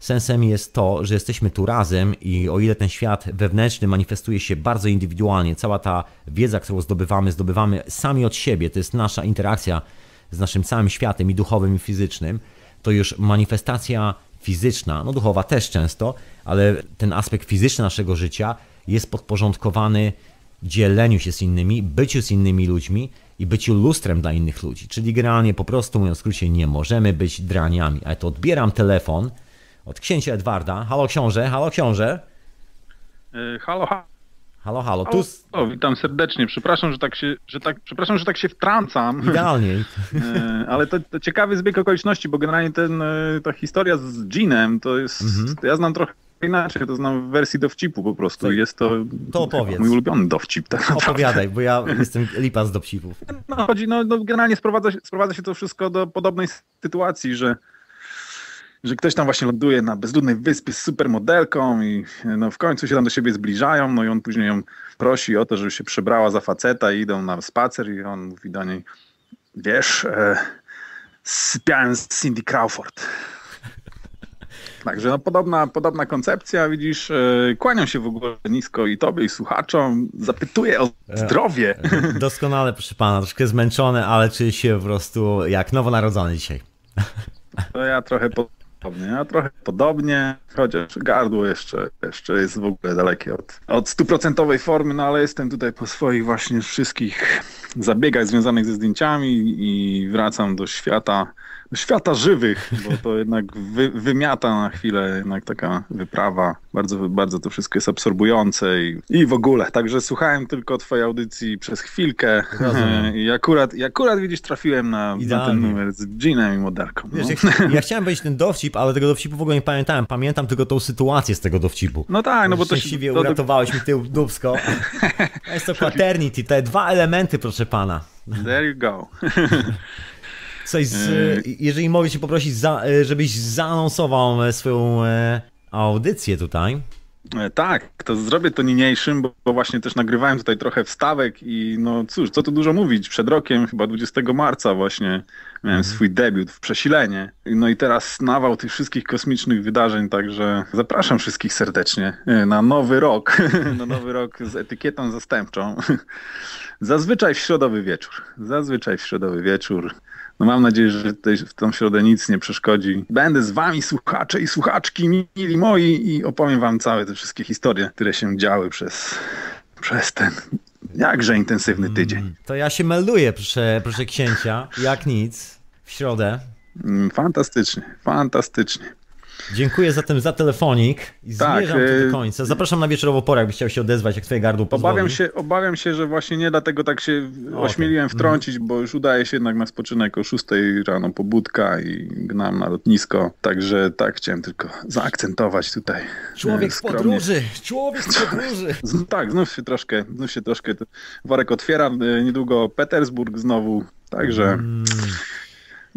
[SPEAKER 2] Sensem jest to, że jesteśmy tu razem i o ile ten świat wewnętrzny manifestuje się bardzo indywidualnie, cała ta wiedza, którą zdobywamy, zdobywamy sami od siebie, to jest nasza interakcja z naszym całym światem i duchowym, i fizycznym, to już manifestacja fizyczna, no duchowa też często, ale ten aspekt fizyczny naszego życia jest podporządkowany dzieleniu się z innymi, byciu z innymi ludźmi i byciu lustrem dla innych ludzi. Czyli generalnie po prostu, mówiąc w skrócie, nie możemy być draniami. ja to odbieram telefon, od księcia Edwarda. Halo książę, halo książę.
[SPEAKER 3] E, halo, halo. Halo, halo. Tu... O, witam serdecznie. Przepraszam, że tak się, że tak, przepraszam, że tak się wtrącam. Idealnie. E, ale to, to, ciekawy zbieg okoliczności, bo generalnie ten, e, ta historia z Jeanem to jest. Mhm. ja znam trochę inaczej, to znam w wersji dowcipu po prostu. Co? Tak. Jest to, to opowiedz. mój ulubiony dowcip. Tak Opowiadaj, bo ja jestem
[SPEAKER 2] lipa z dowcipów.
[SPEAKER 3] No, chodzi, no, no generalnie sprowadza, sprowadza się to wszystko do podobnej sytuacji, że że ktoś tam właśnie ląduje na bezludnej wyspie z supermodelką i no w końcu się tam do siebie zbliżają, no i on później ją prosi o to, żeby się przebrała za faceta i idą na spacer i on mówi do niej, wiesz, e, sypiałem z Cindy Crawford. Także no, podobna, podobna koncepcja, widzisz, e, kłaniam się w ogóle nisko i tobie, i słuchaczom, zapytuję o e, zdrowie. E,
[SPEAKER 2] doskonale, proszę pana, troszkę zmęczony, ale czuję się po prostu jak nowonarodzony dzisiaj.
[SPEAKER 3] To ja trochę po podobnie. a trochę podobnie, chociaż gardło jeszcze, jeszcze jest w ogóle dalekie od, od stuprocentowej formy, no ale jestem tutaj po swoich właśnie wszystkich zabiegach związanych ze zdjęciami i wracam do świata świata żywych, bo to jednak wy, wymiata na chwilę jednak taka wyprawa. Bardzo, bardzo to wszystko jest absorbujące i, i w ogóle. Także słuchałem tylko twojej audycji przez chwilkę i akurat, i akurat widzisz, trafiłem na, na ten numer z Jeanem i Modarką. Wiesz, no.
[SPEAKER 2] ja, ja, chciałem powiedzieć ten dowcip, ale tego dowcipu w ogóle nie pamiętałem. Pamiętam tylko tą sytuację z tego dowcipu. No tak, no bo to się... To... uratowałeś mi tył dubsko. Jest to Quaternity, te dwa elementy, proszę pana.
[SPEAKER 3] There you go.
[SPEAKER 2] Coś z, e. jeżeli mogę cię poprosić, za, e, żebyś zaanonsował e, swoją audycję tutaj.
[SPEAKER 3] Tak, to zrobię to niniejszym, bo, bo właśnie też nagrywałem tutaj trochę wstawek i no cóż, co tu dużo mówić. Przed rokiem, chyba 20 marca właśnie, miałem mhm. swój debiut w Przesilenie. No i teraz nawał tych wszystkich kosmicznych wydarzeń, także zapraszam wszystkich serdecznie na nowy rok, na nowy rok z etykietą zastępczą. Zazwyczaj w środowy wieczór, zazwyczaj w środowy wieczór. No mam nadzieję, że tej, w tą środę nic nie przeszkodzi. Będę z wami, słuchacze i słuchaczki, mili moi, i opowiem wam całe te wszystkie historie, które się działy przez, przez ten jakże intensywny tydzień. Mm,
[SPEAKER 2] to ja się melduję, proszę, proszę księcia, jak nic, w środę.
[SPEAKER 3] Mm, fantastycznie, fantastycznie.
[SPEAKER 2] Dziękuję zatem za telefonik i tak, zmierzam e... do końca. Zapraszam na wieczorową porę, jakbyś chciał się odezwać, jak twoje gardło pozwoli. Obawiam się,
[SPEAKER 3] obawiam się, że właśnie nie dlatego tak się okay. ośmieliłem mhm. wtrącić, mm. bo już udaje się jednak na spoczynek o 6 rano pobudka i gnam na lotnisko, także tak chciałem tylko zaakcentować tutaj. E, człowiek z podróży, człowiek z podróży. tak, znów się troszkę, znów się troszkę worek otwiera, e, niedługo Petersburg znowu, także... Mm.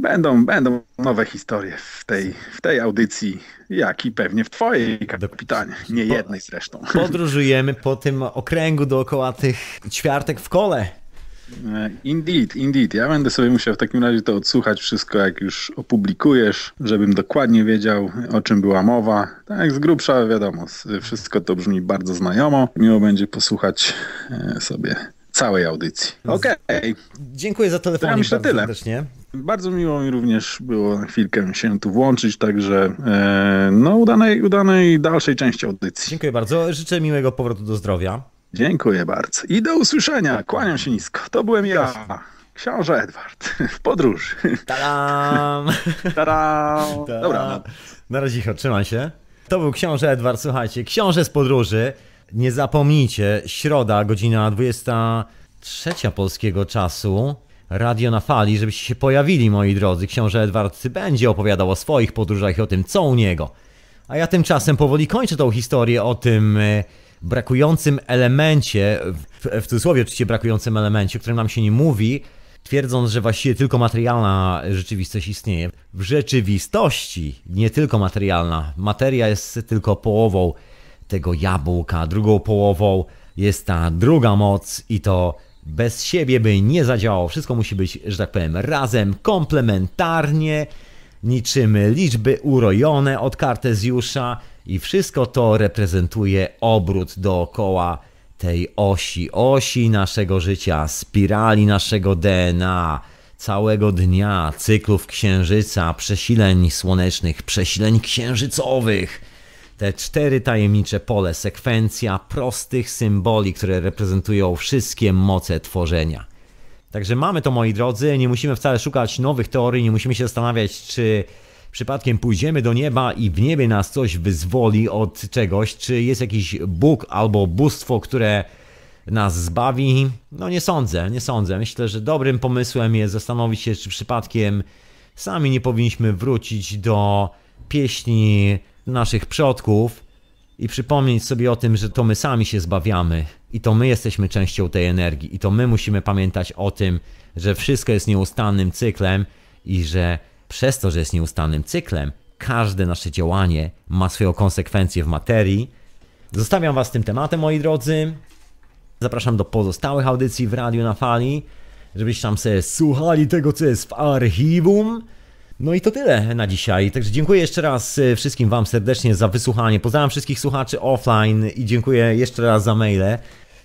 [SPEAKER 3] Będą, będą nowe historie w tej, w tej audycji, jak i pewnie w twojej, kapitanie. Nie jednej zresztą.
[SPEAKER 2] Podróżujemy po tym okręgu dookoła tych ćwiartek w kole.
[SPEAKER 3] E, indeed, indeed. Ja będę sobie musiał w takim razie to odsłuchać wszystko, jak już opublikujesz, żebym dokładnie wiedział, o czym była mowa. Tak, z grubsza wiadomo, wszystko to brzmi bardzo znajomo. Miło będzie posłuchać e, sobie całej audycji. Okej. Okay. Dziękuję za telefon. Ja myślę tyle. Serdecznie. Bardzo miło mi również było na chwilkę się tu włączyć, także e, no udanej, udanej dalszej części audycji. Dziękuję bardzo. Życzę miłego powrotu do zdrowia. Dziękuję bardzo. I do usłyszenia. Kłaniam się nisko. To byłem ja. Książę Edward w podróży. Taram! Taram! Dobra.
[SPEAKER 2] Na razie, trzymaj się. To był książę Edward, słuchajcie, książę z podróży. Nie zapomnijcie, środa, godzina 23 polskiego czasu. Radio na fali, żebyście się pojawili, moi drodzy. Książę Edward będzie opowiadał o swoich podróżach i o tym, co u niego. A ja tymczasem powoli kończę tą historię o tym e, brakującym elemencie, w, w cudzysłowie oczywiście brakującym elemencie, o którym nam się nie mówi, twierdząc, że właściwie tylko materialna rzeczywistość istnieje. W rzeczywistości nie tylko materialna. Materia jest tylko połową tego jabłka. Drugą połową jest ta druga moc i to bez siebie by nie zadziałało. Wszystko musi być, że tak powiem, razem, komplementarnie, niczym liczby urojone od Kartezjusza i wszystko to reprezentuje obrót dookoła tej osi, osi naszego życia, spirali naszego DNA, całego dnia, cyklów księżyca, przesileń słonecznych, przesileń księżycowych – te cztery tajemnicze pole, sekwencja prostych symboli, które reprezentują wszystkie moce tworzenia. Także mamy to, moi drodzy, nie musimy wcale szukać nowych teorii, nie musimy się zastanawiać, czy przypadkiem pójdziemy do nieba i w niebie nas coś wyzwoli od czegoś, czy jest jakiś Bóg albo bóstwo, które nas zbawi. No nie sądzę, nie sądzę. Myślę, że dobrym pomysłem jest zastanowić się, czy przypadkiem sami nie powinniśmy wrócić do pieśni naszych przodków i przypomnieć sobie o tym, że to my sami się zbawiamy i to my jesteśmy częścią tej energii i to my musimy pamiętać o tym, że wszystko jest nieustannym cyklem i że przez to, że jest nieustannym cyklem, każde nasze działanie ma swoją konsekwencję w materii. Zostawiam Was z tym tematem, moi drodzy. Zapraszam do pozostałych audycji w Radiu na Fali, żebyście tam sobie słuchali tego, co jest w archiwum. No i to tyle na dzisiaj. Także dziękuję jeszcze raz e, wszystkim Wam serdecznie za wysłuchanie. Pozdrawiam wszystkich słuchaczy offline i dziękuję jeszcze raz za maile.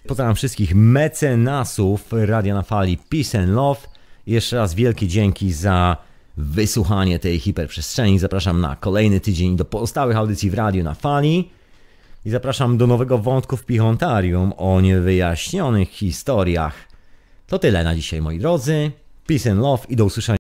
[SPEAKER 2] Pozdrawiam wszystkich mecenasów Radia na Fali Peace and Love. jeszcze raz wielkie dzięki za wysłuchanie tej hiperprzestrzeni. Zapraszam na kolejny tydzień do pozostałych audycji w Radiu na Fali. I zapraszam do nowego wątku w Pichontarium o niewyjaśnionych historiach. To tyle na dzisiaj, moi drodzy. Peace and love i do usłyszenia.